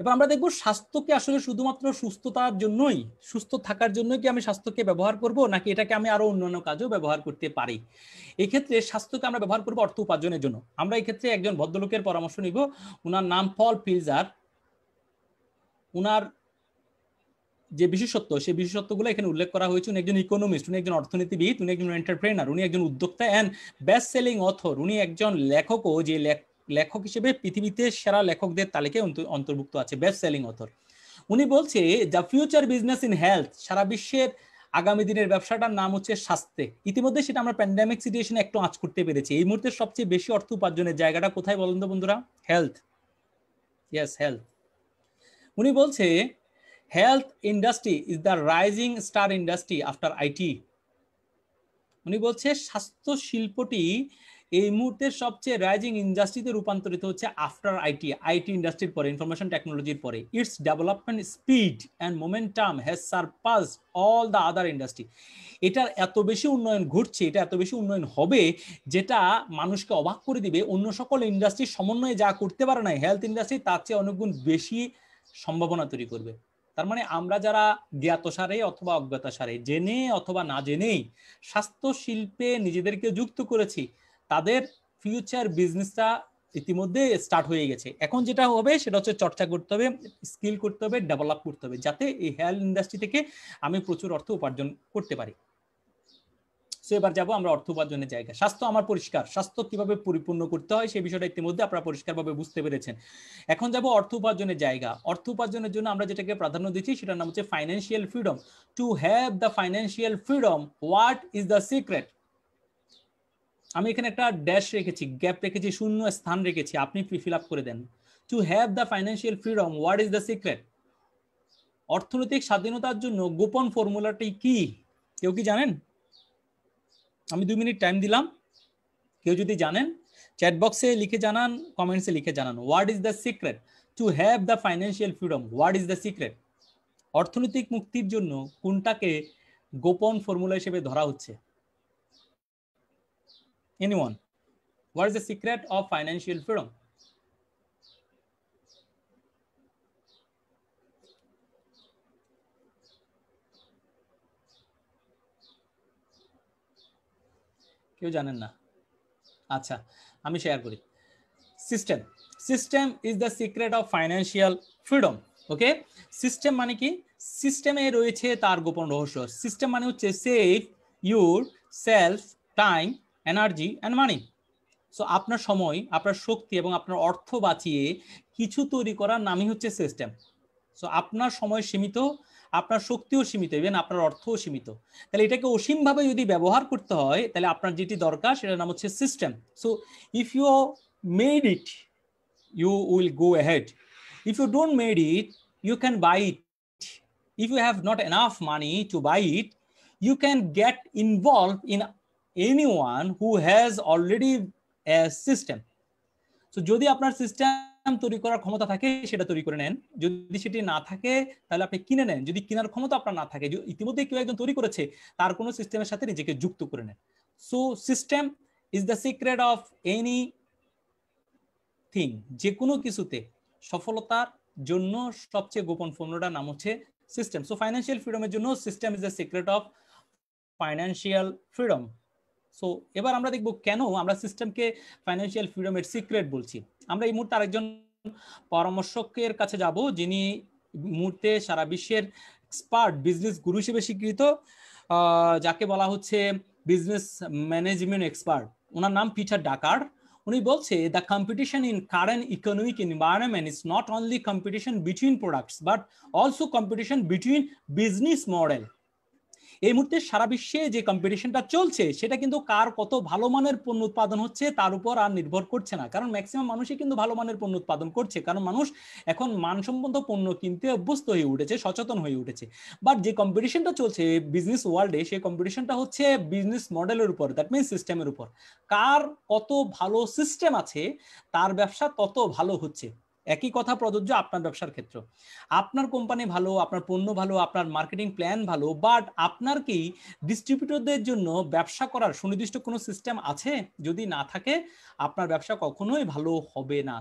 এবার আমরা দেখব স্বাস্থ্যকে আসলে শুধুমাত্র সুস্থতার জন্যই সুস্থ থাকার জন্যই কি আমি স্বাস্থ্যকে ব্যবহার করব নাকি এটাকে আমি আরো অন্যান্য কাজেও ব্যবহার করতে পারি এক্ষেত্রে স্বাস্থ্যকে আমরা ব্যবহার করব অর্থ উপার্জনের জন্য আমরা এক্ষেত্রে একজন ভদ্রলোকের পরামর্শ নিব ওনার নাম পল পিলজার ওনার যে বিশেষত্ব সেই বিশেষত্বগুলো এখানে উল্লেখ করা হয়েছে উনি একজন ইকোনমিস্ট উনি একজন অর্থনীতিবিদ উনি একজন এন্টারপ্রেনার উনি একজন উদ্যোক্তা অ্যান্ড বেস্ট সেলিং অথর উনি একজন লেখকও যে লেখক হিসেবে পৃথিবীতে সেরা লেখকদের তালিকায় অন্তর্ভুক্ত আছে বেস্ট সেলিং অথর উনি বলছে the future business in health সারা বিশ্বের আগামী দিনের ব্যবসাটার নাম হচ্ছে স্বাস্থ্যে ইতিমধ্যে সেটা আমরা প্যান্ডামিক সিচুয়েশনে একটু আঁচ করতে পেরেছি এই মুহূর্তে সবচেয়ে বেশি অর্থ উপার্জনের জায়গাটা কোথায় বলেন তো বন্ধুরা হেলথ ইয়াস হেলথ উনি বলছে health industry is the rising star industry after IT উনি বলছে স্বাস্থ্য শিল্পটি এই মুহূর্তে সবচেয়ে রাইজিং ইন্ডাস্ট্রিতে রূপান্তরিত হচ্ছে আফটার আইটি আইটি ইন্ডাস্ট্রির পরে ইনফরমেশন টেকনোলজির পরে its development speed and momentum has surpass all the other industry এটার এত বেশি উন্নয়ন ঘটছে এটা এত বেশি উন্নয়ন হবে যেটা মানুষকে অবাক করে দিবে অন্য সকল ইন্ডাস্ট্রির সমন্বয়ে যা করতে পারে না হেলথ ইন্ডাস্ট্রি তার চেয়ে অনেকগুণ বেশি সম্ভাবনা তৈরি করবে তার মানে আমরা যারা জ্ঞাতসারে অথবা অজ্ঞাতসারে জেনে অথবা না জেনেই স্বাস্থ্য শিল্পে নিজেদেরকে যুক্ত করেছি তাদের ফিউচার বিজনেসটা ইতিমধ্যে স্টার্ট হয়ে গেছে এখন যেটা হবে সেটা হচ্ছে চর্চা করতে হবে স্কিল করতে হবে ডেভেলপ করতে হবে যাতে এই হেয়ার ইন্ডাস্ট্রি থেকে আমি প্রচুর অর্থ উপার্জন করতে পারি সো এবার যাবো আমরা অর্থ উপার্জনের জায়গা স্বাস্থ্য আমার পরিষ্কার স্বাস্থ্য কিভাবে পরিপূর্ণ করতে হয় সেই বিষয়টা ইতিমধ্যে আপনারা পরিষ্কারভাবে বুঝতে পেরেছেন এখন যাব অর্থ উপার্জনের জায়গা অর্থ উপার্জনের জন্য আমরা যেটাকে প্রাধান্য দিচ্ছি সেটার নাম হচ্ছে financial freedom to have the financial freedom what is the secret আমি এখানে একটা ড্যাশ রেখেছি গ্যাপ রেখেছি শূন্য স্থান রেখেছি আপনি ফিল আপ করে দেন to have the financial freedom what is the secret অর্থনৈতিক স্বাধীনতার জন্য গোপন ফর্মুলাটি কি কেউ কি জানেন আমি দুই মিনিট টাইম দিলাম কেউ যদি জানেন চ্যাট বক্সে লিখে জানান কমেন্টসে লিখে জানান what is the secret to have the financial freedom what is the secret অর্থনৈতিক মুক্তির জন্য কোনটাকে গোপন ফর্মুলা হিসেবে ধরা হচ্ছে Anyone? What is the secret of financial freedom? কেউ জানেন না আচ্ছা আমি শেয়ার করি system system is the secret of financial freedom okay system মানে কি সিস্টেমে রয়েছে তার গোপন রহস্য সিস্টেম মানে হচ্ছে save your self time energy and money so আপনার সময় আপনার শক্তি এবং আপনার অর্থ বাঁচিয়ে কিছু তৈরি করার নামই হচ্ছে সিস্টেম সো আপনার সময় সীমিত আপনার শক্তিও সীমিত ইভেন আপনার অর্থও সীমিত তাহলে এটাকে অসীমভাবে যদি ব্যবহার করতে হয় তাহলে আপনার যেটি দরকার সেটার নাম হচ্ছে system so if you made it you will go ahead if you don't made it you can buy it if you have not enough money to buy it you can get involve in anyone who has already a system so যদি আপনার system তৈরি করার ক্ষমতা থাকে সেটা তৈরি করে নেন যদি সেটি না থাকে তাহলে আপনি কিনে নেন যদি কেনার ক্ষমতা আপনার না থাকে ইতিমধ্যে কেউ একজন তৈরি করেছে তার কোনো সিস্টেমের সাথে নিজেকে যুক্ত করে নেন so system is the secret of anything যে কোনো কিছুতে সফলতার জন্য সবচেয়ে গোপন ফর্মুলাটার নাম হচ্ছে সিস্টেম সো ফাইন্যান্সিয়াল ফ্রিডমের জন্য system is the secret of financial freedom so এবার আমরা দেখব কেন আমরা সিস্টেমকে ফাইন্যান্সিয়াল ফ্রিডমের সিক্রেট বলছি আমরা এই মুহূর্তে আরেকজন পরামর্শকের কাছে যাব যিনি মুহূর্তে সারা বিশ্বের এক্সপার্ট বিজনেস গুরু হিসেবে স্বীকৃত যাকে বলা হচ্ছে বিজনেস ম্যানেজমেন্ট এক্সপার্ট ওনার নাম পিটার ডাকার উনি বলছে the competition in current economic environment is not only competition between products but also competition between business model এই মুহূর্তে সারা বিশ্বে যে কম্পিটিশনটা চলছে সেটা কিন্তু কার কত ভালো মানের পণ্য উৎপাদন হচ্ছে তার উপর আর নির্ভর করছে না কারণ ম্যাক্সিমাম মানুষই কিন্তু ভালো মানের পণ্য উৎপাদন করছে কারণ মানুষ এখন মানসম্পন্ন পণ্য কিনতে অভ্যস্ত হয়ে উঠেছে সচেতন হয়ে উঠেছে বাট যে কম্পিটিশনটা চলছে বিজনেস ওয়ার্ল্ডে সেই কম্পিটিশনটা হচ্ছে বিজনেস মডেলের উপর দ্যাট মিন সিস্টেমের উপর কার কত ভালো সিস্টেম আছে তার ব্যবসা তত ভালো হচ্ছে একই কথা প্রযোজ্য আপনার ব্যবসার ক্ষেত্রে আপনার কোম্পানি ভালো আপনার পণ্য ভালো আপনার মার্কেটিং প্ল্যান ভালো বাট আপনার কি ডিস্ট্রিবিউটরদের জন্য ব্যবসা করার সুনির্দিষ্ট কোনো সিস্টেম আছে যদি না থাকে আপনার ব্যবসা কখনোই ভালো হবে না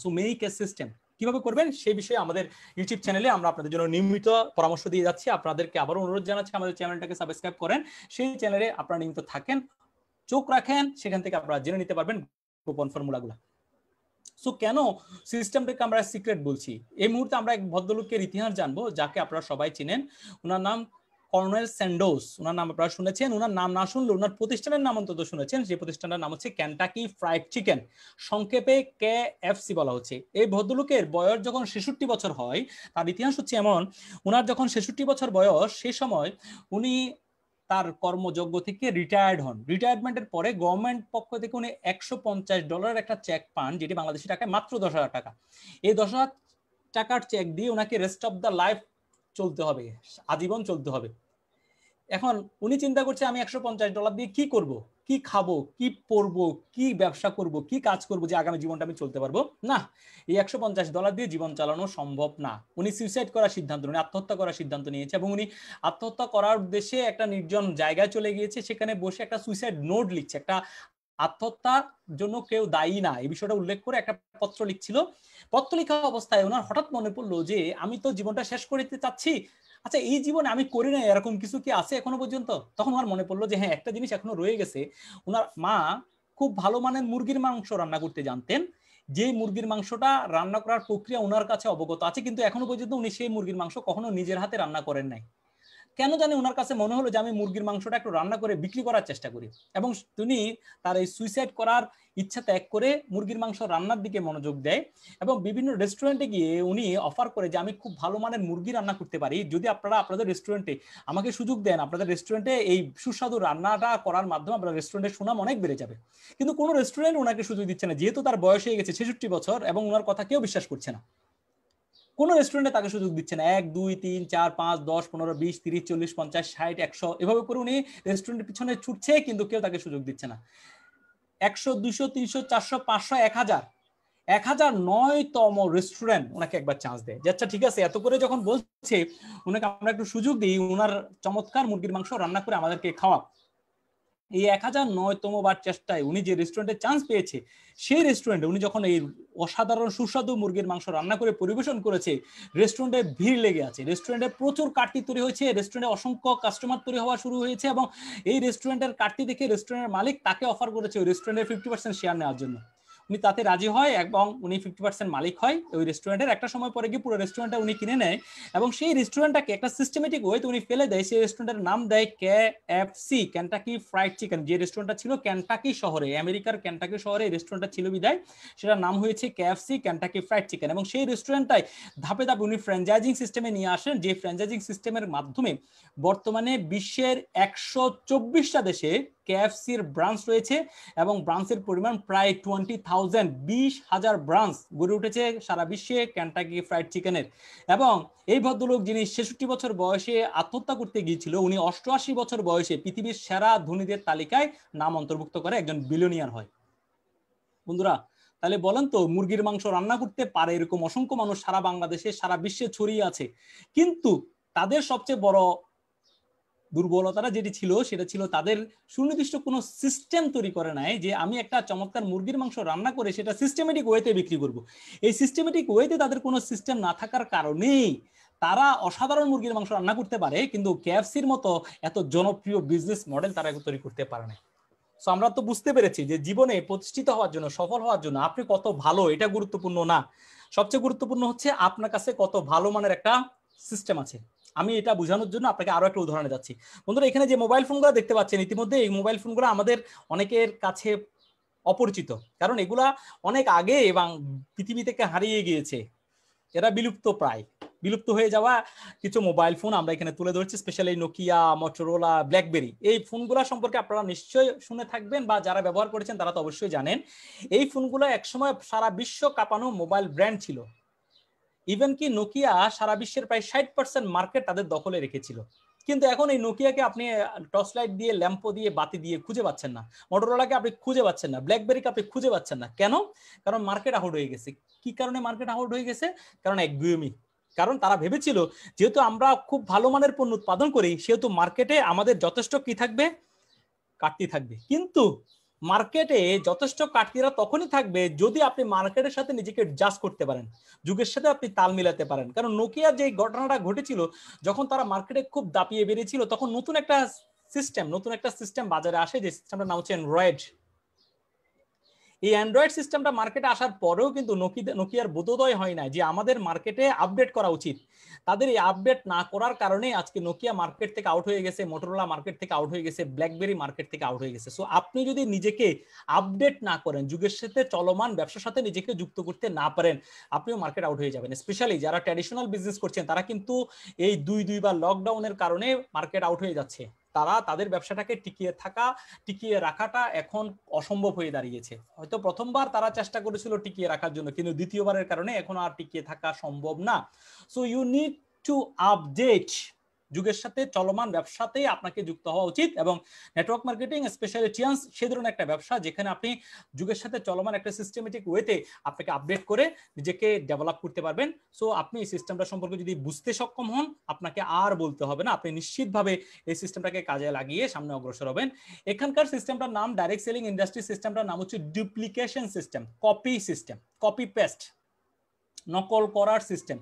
সো মেক এ সিস্টেম কিভাবে করবেন সেই বিষয়ে আমাদের ইউটিউব চ্যানেলে আমরা আপনাদের জন্য নিয়মিত পরামর্শ দিয়ে যাচ্ছি আপনাদেরকে আবারও অনুরোধ জানাচ্ছি আমাদের চ্যানেলটাকে সাবস্ক্রাইব করেন সেই চ্যানেলে আপনারা নিয়মিত থাকেন চোখ রাখেন সেখান থেকে আপনারা জেনে নিতে পারবেন গোপন ফর্মুলাগুলো সো কেন সিস্টেমটাকে আমরা সিক্রেট বলছি এই মুহূর্তে আমরা এক ভদ্রলোকের ইতিহাস জানবো যাকে আপনারা সবাই চিনেন ওনার নাম কর্নেল স্যান্ডোস ওনার নাম আপনারা শুনেছেন ওনার নাম না শুনলে ওনার প্রতিষ্ঠানের নাম অন্তত শুনেছেন সেই প্রতিষ্ঠানটার নাম হচ্ছে ক্যান্টাকি ফ্রাইড চিকেন সংক্ষেপে কে এফ সি বলা হচ্ছে এই ভদ্রলোকের বয়স যখন ছেষট্টি বছর হয় তার ইতিহাস হচ্ছে এমন ওনার যখন ছেষট্টি বছর বয়স সে সময় উনি তার কর্মযোগ্য থেকে রিটায়ার্ড হন রিটায়ারমেন্টের পরে গভর্নমেন্ট পক্ষ থেকে উনি একশো পঞ্চাশ ডলার একটা চেক পান যেটি বাংলাদেশি টাকায় মাত্র দশ হাজার টাকা এই দশ হাজার টাকার চেক দিয়ে ওনাকে রেস্ট অফ দ্য লাইফ চলতে হবে আজীবন চলতে হবে এখন উনি চিন্তা করছে আমি একশো পঞ্চাশ ডলার দিয়ে কি করবো কি খাবো কি পরবো কি ব্যবসা করব কি কাজ করব যে আগামী জীবনটা আমি চলতে পারবো না এই একশো পঞ্চাশ ডলার দিয়ে জীবন চালানো সম্ভব না উনি সুইসাইড করার সিদ্ধান্ত উনি আত্মহত্যা করার সিদ্ধান্ত নিয়েছে এবং উনি আত্মহত্যা করার উদ্দেশ্যে একটা নির্জন জায়গায় চলে গিয়েছে সেখানে বসে একটা সুইসাইড নোট লিখছে একটা আত্মহত্যার জন্য কেউ দায়ী না এই বিষয়টা উল্লেখ করে একটা পত্র লিখছিল পত্র লেখা অবস্থায় ওনার হঠাৎ মনে পড়লো যে আমি তো জীবনটা শেষ করে দিতে চাচ্ছি আচ্ছা এই জীবনে আমি করি না এরকম কিছু কি আছে এখনো পর্যন্ত তখন আমার মনে পড়লো যে হ্যাঁ একটা জিনিস এখনো রয়ে গেছে ওনার মা খুব ভালো মানের মুরগির মাংস রান্না করতে জানতেন যে মুরগির মাংসটা রান্না করার প্রক্রিয়া ওনার কাছে অবগত আছে কিন্তু এখনো পর্যন্ত উনি সেই মুরগির মাংস কখনো নিজের হাতে রান্না করেন নাই কেন জানি ওনার কাছে মনে হলো যে আমি মুরগির মাংসটা একটু রান্না করে বিক্রি করার চেষ্টা করি এবং তিনি তার এই সুইসাইড করার ইচ্ছা ত্যাগ করে মুরগির মাংস রান্নার দিকে মনোযোগ দেয় এবং বিভিন্ন রেস্টুরেন্টে গিয়ে উনি অফার করে যে আমি খুব ভালো মানের মুরগি রান্না করতে পারি যদি আপনারা আপনাদের রেস্টুরেন্টে আমাকে সুযোগ দেন আপনাদের রেস্টুরেন্টে এই সুস্বাদু রান্নাটা করার মাধ্যমে আপনার রেস্টুরেন্টের সুনাম অনেক বেড়ে যাবে কিন্তু কোনো রেস্টুরেন্ট ওনাকে সুযোগ দিচ্ছে না যেহেতু তার বয়স হয়ে গেছে ছেষট্টি বছর এবং ওনার কথা কেউ বিশ্বাস করছে না কোনো রেস্টুরেন্টে তাকে সুযোগ দিচ্ছে না এক দুই তিন চার পাঁচ দশ পনেরো বিশ তিরিশ চল্লিশ পঞ্চাশ ষাট একশো এভাবে করে উনি রেস্টুরেন্টের পিছনে ছুটছে কিন্তু কেউ তাকে সুযোগ দিচ্ছে না একশো দুশো তিনশো চারশো পাঁচশো এক হাজার এক হাজার নয়তম রেস্টুরেন্ট ওনাকে একবার চান্স দেয় যে আচ্ছা ঠিক আছে এত করে যখন বলছে ওনাকে আমরা একটু সুযোগ দিই ওনার চমৎকার মুরগির মাংস রান্না করে আমাদেরকে খাওয়া এই এক হাজার নয়তম বার চেষ্টায় উনি যে রেস্টুরেন্টে চান্স পেয়েছে সেই রেস্টুরেন্টে উনি যখন এই অসাধারণ সুস্বাদু মুরগির মাংস রান্না করে পরিবেশন করেছে রেস্টুরেন্টে ভিড় লেগে আছে রেস্টুরেন্টে প্রচুর কাটতি তৈরি হয়েছে রেস্টুরেন্টে অসংখ্য কাস্টমার তৈরি হওয়া শুরু হয়েছে এবং এই রেস্টুরেন্টের কাটতি দেখে রেস্টুরেন্টের মালিক তাকে অফার করেছে ওই রেস্টুরেন্টের ফিফটি পার্সেন্ট শেয়ার নেওয়ার জন্য উনি তাতে রাজি হয় এবং উনি ফিফটি পার্সেন্ট মালিক হয় ওই রেস্টুরেন্টের একটা সময় পরে গিয়ে পুরো রেস্টুরেন্টটা উনি কিনে নেয় এবং সেই রেস্টুরেন্টটাকে একটা সিস্টেমেটিক ওয়েতে উনি ফেলে দেয় সেই রেস্টুরেন্টের নাম দেয় K F C Kentucky fried chicken যে রেস্টুরেন্টটা ছিল ক্যান্টাকি শহরে আমেরিকার ক্যান্টাকি শহরে এই রেস্টুরেন্টটা ছিল বিদায় সেটার নাম হয়েছে K F C Kentucky fried chicken এবং সেই রেস্টুরেন্টটাই ধাপে ধাপে উনি ফ্র্যাঞ্চাইজিং সিস্টেমে নিয়ে আসেন যে ফ্র্যাঞ্চাইজিং সিস্টেমের মাধ্যমে বর্তমানে বিশ্বের একশো চব্বিশটা দেশে কেএফসির ব্রাঞ্চ রয়েছে এবং ব্রাঞ্চের পরিমাণ প্রায় টোয়েন্টি থাউজেন্ড বিশ হাজার ব্রাঞ্চ গড়ে উঠেছে সারা বিশ্বে ক্যান্টাকি ফ্রাইড চিকেনের এবং এই ভদ্রলোক যিনি ছেষট্টি বছর বয়সে আত্মহত্যা করতে গিয়েছিল উনি অষ্টআশি বছর বয়সে পৃথিবীর সেরা ধনীদের তালিকায় নাম অন্তর্ভুক্ত করে একজন বিলিয়নিয়ার হয় বন্ধুরা তাহলে বলেন তো মুরগির মাংস রান্না করতে পারে এরকম অসংখ্য মানুষ সারা বাংলাদেশে সারা বিশ্বে ছড়িয়ে আছে কিন্তু তাদের সবচেয়ে বড় দুর্বলতাটা যেটি ছিল সেটা ছিল তাদের সুনির্দিষ্ট কোনো সিস্টেম তৈরি করে নাই যে আমি একটা চমৎকার মুরগির মাংস রান্না করে সেটা সিস্টেমেটিক ওয়েতে বিক্রি করব এই সিস্টেমেটিক ওয়েতে তাদের কোনো সিস্টেম না থাকার কারণেই তারা অসাধারণ মুরগির মাংস রান্না করতে পারে কিন্তু ক্যাফসির মতো এত জনপ্রিয় বিজনেস মডেল তারা তৈরি করতে পারে না সো আমরা তো বুঝতে পেরেছি যে জীবনে প্রতিষ্ঠিত হওয়ার জন্য সফল হওয়ার জন্য আপনি কত ভালো এটা গুরুত্বপূর্ণ না সবচেয়ে গুরুত্বপূর্ণ হচ্ছে আপনার কাছে কত ভালো মানের একটা সিস্টেম আছে আমি এটা বোঝানোর জন্য আপনাকে আরো একটা উদাহরণে যাচ্ছি বন্ধুরা এখানে যে মোবাইল ফোনগুলো দেখতে পাচ্ছেন ইতিমধ্যে এই মোবাইল ফোনগুলো আমাদের অনেকের কাছে অপরিচিত কারণ এগুলা অনেক আগে এবং পৃথিবী থেকে হারিয়ে গিয়েছে এরা বিলুপ্ত প্রায় বিলুপ্ত হয়ে যাওয়া কিছু মোবাইল ফোন আমরা এখানে তুলে ধরছি স্পেশালি নোকিয়া মটোরোলা ব্ল্যাকবেরি এই ফোনগুলা সম্পর্কে আপনারা নিশ্চয়ই শুনে থাকবেন বা যারা ব্যবহার করেছেন তারা তো অবশ্যই জানেন এই ফোনগুলো একসময় সারা বিশ্ব কাঁপানো মোবাইল ব্র্যান্ড ছিল ইভেন কি নোকিয়া সারা বিশ্বের প্রায় ষাট পার্সেন্ট মার্কেট তাদের দখলে রেখেছিল কিন্তু এখন এই নোকিয়াকে আপনি টর্চ লাইট দিয়ে ল্যাম্পো দিয়ে বাতি দিয়ে খুঁজে পাচ্ছেন না মোটরোলাকে আপনি খুঁজে পাচ্ছেন না ব্ল্যাকবেরিকে আপনি খুঁজে পাচ্ছেন না কেন কারণ মার্কেট আউট হয়ে গেছে কি কারণে মার্কেট আউট হয়ে গেছে কারণ একগুয়েমি কারণ তারা ভেবেছিল যেহেতু আমরা খুব ভালো মানের পণ্য উৎপাদন করি সেহেতু মার্কেটে আমাদের যথেষ্ট কি থাকবে কাটতি থাকবে কিন্তু মার্কেটে যথেষ্ট কাটতিরা তখনই থাকবে যদি আপনি মার্কেটের সাথে নিজেকে জাজ করতে পারেন যুগের সাথে আপনি তাল মিলাতে পারেন কারণ নোকিয়া যে ঘটনাটা ঘটেছিল যখন তারা মার্কেটে খুব দাপিয়ে বেরিয়েছিল তখন নতুন একটা সিস্টেম নতুন একটা সিস্টেম বাজারে আসে যে সিস্টেমটার নাম হচ্ছে অ্যান্ড্রয়েড এই অ্যান্ড্রয়েড সিস্টেমটা মার্কেটে আসার পরেও কিন্তু নোকিয়ার বোধোদয় হয় না যে আমাদের মার্কেটে আপডেট করা উচিত তাদের এই আপডেট না করার কারণে আজকে নোকিয়া মার্কেট থেকে আউট হয়ে গেছে মোটরোলা মার্কেট থেকে আউট হয়ে গেছে ব্ল্যাকবেরি মার্কেট থেকে আউট হয়ে গেছে সো আপনি যদি নিজেকে আপডেট না করেন যুগের সাথে চলমান ব্যবসার সাথে নিজেকে যুক্ত করতে না পারেন আপনিও মার্কেট আউট হয়ে যাবেন স্পেশালি যারা ট্র্যাডিশনাল বিজনেস করছেন তারা কিন্তু এই দুই দুইবার লকডাউনের কারণে মার্কেট আউট হয়ে যাচ্ছে তারা তাদের ব্যবসাটাকে টিকিয়ে থাকা টিকিয়ে রাখাটা এখন অসম্ভব হয়ে দাঁড়িয়েছে হয়তো প্রথমবার তারা চেষ্টা করেছিল টিকিয়ে রাখার জন্য কিন্তু দ্বিতীয়বারের কারণে এখন আর টিকিয়ে থাকা সম্ভব না so you need to update যুগের সাথে চলমান ব্যবসাতে আপনাকে যুক্ত হওয়া উচিত এবং নেটওয়ার্ক মার্কেটিং স্পেশালি চিয়ান্স সে ধরনের একটা ব্যবসা যেখানে আপনি যুগের সাথে চলমান একটা সিস্টেমেটিক ওয়েতে আপনাকে আপডেট করে নিজেকে ডেভেলপ করতে পারবেন সো আপনি এই সিস্টেমটা সম্পর্কে যদি বুঝতে সক্ষম হন আপনাকে আর বলতে হবে না আপনি নিশ্চিতভাবে এই সিস্টেমটাকে কাজে লাগিয়ে সামনে অগ্রসর হবেন এখানকার সিস্টেমটার নাম ডাইরেক্ট সেলিং ইন্ডাস্ট্রি সিস্টেমটার নাম হচ্ছে duplication system copy system copy paste নকল করার সিস্টেম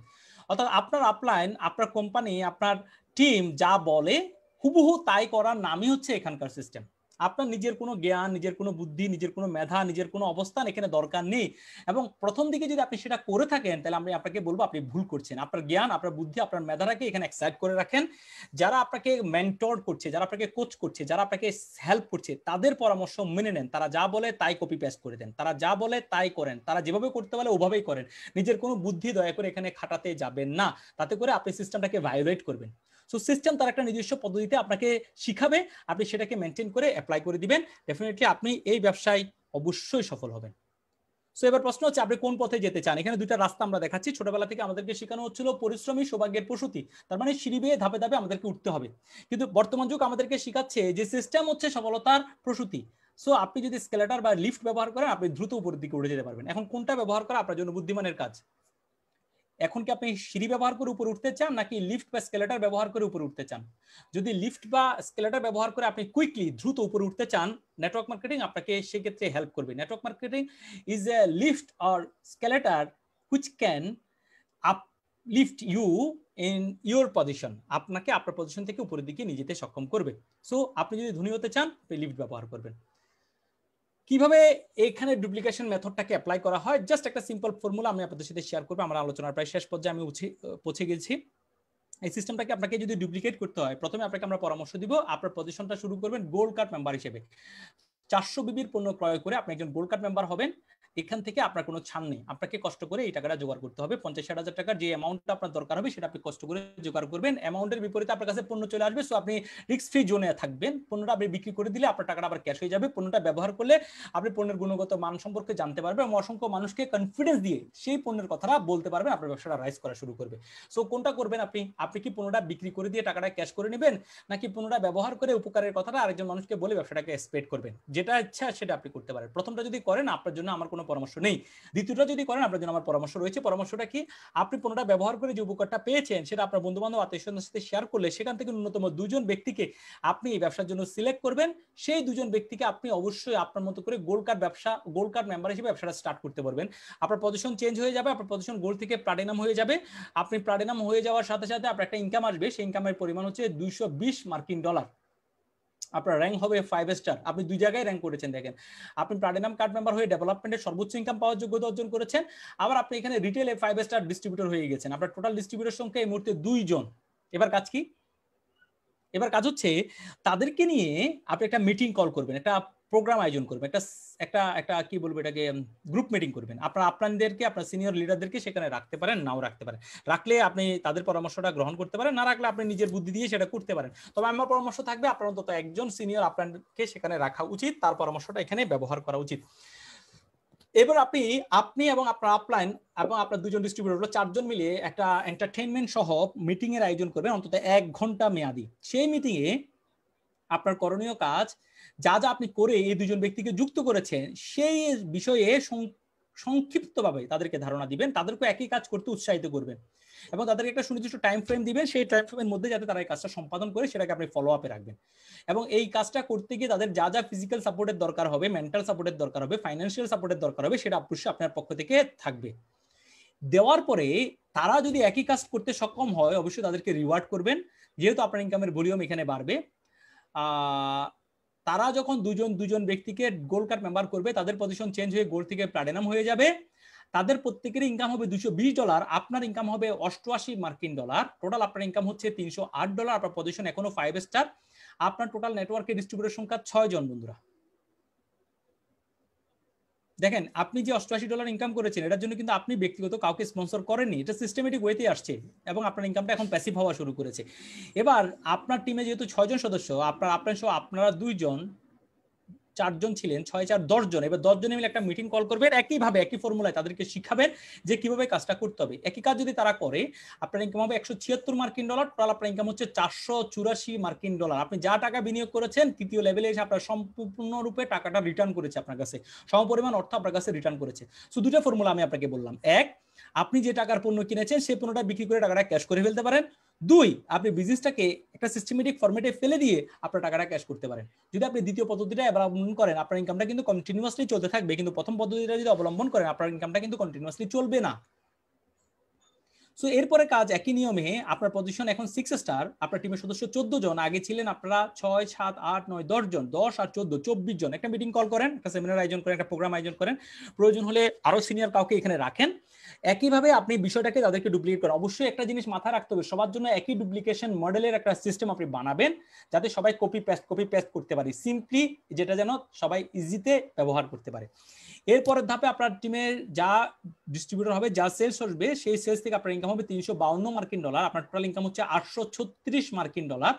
অর্থাৎ আপনার আপলাইন আপনার কোম্পানি আপনার টিম যা বলে হুবহু তাই করার নামই হচ্ছে এখানকার সিস্টেম আপনার নিজের কোনো জ্ঞান নিজের কোনো বুদ্ধি নিজের কোনো মেধা নিজের কোনো অবস্থান এখানে দরকার নেই এবং প্রথম দিকে যদি আপনি সেটা করে থাকেন তাহলে আমি আপনাকে বলবো আপনি ভুল করছেন আপনার জ্ঞান আপনার বুদ্ধি আপনার মেধাটাকে এখানে এক্সাইট করে রাখেন যারা আপনাকে মেন্টর করছে যারা আপনাকে কোচ করছে যারা আপনাকে হেল্প করছে তাদের পরামর্শ মেনে নেন তারা যা বলে তাই কপি পেস্ট করে দেন তারা যা বলে তাই করেন তারা যেভাবে করতে বলে ওভাবেই করেন নিজের কোনো বুদ্ধি দয়া করে এখানে খাটাতে যাবেন না তাতে করে আপনি সিস্টেমটাকে ভায়োলেট করবেন সো সিস্টেম তার একটা নিজস্ব পদ্ধতিতে আপনাকে শিখাবে আপনি সেটাকে মেনটেন করে অ্যাপ্লাই করে দিবেন ডেফিনেটলি আপনি এই ব্যবসায় অবশ্যই সফল হবেন সো এবার প্রশ্ন হচ্ছে আপনি কোন পথে যেতে চান এখানে দুইটা রাস্তা আমরা দেখাচ্ছি ছোটবেলা থেকে আমাদেরকে শেখানো হচ্ছিল পরিশ্রমী সৌভাগ্যের প্রসূতি তার মানে সিঁড়ি বেয়ে ধাপে ধাপে আমাদেরকে উঠতে হবে কিন্তু বর্তমান যুগ আমাদেরকে শেখাচ্ছে যে সিস্টেম হচ্ছে সফলতার প্রসূতি সো আপনি যদি স্কেলেটার বা লিফট ব্যবহার করেন আপনি দ্রুত উপরের দিকে উঠে যেতে পারবেন এখন কোনটা ব্যবহার করা আপনার জন্য বুদ্ধিমানের কাজ এখন কি আপনি সিঁড়ি ব্যবহার করে উপরে উঠতে চান নাকি লিফট বা স্কেলেটার ব্যবহার করে উপরে উঠতে চান যদি লিফট বা স্কেলেটার ব্যবহার করে আপনি কুইকলি দ্রুত উপরে উঠতে চান নেটওয়ার্ক মার্কেটিং আপনাকে সেক্ষেত্রে হেল্প করবে network marketing is a lift or escalator which can up lift you in your position আপনাকে আপনার পজিশন থেকে উপরের দিকে নিয়ে যেতে সক্ষম করবে সো আপনি যদি ধনী হতে চান লিফট ব্যবহার করবেন কিভাবে এখানে ডুপ্লিকেশন মেথডটাকে অ্যাপ্লাই করা হয় জাস্ট একটা সিম্পল ফর্মুলা আমি আপনাদের সাথে শেয়ার করবো আমার আলোচনার প্রায় শেষ পর্যায়ে আমি পৌঁছে গেছি এই সিস্টেমটাকে আপনাকে যদি ডুপ্লিকেট করতে হয় প্রথমে আপনাকে আমরা পরামর্শ দিব আপনার পজিশনটা শুরু করবেন গোল্ড কার্ড মেম্বার হিসেবে চারশো বিবির পণ্য ক্রয় করে আপনি একজন গোল্ড কার্ড মেম্বার হবেন এখান থেকে আপনার কোনো ছাড় নেই আপনাকে কষ্ট করে এই টাকাটা জোগাড় করতে হবে পঞ্চাশ ষাট হাজার টাকার যে অ্যামাউন্টটা আপনার দরকার হবে সেটা আপনি কষ্ট করে জোগাড় করবেন অ্যামাউন্টের বিপরীতে আপনার কাছে পণ্য চলে আসবে সো আপনি রিক্স ফ্রি জোনে থাকবেন পণ্যটা আপনি বিক্রি করে দিলে আপনার টাকাটা আবার ক্যাশ হয়ে যাবে পণ্যটা ব্যবহার করলে আপনি পণ্যের গুণগত মান সম্পর্কে জানতে পারবেন এবং অসংখ্য মানুষকে কনফিডেন্স দিয়ে সেই পণ্যের কথাটা বলতে পারবেন আপনার ব্যবসাটা রাইজ করা শুরু করবে সো কোনটা করবেন আপনি আপনি কি পণ্যটা বিক্রি করে দিয়ে টাকাটা ক্যাশ করে নেবেন নাকি পণ্যটা ব্যবহার করে উপকারের কথাটা আরেকজন মানুষকে বলে ব্যবসাটাকে স্প্রেড করবেন যেটা ইচ্ছা সেটা আপনি করতে পারেন প্রথমটা যদি করেন আপনার জন্য আমার কোনো কোনো পরামর্শ নেই দ্বিতীয়টা যদি করেন আপনার জন্য আমার পরামর্শ রয়েছে পরামর্শটা কি আপনি পণ্যটা ব্যবহার করে যে উপকারটা পেয়েছেন সেটা আপনার বন্ধু বান্ধব আত্মীয়স্বজনের সাথে শেয়ার করলে সেখান থেকে ন্যূনতম দুজন ব্যক্তিকে আপনি এই ব্যবসার জন্য সিলেক্ট করবেন সেই দুজন ব্যক্তিকে আপনি অবশ্যই আপনার মতো করে গোল্ড কার্ড ব্যবসা গোল্ড কার্ড মেম্বার হিসেবে ব্যবসাটা স্টার্ট করতে পারবেন আপনার পজিশন চেঞ্জ হয়ে যাবে আপনার পজিশন গোল্ড থেকে প্লাটিনাম হয়ে যাবে আপনি প্লাটিনাম হয়ে যাওয়ার সাথে সাথে আপনার একটা ইনকাম আসবে সেই ইনকামের পরিমাণ হচ্ছে দুইশো বিশ মার্কিন ডলার আপনার র্যাঙ্ক হবে ফাইভ স্টার আপনি দুই জায়গায় র্যাঙ্ক করেছেন দেখেন আপনি প্লাটিনাম কার্ড মেম্বার হয়ে ডেভেলপমেন্টের সর্বোচ্চ ইনকাম পাওয়ার যোগ্যতা অর্জন করেছেন আবার আপনি এখানে রিটেলে ফাইভ স্টার ডিস্ট্রিবিউটর হয়ে গেছেন আপনার টোটাল ডিস্ট্রিবিউটর সংখ্যা এই মুহূর্তে দুইজন এবার কাজ কি এবার কাজ হচ্ছে তাদেরকে নিয়ে আপনি একটা মিটিং কল করবেন একটা প্রোগ্রাম আয়োজন করবেন একটা একটা একটা কি বলবো এটাকে গ্রুপ মিটিং করবেন আপনার আপনাদেরকে আপনার সিনিয়র লিডারদেরকে সেখানে রাখতে পারেন নাও রাখতে পারেন রাখলে আপনি তাদের পরামর্শটা গ্রহণ করতে পারেন না রাখলে আপনি নিজের বুদ্ধি দিয়ে সেটা করতে পারেন তবে আমার পরামর্শ থাকবে আপনার অন্তত একজন সিনিয়র আপনাকে সেখানে রাখা উচিত তার পরামর্শটা এখানে ব্যবহার করা উচিত এবার আপনি আপনি এবং আপনার আপলাইন এবং আপনার দুজন ডিস্ট্রিবিউটর চারজন মিলিয়ে একটা এন্টারটেনমেন্ট সহ মিটিং এর আয়োজন করবেন অন্তত এক ঘন্টা মেয়াদি সেই মিটিং এ আপনার করণীয় কাজ যা যা আপনি করে এই দুজন ব্যক্তিকে যুক্ত করেছেন সেই বিষয়ে সংক্ষিপ্তভাবে তাদেরকে ধারণা দিবেন তাদেরকে একই কাজ করতে উৎসাহিত করবেন এবং তাদেরকে একটা সুনির্দিষ্ট টাইম ফ্রেম দিবেন সেই টাইম ফ্রেমের মধ্যে যাতে তারা এই কাজটা সম্পাদন করে সেটাকে আপনি ফলো আপে রাখবেন এবং এই কাজটা করতে গিয়ে তাদের যা যা ফিজিক্যাল সাপোর্টের দরকার হবে মেন্টাল সাপোর্টের দরকার হবে ফাইন্যান্সিয়াল সাপোর্টের দরকার হবে সেটা অবশ্যই আপনার পক্ষ থেকে থাকবে দেওয়ার পরে তারা যদি একই কাজ করতে সক্ষম হয় অবশ্যই তাদেরকে রিওয়ার্ড করবেন যেহেতু আপনার ইনকামের ভলিউম এখানে বাড়বে তারা যখন দুজন দুজন ব্যক্তিকে গোল্ড কার্ড মেম্বার করবে তাদের পজিশন চেঞ্জ হয়ে গোল্ড থেকে প্লাটিনাম হয়ে যাবে তাদের প্রত্যেকের ইনকাম হবে দুশো বিশ ডলার আপনার ইনকাম হবে অষ্টআশি মার্কিন ডলার টোটাল আপনার ইনকাম হচ্ছে তিনশো আট ডলার আপনার পজিশন এখনো ফাইভ স্টার আপনার টোটাল নেটওয়ার্কের ডিস্ট্রিবিউটার সংখ্যা ছয় জন বন্ধুরা দেখেন আপনি যে অষ্টআশি ডলার ইনকাম করেছেন এটার জন্য কিন্তু আপনি ব্যক্তিগত কাউকে স্পন্সর করেননি এটা সিস্টেমেটিক ওয়েতে আসছে এবং আপনার ইনকামটা এখন প্যাসিভ হওয়া শুরু করেছে এবার আপনার টিমে যেহেতু ছয়জন সদস্য আপনার আপনার সহ আপনারা দুইজন চারজন ছিলেন ছয় চার দশজন এবার দশজনে মিলে একটা মিটিং কল করবেন একইভাবে একই ফর্মুলায় তাদেরকে শিখাবেন যে কিভাবে কাজটা করতে হবে একই কাজ যদি তারা করে আপনার ইনকাম হবে একশো ছিয়াত্তর মার্কিন ডলার টোটাল আপনার ইনকাম হচ্ছে চারশো চুরাশি মার্কিন ডলার আপনি যা টাকা বিনিয়োগ করেছেন তৃতীয় লেভেলে এসে আপনার সম্পূর্ণরূপে টাকাটা রিটার্ন করেছে আপনার কাছে সমপরিমাণ অর্থ আপনার কাছে রিটার্ন করেছে শুধু দুটো ফর্মুলা আমি আপনাকে বললাম এক আপনি যে টাকার পণ্য কিনেছেন সেই পণ্যটা বিক্রি করে টাকাটা ক্যাশ করে ফেলতে পারেন দুই আপনি বিজনেসটাকে একটা সিস্টেমেটিক ফর্মেটে ফেলে দিয়ে আপনার টাকাটা ক্যাশ করতে পারেন যদি আপনি দ্বিতীয় পদ্ধতিটা অবলম্বন করেন আপনার ইনকামটা কিন্তু কন্টিনিউয়াসলি চলতে থাকবে কিন্তু প্রথম পদ্ধতিটা যদি অবলম্বন করেন আপনার ইনকামটা কিন্তু কন্টিনিউয়াসলি চলবে না সো এরপরে কাজ একই নিয়মে আপনার পজিশন এখন সিক্স স্টার আপনার টিমের সদস্য চোদ্দ জন আগে ছিলেন আপনারা ছয় সাত আট নয় দশ জন দশ আর চোদ্দ চব্বিশ জন একটা মিটিং কল করেন একটা সেমিনার আয়োজন করেন একটা প্রোগ্রাম আয়োজন করেন প্রয়োজন হলে আরো সিনিয়র কাউকে এখানে রাখেন একইভাবে আপনি বিষয়টাকে তাদেরকে ডুপ্লিকেট করেন অবশ্যই একটা জিনিস মাথায় রাখতে হবে সবার জন্য একই ডুপ্লিকেশন মডেলের একটা সিস্টেম আপনি বানাবেন যাতে সবাই কপি পেস্ট কপি পেস্ট করতে পারে সিম্পলি যেটা যেন সবাই ইজিতে ব্যবহার করতে পারে এরপরের ধাপে আপনার টিমের যা ডিস্ট্রিবিউটর হবে যা সেলস আসবে সেই সেলস থেকে আপনার ইনকাম হবে তিনশো বাউন্ন মার্কিন ডলার আপনার টোটাল ইনকাম হচ্ছে আটশো ছত্রিশ মার্কিন ডলার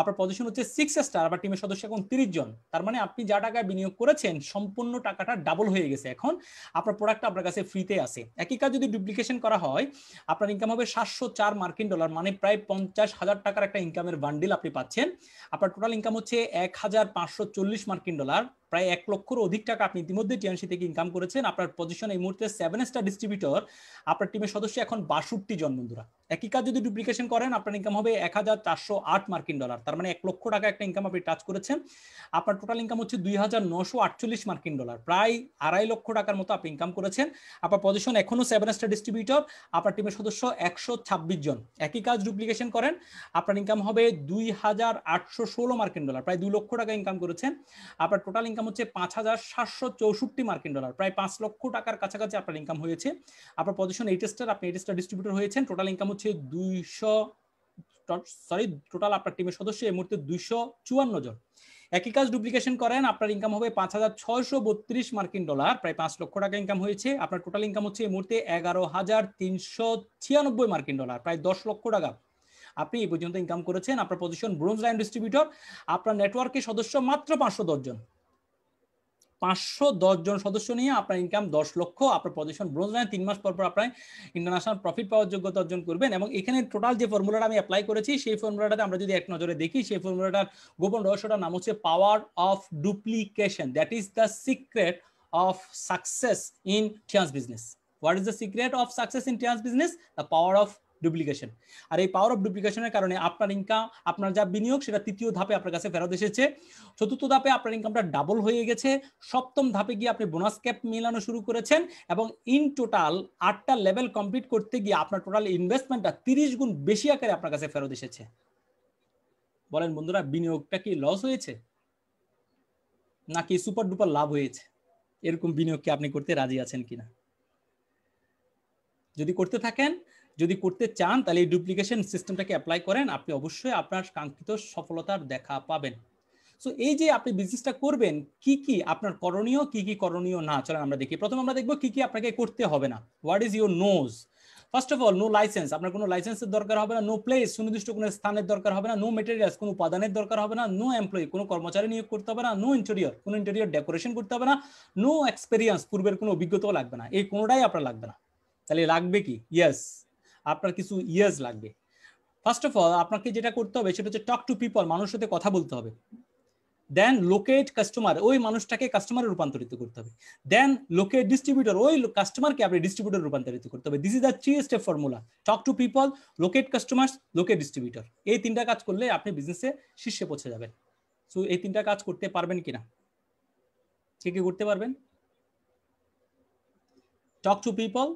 আপনার পজিশন হচ্ছে সিক্স স্টার আবার টিমের সদস্য এখন তিরিশ জন তার মানে আপনি যা টাকা বিনিয়োগ করেছেন সম্পূর্ণ টাকাটা ডাবল হয়ে গেছে এখন আপনার প্রোডাক্ট আপনার কাছে ফ্রিতে আছে একই কাজ যদি ডুপ্লিকেশন করা হয় আপনার ইনকাম হবে সাতশো চার মার্কিন ডলার মানে প্রায় পঞ্চাশ হাজার টাকার একটা ইনকামের বান্ডিল আপনি পাচ্ছেন আপনার টোটাল ইনকাম হচ্ছে এক হাজার পাঁচশো চল্লিশ মার্কিন ডলার প্রায় এক লক্ষর অধিক টাকা আপনি ইতিমধ্যে টিএনসি থেকে ইনকাম করেছেন আপনার পজিশন এই মুহূর্তে সেভেন স্টার ডিস্ট্রিবিউটর আপনার টিমের সদস্য এখন বাষট্টি জন বন্ধুরা একই কাজ যদি ডুপ্লিকেশন করেন আপনার ইনকাম হবে এক হাজার চারশো আট মার্কিন ডলার তার মানে এক লক্ষ টাকা একটা ইনকাম আপনি টাচ করেছেন আপনার টোটাল ইনকাম হচ্ছে দুই হাজার নশো আটচল্লিশ মার্কিন ডলার প্রায় আড়াই লক্ষ টাকার মতো আপনি ইনকাম করেছেন আপনার পজিশন এখনো সেভেন স্টার ডিস্ট্রিবিউটর আপনার টিমের সদস্য একশো ছাব্বিশ জন একই কাজ ডুপ্লিকেশন করেন আপনার ইনকাম হবে দুই হাজার আটশো ষোলো মার্কিন ডলার প্রায় দু লক্ষ টাকা ইনকাম করেছেন আপনার টোটাল ইনকাম ইনকাম হচ্ছে পাঁচ হাজার সাতশো চৌষট্টি মার্কিন ডলার প্রায় পাঁচ লক্ষ টাকার কাছাকাছি আপনার ইনকাম হয়েছে আপনার পজিশন এইটেস্টার আপনি এইটেস্টার ডিস্ট্রিবিউটর হয়েছেন টোটাল ইনকাম হচ্ছে দুইশো সরি টোটাল আপনার টিমের সদস্য এই মুহূর্তে দুইশো চুয়ান্ন জন একই কাজ ডুপ্লিকেশন করেন আপনার ইনকাম হবে পাঁচ হাজার ছয়শো বত্রিশ মার্কিন ডলার প্রায় পাঁচ লক্ষ টাকা ইনকাম হয়েছে আপনার টোটাল ইনকাম হচ্ছে এই মুহূর্তে এগারো হাজার তিনশো ছিয়ানব্বই মার্কিন ডলার প্রায় দশ লক্ষ টাকা আপনি এই পর্যন্ত ইনকাম করেছেন আপনার পজিশন ব্রোঞ্জ লাইন ডিস্ট্রিবিউটর আপনার নেটওয়ার্কের সদস্য মাত্র পাঁচশো দশজন পাঁচশো জন সদস্য নিয়ে আপনার ইনকাম দশ লক্ষ আপনার পজিশন ব্রোঞ্জ লাইন তিন মাস পর পর আপনার ইন্টারন্যাশনাল প্রফিট পাওয়ার যোগ্যতা অর্জন করবেন এবং এখানে টোটাল যে ফর্মুলাটা আমি অ্যাপ্লাই করেছি সেই ফর্মুলাটাতে আমরা যদি এক নজরে দেখি সেই ফর্মুলাটার গোপন রহস্যটার নাম হচ্ছে power of duplication that is the secret of success in trans business what is the secret of success in trans business the power of duplication আর এই পাওয়ার অফ ডুপ্লিকেশনের কারণে আপনার ইনকাম আপনার যা বিনিয়োগ সেটা তৃতীয় ধাপে আপনার কাছে ফেরত এসেছে চতুর্থ ধাপে আপনার ইনকামটা ডাবল হয়ে গেছে সপ্তম ধাপে গিয়ে আপনি বোনাস ক্যাপ মেলানো শুরু করেছেন এবং ইন টোটাল আটটা লেভেল কমপ্লিট করতে গিয়ে আপনার টোটাল ইনভেস্টমেন্টটা তিরিশ গুণ বেশি আকারে আপনার কাছে ফেরত এসেছে বলেন বন্ধুরা বিনিয়োগটা কি লস হয়েছে নাকি সুপার ডুপার লাভ হয়েছে এরকম বিনিয়োগ কি আপনি করতে রাজি আছেন কিনা যদি করতে থাকেন যদি করতে চান তাহলে এই ডুপ্লিকেশন সিস্টেমটাকে অ্যাপ্লাই করেন আপনি অবশ্যই আপনার কাঙ্ক্ষিত সফলতার দেখা পাবেন সো এই যে আপনি বিজনেসটা করবেন কি কি আপনার করণীয় কি কি করণীয় না চলেন আমরা দেখি প্রথম আমরা দেখবো কি কি আপনাকে করতে হবে না what is your nose first of all no license আপনার কোনো লাইসেন্সের দরকার হবে না নো প্লেস সুনির্দিষ্ট কোনো স্থানের দরকার হবে না নো মেটেরিয়ালস কোনো উপাদানের দরকার হবে না নো এমপ্লয়ি কোনো কর্মচারী নিয়োগ করতে হবে না নো ইন্টেরিয়র কোনো ইন্টেরিয়র ডেকোরেশন করতে হবে না নো এক্সপেরিয়েন্স পূর্বের কোনো অভিজ্ঞতাও লাগবে না এই কোনোটাই আপনার লাগবে না তাহলে লাগবে কি ইয়েস আপনার কিছু ইয়ার্স লাগবে ফার্স্ট অফ অল আপনাকে যেটা করতে হবে সেটা হচ্ছে টক টু পিপল মানুষের সাথে কথা বলতে হবে দেন লোকেট কাস্টমার ওই মানুষটাকে কাস্টমারে রূপান্তরিত করতে হবে দেন লোকেট ডিস্ট্রিবিউটর ওই কাস্টমারকে আপনি ডিস্ট্রিবিউটর রূপান্তরিত করতে হবে this is the three step formula talk to people locate customer locate distributor এই তিনটা কাজ করলে আপনি বিজনেসে শীর্ষে পৌঁছে যাবেন সো এই তিনটা কাজ করতে পারবেন কিনা কে করতে পারবেন talk to people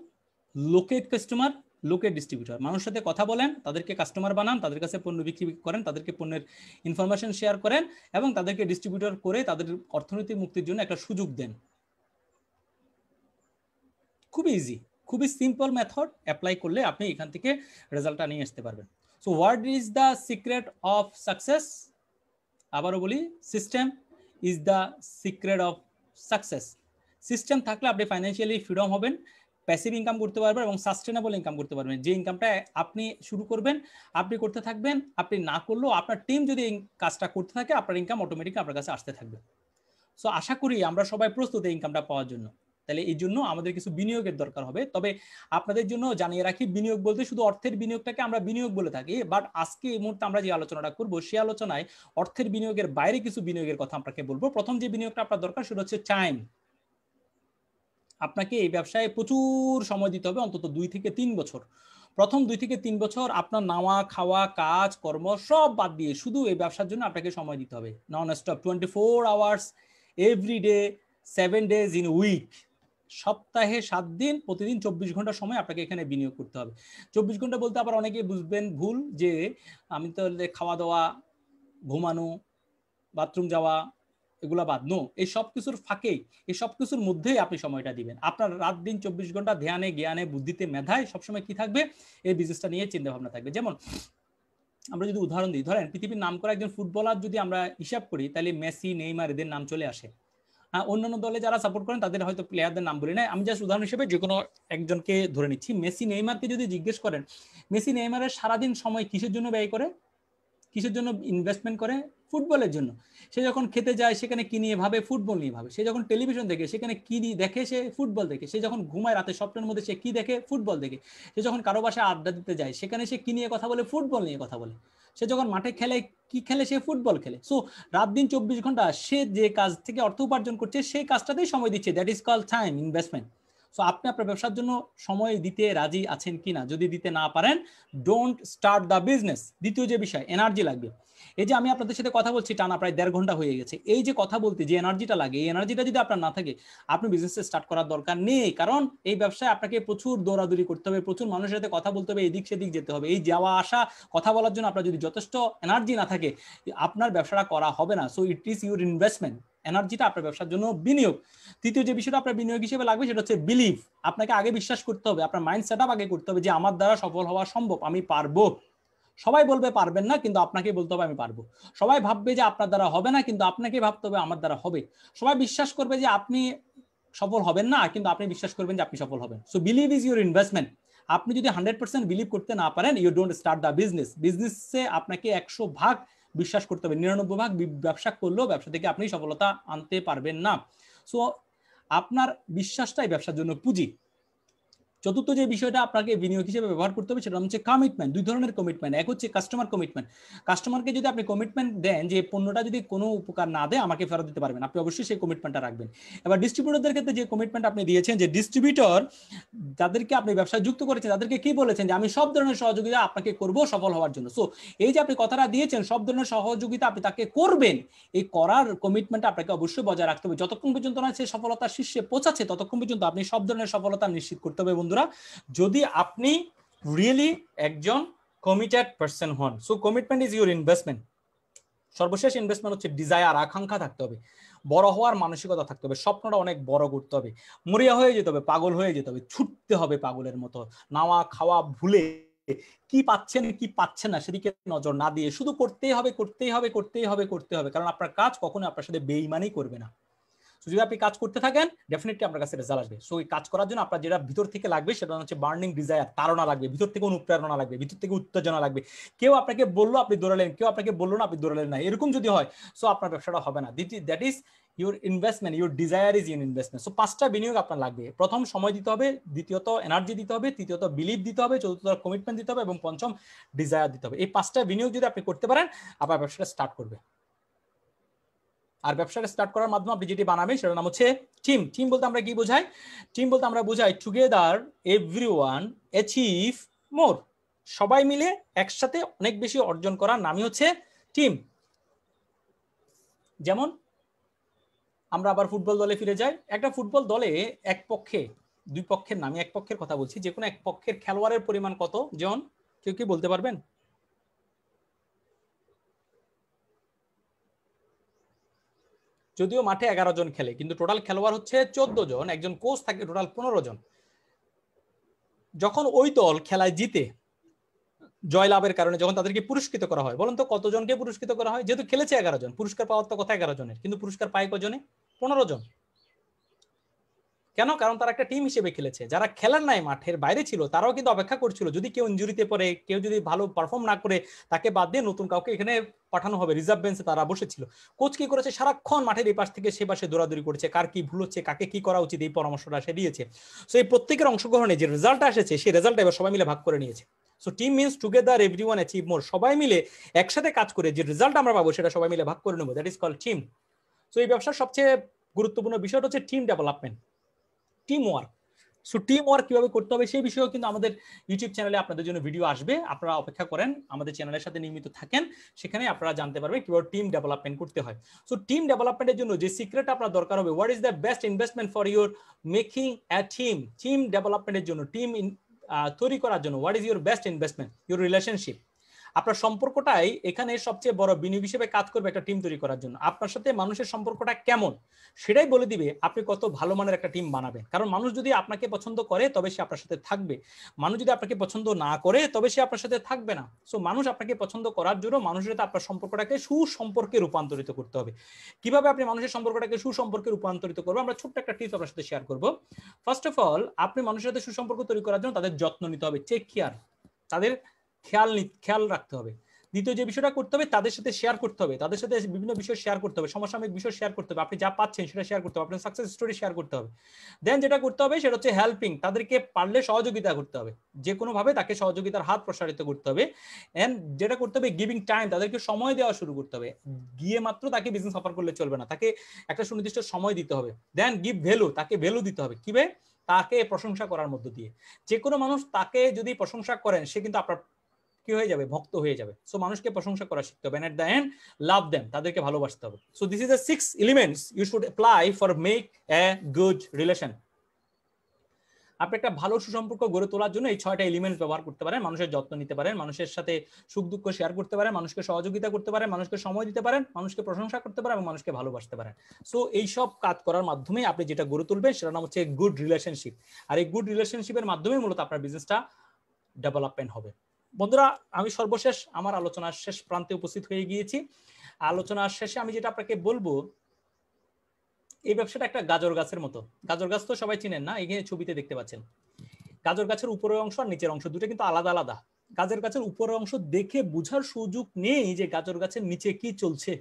locate customer লোকের ডিস্ট্রিবিউটর মানুষের সাথে কথা বলেন তাদেরকে কাস্টমার বানান তাদের কাছে পণ্য বিক্রি করেন তাদেরকে পণ্যের ইনফরমেশন শেয়ার করেন এবং তাদেরকে ডিস্ট্রিবিউটর করে তাদের অর্থনৈতিক মুক্তির জন্য একটা সুযোগ দেন খুবই ইজি খুবই সিম্পল মেথড অ্যাপ্লাই করলে আপনি এখান থেকে রেজাল্টটা নিয়ে আসতে পারবেন so what is the secret of success আবারও বলি system is the secret of success system থাকলে আপনি ফাইন্যান্সিয়ালি ফ্রিডম হবেন প্যাসিভ ইনকাম করতে পারবেন এবং সাস্টেনেবল ইনকাম করতে পারবেন যে ইনকামটা আপনি শুরু করবেন আপনি করতে থাকবেন আপনি না করলেও আপনার টিম যদি কাজটা করতে থাকে আপনার ইনকাম অটোমেটিক আপনার কাছে আসতে থাকবে সো আশা করি আমরা সবাই প্রস্তুত এই ইনকামটা পাওয়ার জন্য তাহলে এই জন্য আমাদের কিছু বিনিয়োগের দরকার হবে তবে আপনাদের জন্য জানিয়ে রাখি বিনিয়োগ বলতে শুধু অর্থের বিনিয়োগটাকে আমরা বিনিয়োগ বলে থাকি বাট আজকে এই মুহূর্তে আমরা যে আলোচনাটা করবো সেই আলোচনায় অর্থের বিনিয়োগের বাইরে কিছু বিনিয়োগের কথা আপনাকে বলবো প্রথম যে বিনিয়োগটা আপনার দরকার সেটা হচ্ছে টাইম আপনাকে এই ব্যবসায় প্রচুর সময় দিতে হবে অন্তত দুই থেকে তিন বছর প্রথম দুই থেকে তিন বছর আপনার নাওয়া খাওয়া কাজ কর্ম সব বাদ দিয়ে শুধু এই ব্যবসার জন্য আপনাকে সময় দিতে হবে non stop twenty four hours every day seven days in week সপ্তাহে সাত দিন প্রতিদিন চব্বিশ ঘন্টা সময় আপনাকে এখানে বিনিয়োগ করতে হবে চব্বিশ ঘন্টা বলতে আবার অনেকে বুঝবেন ভুল যে আমি তাহলে খাওয়া দাওয়া ঘুমানো বাথরুম যাওয়া এগুলা বাদ নো এই সব কিছুর ফাঁকেই এই সব কিছুর মধ্যেই আপনি সময়টা দিবেন আপনার রাত দিন চব্বিশ ঘন্টা ধ্যানে জ্ঞানে বুদ্ধিতে মেধায় সবসময় কি থাকবে এই বিজনেসটা নিয়ে চিন্তা ভাবনা থাকবে যেমন আমরা যদি উদাহরণ দিই ধরেন পৃথিবীর নাম করা একজন ফুটবলার যদি আমরা হিসাব করি তাহলে মেসি নেইমার এদের নাম চলে আসে অন্যান্য দলে যারা সাপোর্ট করেন তাদের হয়তো প্লেয়ারদের নাম বলি না আমি জাস্ট উদাহরণ হিসেবে যে কোনো একজনকে ধরে নিচ্ছি মেসি নেইমারকে যদি জিজ্ঞেস করেন মেসি নেইমারের সারাদিন সময় কিসের জন্য ব্যয় করে কিসের জন্য ইনভেস্টমেন্ট করে ফুটবলের জন্য সে যখন খেতে যায় সেখানে কি নিয়ে ভাবে ফুটবল নিয়ে ভাবে সে যখন টেলিভিশন দেখে সেখানে কি নিয়ে দেখে সে ফুটবল দেখে সে যখন ঘুমায় রাতে স্বপ্নের মধ্যে সে কি দেখে ফুটবল দেখে সে যখন কারো বাসায় আড্ডা দিতে যায় সেখানে সে কি নিয়ে কথা বলে ফুটবল নিয়ে কথা বলে সে যখন মাঠে খেলে কি খেলে সে ফুটবল খেলে সো রাত দিন চব্বিশ ঘন্টা সে যে কাজ থেকে অর্থ উপার্জন করছে সেই কাজটাতেই সময় দিচ্ছে that is call time investment so আপনি আপনার ব্যবসার জন্য সময় দিতে রাজি আছেন কি না যদি দিতে না পারেন ডোন্ট স্টার্ট দ্য বিজনেস দ্বিতীয় যে বিষয় এনার্জি লাগবে এই যে আমি আপনাদের সাথে কথা বলছি টানা প্রায় দেড় ঘন্টা হয়ে গেছে এই যে কথা বলতে যে এনার্জিটা লাগে এই এনার্জিটা যদি আপনার না থাকে আপনি বিজনেস স্টার্ট করার দরকার নেই কারণ এই ব্যবসায় আপনাকে প্রচুর দৌড়াদৌড়ি করতে হবে প্রচুর মানুষের সাথে কথা বলতে হবে এদিক সেদিক যেতে হবে এই যাওয়া আসা কথা বলার জন্য আপনার যদি যথেষ্ট এনার্জি না থাকে আপনার ব্যবসাটা করা হবে না so it is your investment এনার্জিটা আপনার ব্যবসার জন্য বিনিয়োগ তৃতীয় যে বিষয়টা আপনার বিনিয়োগ হিসেবে লাগবে সেটা হচ্ছে বিলিভ আপনাকে আগে বিশ্বাস করতে হবে আপনার মাইন্ড সেট আগে করতে হবে যে আমার দ্বারা সফল হওয়া সম্ভব আমি পারবো সবাই বলবে পারবেন না কিন্তু আপনাকে বলতে হবে আমি পারবো সবাই ভাববে যে আপনার দ্বারা হবে না কিন্তু আপনাকে ভাবতে হবে আমার দ্বারা হবে সবাই বিশ্বাস করবে যে আপনি সফল হবেন না কিন্তু আপনি বিশ্বাস করবেন যে আপনি সফল হবেন so believe is your investment আপনি যদি হান্ড্রেড পার্সেন্ট বিলিভ করতে না পারেন you don't start the business বিজনেসে আপনাকে একশো ভাগ বিশ্বাস করতে হবে নিরানব্বই ভাগ ব্যবসা করলেও ব্যবসা থেকে আপনি সফলতা আনতে পারবেন না সো আপনার বিশ্বাসটাই ব্যবসার জন্য পুঁজি চতুর্থ যে বিষয়টা আপনাকে বিনিয়োগ হিসেবে ব্যবহার করতে হবে সেটা হচ্ছে কমিটমেন্ট দুই ধরনের কমিটমেন্ট এক হচ্ছে কাস্টমার কমিটমেন্ট কাস্টমারকে যদি আপনি কমিটমেন্ট দেন যে পণ্যটা যদি কোনো উপকার না দেয় আমাকে ফেরত দিতে পারবেন আপনি অবশ্যই সেই কমিটমেন্টটা রাখবেন এবার ডিস্ট্রিবিউটরদের ক্ষেত্রে যে কমিটমেন্ট আপনি দিয়েছেন যে ডিস্ট্রিবিউটর যাদেরকে আপনি ব্যবসা যুক্ত করেছেন তাদেরকে কি বলেছেন যে আমি সব ধরনের সহযোগিতা আপনাকে করব সফল হওয়ার জন্য সো এই যে আপনি কথাটা দিয়েছেন সব ধরনের সহযোগিতা আপনি তাকে করবেন এই করার কমিটমেন্ট আপনাকে অবশ্যই বজায় রাখতে হবে যতক্ষণ পর্যন্ত না সে সফলতার শীর্ষে পৌঁছাচ্ছে ততক্ষণ পর্যন্ত আপনি সব ধরনের সফলতা নিশ্চিত করতে হবে বন্ধুরা বন্ধুরা যদি আপনি রিয়েলি একজন কমিটেড পার্সন হন so commitment is your investment সর্বশেষ ইনভেস্টমেন্ট হচ্ছে ডিজায়ার আকাঙ্ক্ষা থাকতে হবে বড় হওয়ার মানসিকতা থাকতে হবে স্বপ্নটা অনেক বড় করতে হবে মরিয়া হয়ে যেতে হবে পাগল হয়ে যেতে হবে ছুটতে হবে পাগলের মতো নাওয়া খাওয়া ভুলে কি পাচ্ছেন কি পাচ্ছেন না সেদিকে নজর না দিয়ে শুধু করতেই হবে করতেই হবে করতেই হবে করতে হবে কারণ আপনার কাজ কখনো আপনার সাথে বেইমানি করবে না যদি আপনি কাজ করতে থাকেন ডেফিনেটলি আপনার কাছে রেজাল্ট আসবে সো এই কাজ করার জন্য আপনার যেটা ভিতর থেকে লাগবে সেটা হচ্ছে বার্নিং ডিজায়ার তারা লাগবে ভিতর থেকে অনুপ্রেরণা লাগবে ভিতর থেকে উত্তেজনা লাগবে কেউ আপনাকে বললো আপনি দৌড়ালেন কেউ আপনাকে বললো না আপনি দৌড়ালেন না এরকম যদি হয় সো আপনার ব্যবসাটা হবে না that is your investment your desire is in investment so পাঁচটা বিনিয়োগ আপনার লাগবে প্রথম সময় দিতে হবে দ্বিতীয়ত এনার্জি দিতে হবে তৃতীয়ত বিলিভ দিতে হবে চতুর্থ কমিটমেন্ট দিতে হবে এবং পঞ্চম ডিজায়ার দিতে হবে এই পাঁচটা বিনিয়োগ যদি আপনি করতে পারেন আপনার ব্যবসাটা স্টার্ট করবে আর ব্যবসাটা স্টার্ট করার মাধ্যমে আপনি যেটি বানাবেন সেটার নাম হচ্ছে টিম টিম বলতে আমরা কি বোঝাই টিম বলতে আমরা বোঝাই together every one achieve more সবাই মিলে একসাথে অনেক বেশি অর্জন করার নামই হচ্ছে টিম যেমন আমরা আবার ফুটবল দলে ফিরে যাই একটা ফুটবল দলে এক পক্ষে দুই পক্ষের নামে এক পক্ষের কথা বলছি যে কোনো এক পক্ষের খেলোয়াড়ের পরিমাণ কত জন কেউ কি বলতে পারবেন যদিও মাঠে এগারো জন খেলে কিন্তু টোটাল খেলোয়াড় হচ্ছে চোদ্দ জন একজন কোচ থাকে টোটাল পনেরো জন যখন ওই দল খেলায় জিতে জয়লাভের কারণে যখন তাদেরকে পুরস্কৃত করা হয় বলুন তো কতজনকে পুরস্কৃত করা হয় যেহেতু খেলেছে এগারো জন পুরস্কার পাওয়ার তো কথা এগারো জনের কিন্তু পুরস্কার পায় কজনে পনেরো জন কেন কারণ তারা একটা টিম হিসেবে খেলেছে যারা খেলার নাই মাঠের বাইরে ছিল তারাও কিন্তু অপেক্ষা করছিল যদি কেউ ইঞ্জুরিতে পড়ে কেউ যদি ভালো পারফর্ম না করে তাকে বাদ দিয়ে নতুন কাউকে এখানে পাঠানো হবে রিজার্ভ বেঞ্চে তারা বসেছিল কোচ কি করেছে সারাক্ষণ মাঠের এই পাশ থেকে সে পাশে দৌড়াদৌড়ি করেছে কার কি ভুল হচ্ছে কাকে কি করা উচিত এই পরামর্শটা সে দিয়েছে সো এই প্রত্যেকের অংশগ্রহণে যে রেজাল্ট এসেছে সেই রেজাল্ট এবার সবাই মিলে ভাগ করে নিয়েছে so team means together every one achieve more সবাই মিলে একসাথে কাজ করে যে রেজাল্ট আমরা পাবো সেটা সবাই মিলে ভাগ করে নেবো that is call team so এই ব্যবসার সবচেয়ে গুরুত্বপূর্ণ বিষয়টা হচ্ছে team development team work so team work কিভাবে করতে হবে সেই বিষয়েও কিন্তু আমাদের ইউটিউব চ্যানেলে আপনাদের জন্য ভিডিও আসবে আপনারা অপেক্ষা করেন আমাদের চ্যানেলের সাথে নিয়মিত থাকেন সেখানে আপনারা জানতে পারবেন কিভাবে টিম ডেভেলপমেন্ট করতে হয় সো টিম ডেভেলপমেন্টের জন্য যে সিক্রেট আপনার দরকার হবে what is the best investment for your making a team team ডেভেলপমেন্টের জন্য টিম তৈরি করার জন্য what is your best investment your relationship আপনার সম্পর্কটাই এখানে সবচেয়ে বড় বিনিয়োগ হিসেবে কাজ করবে একটা টিম তৈরি করার জন্য আপনার সাথে মানুষের সম্পর্কটা কেমন সেটাই বলে দিবে আপনি কত ভালো মানের একটা টিম বানাবেন কারণ মানুষ যদি আপনাকে পছন্দ করে তবে সে আপনার সাথে থাকবে মানুষ যদি আপনাকে পছন্দ না করে তবে সে আপনার সাথে থাকবে না সো মানুষ আপনাকে পছন্দ করার জন্য মানুষের সাথে আপনার সম্পর্কটাকে সুসম্পর্কে রূপান্তরিত করতে হবে কিভাবে আপনি মানুষের সম্পর্কটাকে সুসম্পর্কে রূপান্তরিত করবো আমরা ছোট্ট একটা টিপস আপনার সাথে শেয়ার করবো ফার্স্ট অফ অল আপনি মানুষের সাথে সুসম্পর্ক তৈরি করার জন্য তাদের যত্ন নিতে হবে চেক কেয়ার তাদের খেয়াল খেয়াল রাখতে হবে দ্বিতীয় যে বিষয়টা করতে হবে তাদের সাথে শেয়ার করতে হবে তাদের সাথে বিভিন্ন বিষয় শেয়ার করতে হবে সমসাময়িক বিষয় শেয়ার করতে হবে আপনি যা পাচ্ছেন সেটা শেয়ার করতে হবে আপনার সাকসেস স্টোরি শেয়ার করতে হবে দেন যেটা করতে হবে সেটা হচ্ছে হেল্পিং তাদেরকে পারলে সহযোগিতা করতে হবে যে কোনোভাবে তাকে সহযোগিতার হাত প্রসারিত করতে হবে অ্যান্ড যেটা করতে হবে গিভিং টাইম তাদেরকে সময় দেওয়া শুরু করতে হবে গিয়ে মাত্র তাকে বিজনেস অফার করলে চলবে না তাকে একটা সুনির্দিষ্ট সময় দিতে হবে দেন গিভ ভ্যালু তাকে ভ্যালু দিতে হবে কিভাবে তাকে প্রশংসা করার মধ্য দিয়ে যে কোনো মানুষ তাকে যদি প্রশংসা করেন সে কিন্তু আপনার কি হয়ে যাবে ভক্ত হয়ে যাবে সো মানুষকে প্রশংসা করা শিখতে হবে at the end love then তাদেরকে ভালোবাসতে হবে so this is the six elements you should apply for make a good relation আপনি একটা ভালো সুসম্পর্ক গড়ে তোলার জন্য এই ছয়টা এলিমেন্টস ব্যবহার করতে পারেন মানুষের যত্ন নিতে পারেন মানুষের সাথে সুখ দুঃখ শেয়ার করতে পারেন মানুষকে সহযোগিতা করতে পারেন মানুষকে সময় দিতে পারেন মানুষকে প্রশংসা করতে পারেন এবং মানুষকে ভালোবাসতে পারেন সো এই সব কাজ করার মাধ্যমে আপনি যেটা গড়ে তুলবেন সেটা নাম হচ্ছে গুড রিলেশনশিপ আর এই গুড রিলেশনশিপের মাধ্যমে মূলত আপনার বিজনেসটা ডেভেলপমেন্ট হবে বন্ধুরা আমি সর্বশেষ আমার আলোচনার শেষ প্রান্তে উপস্থিত হয়ে গিয়েছি আলোচনার শেষে আমি যেটা আপনাকে বলবো এই ব্যবসাটা একটা গাজর গাছের মতো গাজর গাছ তো সবাই চিনেন না এখানে ছবিতে দেখতে পাচ্ছেন গাজর গাছের উপরের অংশ আর নিচের অংশ দুটো কিন্তু আলাদা আলাদা গাজর গাছের উপরের অংশ দেখে বোঝার সুযোগ নেই যে গাজর গাছের নিচে কি চলছে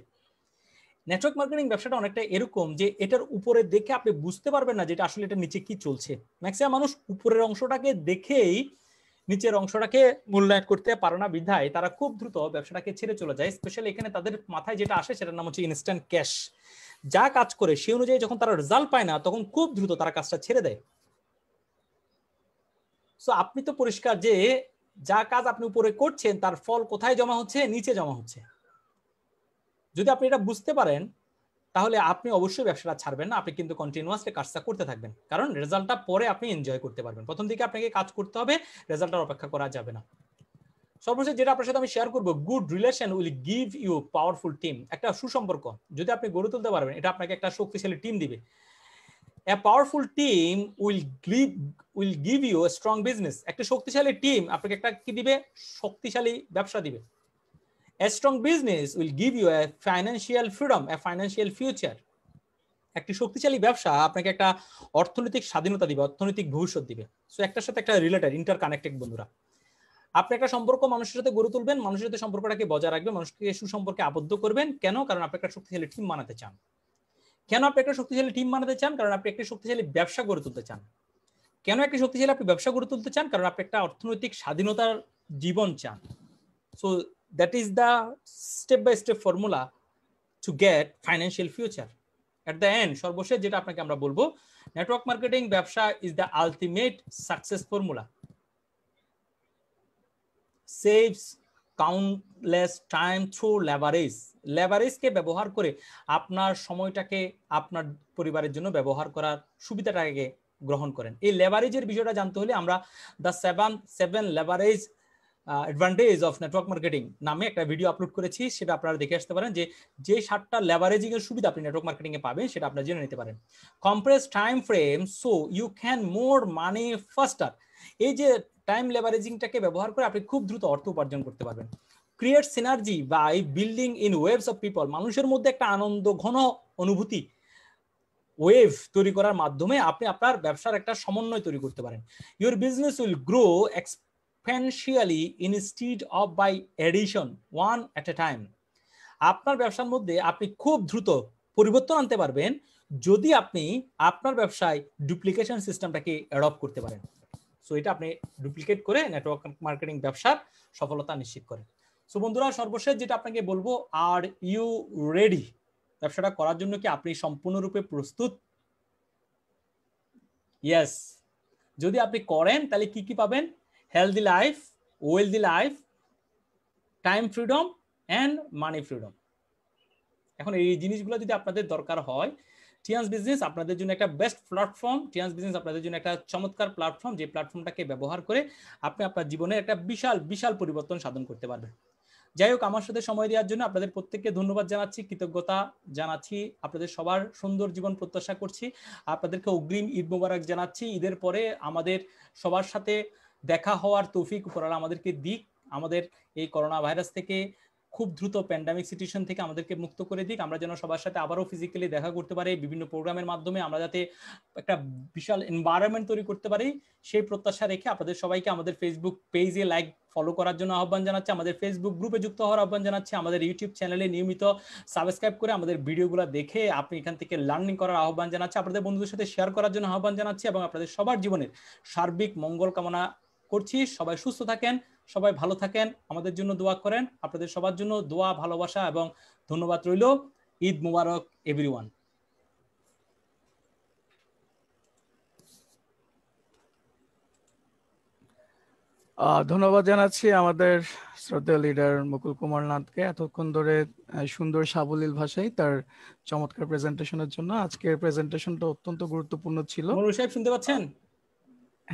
নেটওয়ার্ক মার্কেটিং ব্যবসাটা অনেকটা এরকম যে এটার উপরে দেখে আপনি বুঝতে পারবেন না যে এটা আসলে এটা নিচে কি চলছে ম্যাক্সিমাম মানুষ উপরের অংশটাকে দেখেই নিচের অংশটাকে মূল্যায়ন করতে পারে না বিধায় তারা খুব দ্রুত ব্যবসাটাকে ছেড়ে চলে যায় স্পেশালি এখানে তাদের মাথায় যেটা আসে সেটার নাম হচ্ছে ইনস্ট্যান্ট ক্যাশ যা কাজ করে সেই অনুযায়ী যখন তারা রেজাল্ট পায় না তখন খুব দ্রুত তারা কাজটা ছেড়ে দেয় সো আপনি তো পরিষ্কার যে যা কাজ আপনি উপরে করছেন তার ফল কোথায় জমা হচ্ছে নিচে জমা হচ্ছে যদি আপনি এটা বুঝতে পারেন তাহলে আপনি অবশ্যই ব্যবসাটা ছাড়বেন না আপনি কিন্তু কন্টিনিউয়াসলি কাজটা করতে থাকবেন কারণ রেজাল্টটা পরে আপনি এনজয় করতে পারবেন প্রথম দিকে আপনাকে কাজ করতে হবে রেজাল্টের অপেক্ষা করা যাবে না সর্বশেষ যেটা আপনার সাথে আমি শেয়ার করবো good relation will give you powerful team একটা সুসম্পর্ক যদি আপনি গড়ে তুলতে পারবেন এটা আপনাকে একটা শক্তিশালী টিম দিবে a powerful team will give will give you strong business একটা শক্তিশালী টিম আপনাকে একটা কি দিবে শক্তিশালী ব্যবসা দিবে A strong business will give you a financial freedom, a financial future. একটি শক্তিশালী ব্যবসা আপনাকে একটা অর্থনৈতিক স্বাধীনতা দিবে অর্থনৈতিক ভবিষ্যৎ দিবে সো একটার সাথে একটা রিলেটেড ইন্টার কানেক্টেড বন্ধুরা আপনি একটা সম্পর্ক মানুষের সাথে গড়ে তুলবেন মানুষের সাথে সম্পর্কটাকে বজায় রাখবেন মানুষকে সুসম্পর্কে আবদ্ধ করবেন কেন কারণ আপনি একটা শক্তিশালী টিম বানাতে চান কেন আপনি একটা শক্তিশালী টিম বানাতে চান কারণ আপনি একটি শক্তিশালী ব্যবসা গড়ে তুলতে চান কেন একটি শক্তিশালী আপনি ব্যবসা গড়ে তুলতে চান কারণ আপনি একটা অর্থনৈতিক স্বাধীনতার জীবন চান so that is the step by step formula to get financial future at the end সর্বশেষ যেটা আপনাকে আমরা বলবো নেটওয়ার্ক মার্কেটিং ব্যবসা is the ultimate success formula saves countless time through leverage লেভারেজকে ব্যবহার করে আপনার সময়টাকে আপনার পরিবারের জন্য ব্যবহার করার সুবিধাটাকে গ্রহণ করেন এই লেভারেজের বিষয়টা জানতে হলে আমরা the seven seven leverage advantage of network marketing নামে একটা ভিডিও আপলোড করেছি সেটা আপনারা দেখে আসতে পারেন যে যে সাতটা লেভারেজিং এর সুবিধা আপনি নেটওয়ার্ক মার্কেটিং এ পাবেন সেটা আপনারা জেনে নিতে পারেন compress time frame so you can more money faster এই যে টাইম লেভারেজিংটাকে ব্যবহার করে আপনি খুব দ্রুত অর্থ উপার্জন করতে পারবেন create synergy by building in waves of people মানুষের মধ্যে একটা আনন্দ ঘন অনুভূতি ওয়েভ তৈরি করার মাধ্যমে আপনি আপনার ব্যবসার একটা সমন্বয় তৈরি করতে পারেন your business will grow exponentially instead of by addition one at a time আপনার ব্যবসার মধ্যে আপনি খুব দ্রুত পরিবর্তন আনতে পারবেন যদি আপনি আপনার ব্যবসায় ডুপ্লিকেশন সিস্টেমটাকে অ্যাডপ্ট করতে পারেন সো এটা আপনি ডুপ্লিকেট করে নেটওয়ার্ক মার্কেটিং ব্যবসার সফলতা নিশ্চিত করেন সো বন্ধুরা সর্বশেষ যেটা আপনাকে বলবো আর ইউ রেডি ব্যবসাটা করার জন্য কি আপনি সম্পূর্ণরূপে প্রস্তুত ইয়েস যদি আপনি করেন তাহলে কি কি পাবেন healthy life, wealthy life, time freedom and money freedom এখন এই জিনিসগুলো যদি আপনাদের দরকার হয় টিয়ান্স বিজনেস আপনাদের জন্য একটা বেস্ট প্ল্যাটফর্ম টিয়ান্স বিজনেস আপনাদের জন্য একটা চমৎকার প্ল্যাটফর্ম যে প্ল্যাটফর্মটাকে ব্যবহার করে আপনি আপনার জীবনে একটা বিশাল বিশাল পরিবর্তন সাধন করতে পারবেন যাই হোক আমার সাথে সময় দেওয়ার জন্য আপনাদের প্রত্যেককে ধন্যবাদ জানাচ্ছি কৃতজ্ঞতা জানাচ্ছি আপনাদের সবার সুন্দর জীবন প্রত্যাশা করছি আপনাদেরকে অগ্রিম ঈদ মোবারক জানাচ্ছি ঈদের পরে আমাদের সবার সাথে দেখা হওয়ার তৌফিক উপরালা আমাদেরকে দিক আমাদের এই করোনা ভাইরাস থেকে খুব দ্রুত প্যান্ডামিক সিচুয়েশন থেকে আমাদেরকে মুক্ত করে দিক আমরা যেন সবার সাথে আবারও ফিজিক্যালি দেখা করতে পারি বিভিন্ন প্রোগ্রামের মাধ্যমে আমরা যাতে একটা বিশাল এনভায়রনমেন্ট তৈরি করতে পারি সেই প্রত্যাশা রেখে আপনাদের সবাইকে আমাদের ফেসবুক পেজে লাইক ফলো করার জন্য আহ্বান জানাচ্ছি আমাদের ফেসবুক গ্রুপে যুক্ত হওয়ার আহ্বান জানাচ্ছি আমাদের ইউটিউব চ্যানেলে নিয়মিত সাবস্ক্রাইব করে আমাদের ভিডিওগুলো দেখে আপনি এখান থেকে লার্নিং করার আহ্বান জানাচ্ছি আপনাদের বন্ধুদের সাথে শেয়ার করার জন্য আহ্বান জানাচ্ছি এবং আপনাদের সবার জীবনের সার্বিক মঙ্গল কামনা করছি সবাই সুস্থ থাকেন সবাই ভালো থাকেন আমাদের জন্য দোয়া করেন আপনাদের সবার জন্য দোয়া ভালোবাসা এবং ধন্যবাদ রইল ঈদ মুবারক এভরিওয়ান ধন্যবাদ জানাচ্ছি আমাদের শ্রদ্ধেয় লিডার মুকুল কুমার নাথকে এতক্ষণ ধরে সুন্দর সাবলীল ভাষায় তার চমৎকার প্রেজেন্টেশনের জন্য আজকের প্রেজেন্টেশনটা অত্যন্ত গুরুত্বপূর্ণ ছিল শুনতে পাচ্ছেন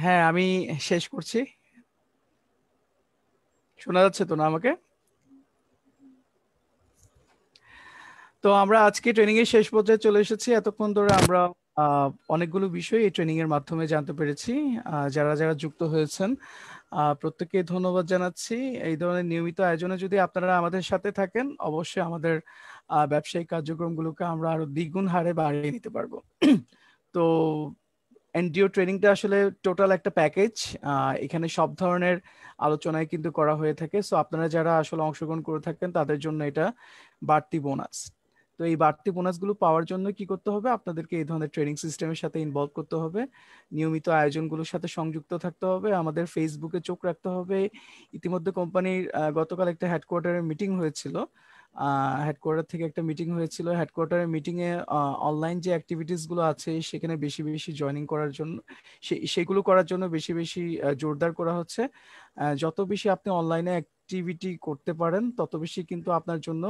হ্যাঁ আমি শেষ করছি শোনা যাচ্ছে তো না আমাকে তো আমরা আজকে ট্রেনিং এর শেষ পর্যায়ে চলে এসেছি এতক্ষণ ধরে আমরা অনেকগুলো বিষয় এই ট্রেনিং এর মাধ্যমে জানতে পেরেছি যারা যারা যুক্ত হয়েছেন প্রত্যেককে ধন্যবাদ জানাচ্ছি এই ধরনের নিয়মিত আয়োজনে যদি আপনারা আমাদের সাথে থাকেন অবশ্যই আমাদের ব্যবসায়িক কার্যক্রমগুলোকে আমরা আরো দ্বিগুণ হারে বাড়িয়ে নিতে পারবো তো এনডিও ট্রেনিংটা আসলে টোটাল একটা প্যাকেজ এখানে সব ধরনের আলোচনায় কিন্তু করা হয়ে থাকে সো আপনারা যারা আসলে অংশগ্রহণ করে থাকেন তাদের জন্য এটা বাড়তি বোনাস তো এই বাড়তি বোনাসগুলো পাওয়ার জন্য কি করতে হবে আপনাদেরকে এই ধরনের ট্রেনিং সিস্টেমের সাথে ইনভলভ করতে হবে নিয়মিত আয়োজনগুলোর সাথে সংযুক্ত থাকতে হবে আমাদের ফেসবুকে চোখ রাখতে হবে ইতিমধ্যে কোম্পানির গতকাল একটা হেডকোয়ার্টারের মিটিং হয়েছিল হেডকোয়ার্টার থেকে একটা মিটিং হয়েছিল হেডকোয়ার্টারের মিটিং এ অনলাইন যে অ্যাক্টিভিটিস গুলো আছে সেখানে বেশি বেশি জয়নিং করার জন্য সেগুলো করার জন্য বেশি বেশি জোরদার করা হচ্ছে যত বেশি আপনি অনলাইনে অ্যাক্টিভিটি করতে পারেন তত বেশি কিন্তু আপনার জন্য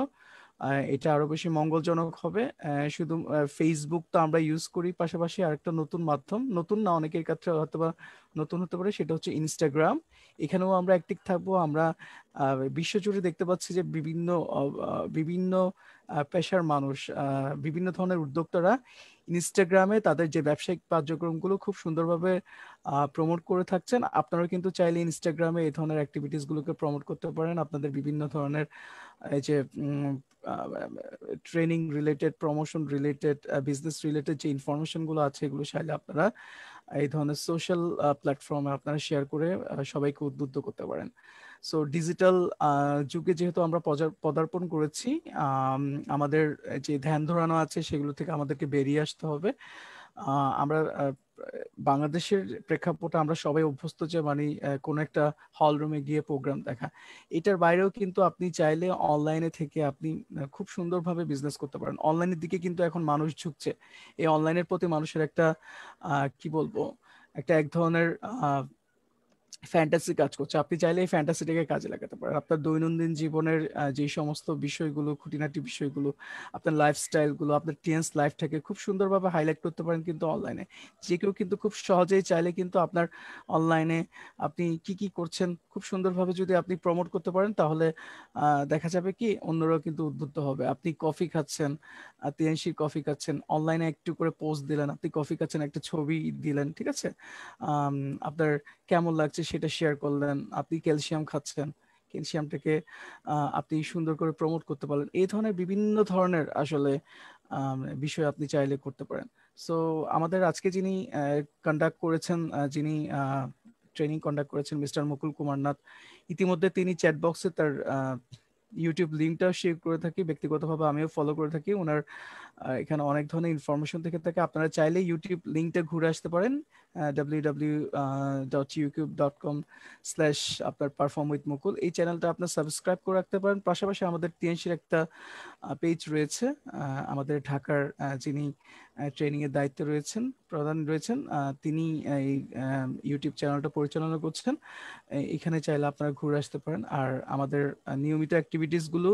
এটা আরো বেশি মঙ্গলজনক হবে শুধু ফেসবুক তো আমরা ইউজ করি পাশাপাশি আরেকটা নতুন মাধ্যম নতুন না অনেকের ক্ষেত্রে হয়তো বা নতুন হতে পারে সেটা হচ্ছে ইনস্টাগ্রাম এখানেও আমরা অ্যাক্টিভ থাকবো আমরা বিশ্বজুড়ে দেখতে পাচ্ছি যে বিভিন্ন বিভিন্ন পেশার মানুষ বিভিন্ন ধরনের উদ্যোক্তারা ইনস্টাগ্রামে তাদের যে ব্যবসায়িক কার্যক্রমগুলো খুব সুন্দরভাবে প্রমোট করে থাকছেন আপনারা কিন্তু চাইলে ইনস্টাগ্রামে এই ধরনের অ্যাক্টিভিটিসগুলোকে প্রমোট করতে পারেন আপনাদের বিভিন্ন ধরনের এই যে training related promotion related business related যে ইনফরমেশনগুলো আছে এগুলো চাইলে আপনারা এই ধরনের সোশ্যাল প্ল্যাটফর্মে আপনারা শেয়ার করে সবাইকে উদ্বুদ্ধ করতে পারেন সো ডিজিটাল যুগে যেহেতু আমরা পদার্পণ করেছি আমাদের যে ধ্যান ধরানো আছে সেগুলো থেকে আমাদেরকে বেরিয়ে আসতে হবে আমরা বাংলাদেশের প্রেক্ষাপটে আমরা সবাই অভ্যস্ত যে মানে কোনো একটা হল রুমে গিয়ে প্রোগ্রাম দেখা এটার বাইরেও কিন্তু আপনি চাইলে অনলাইনে থেকে আপনি খুব সুন্দরভাবে বিজনেস করতে পারেন অনলাইনের দিকে কিন্তু এখন মানুষ ঝুঁকছে এই অনলাইনের প্রতি মানুষের একটা কি বলবো একটা এক ধরনের ফ্যান্টাসি কাজ করছে আপনি চাইলে এই ফ্যান্টাসিটাকে কাজে লাগাতে পারেন আপনার দৈনন্দিন জীবনের যে সমস্ত বিষয়গুলো খুঁটিনাটি বিষয়গুলো আপনার লাইফস্টাইলগুলো আপনার টেন্স লাইফটাকে খুব সুন্দরভাবে হাইলাইট করতে পারেন কিন্তু অনলাইনে যে কেউ কিন্তু খুব সহজেই চাইলে কিন্তু আপনার অনলাইনে আপনি কি কি করছেন খুব সুন্দরভাবে যদি আপনি প্রমোট করতে পারেন তাহলে দেখা যাবে কি অন্যরাও কিন্তু উদ্বুদ্ধ হবে আপনি কফি খাচ্ছেন তিয়ানশির কফি খাচ্ছেন অনলাইনে একটু করে পোস্ট দিলেন আপনি কফি খাচ্ছেন একটা ছবি দিলেন ঠিক আছে আপনার কেমন লাগছে সেটা শেয়ার করলেন আপনি ক্যালসিয়াম খাচ্ছেন ক্যালসিয়ামটাকে আপনি সুন্দর করে প্রমোট করতে পারলেন এই ধরনের বিভিন্ন ধরনের আসলে বিষয় আপনি চাইলে করতে পারেন সো আমাদের আজকে যিনি কন্ডাক্ট করেছেন যিনি ট্রেনিং কন্ডাক্ট করেছেন মিস্টার মুকুল কুমার নাথ ইতিমধ্যে তিনি চ্যাট বক্সে তার ইউটিউব লিঙ্কটা শেয়ার করে থাকি ব্যক্তিগতভাবে আমিও ফলো করে থাকি ওনার এখানে অনেক ধরনের ইনফরমেশন থেকে থাকে আপনারা চাইলে ইউটিউব লিঙ্কটা ঘুরে আসতে পারেন www.youtube.com স্ল্যাশ আপনার পারফর্ম উইথ মুকুল এই চ্যানেলটা আপনার সাবস্ক্রাইব করে রাখতে পারেন পাশাপাশি আমাদের টিএনসির একটা পেজ রয়েছে আমাদের ঢাকার যিনি ট্রেনিংয়ের দায়িত্ব রয়েছেন প্রধান রয়েছেন তিনি এই ইউটিউব চ্যানেলটা পরিচালনা করছেন এখানে চাইলে আপনারা ঘুরে আসতে পারেন আর আমাদের নিয়মিত অ্যাক্টিভিটিসগুলো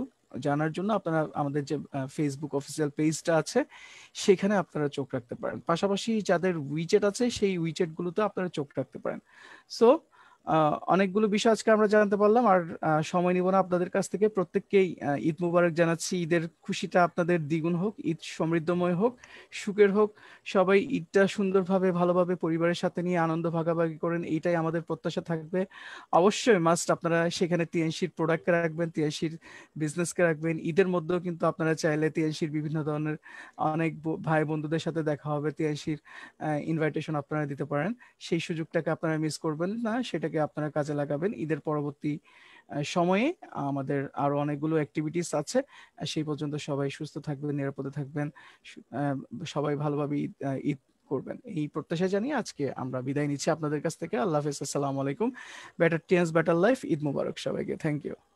জানার জন্য আপনারা আমাদের যে ফেসবুক অফিসিয়াল পেজটা আছে সেখানে আপনারা চোখ রাখতে পারেন পাশাপাশি যাদের উইচেট আছে সেই গুলোতে আপনারা চোখ রাখতে পারেন সো অনেকগুলো বিষয় আজকে আমরা জানতে পারলাম আর সময় নিব না আপনাদের কাছ থেকে প্রত্যেককেই ঈদ মুবারক জানাচ্ছি ঈদের খুশিটা আপনাদের দ্বিগুণ হোক ঈদ সমৃদ্ধময় হোক সুখের হোক সবাই ঈদটা সুন্দরভাবে ভালোভাবে পরিবারের সাথে নিয়ে আনন্দ ভাগাভাগি করেন এইটাই আমাদের প্রত্যাশা থাকবে অবশ্যই মাস্ট আপনারা সেখানে টিএনসির প্রোডাক্টকে রাখবেন টিএনসির বিজনেসকে রাখবেন ঈদের মধ্যেও কিন্তু আপনারা চাইলে টিএনসির বিভিন্ন ধরনের অনেক ভাই বন্ধুদের সাথে দেখা হবে টিএনসির ইনভাইটেশন আপনারা দিতে পারেন সেই সুযোগটাকে আপনারা মিস করবেন না সেটা এটাকে আপনারা কাজে লাগাবেন ঈদের পরবর্তী সময়ে আমাদের আরো অনেকগুলো অ্যাক্টিভিটিস আছে সেই পর্যন্ত সবাই সুস্থ থাকবেন নিরাপদে থাকবেন সবাই ভালোভাবে ঈদ করবেন এই প্রত্যাশা জানিয়ে আজকে আমরা বিদায় নিচ্ছি আপনাদের কাছ থেকে আল্লাহ হাফিজ আসসালামু আলাইকুম better tense better life Eid মুবারক সবাইকে থ্যাংক ইউ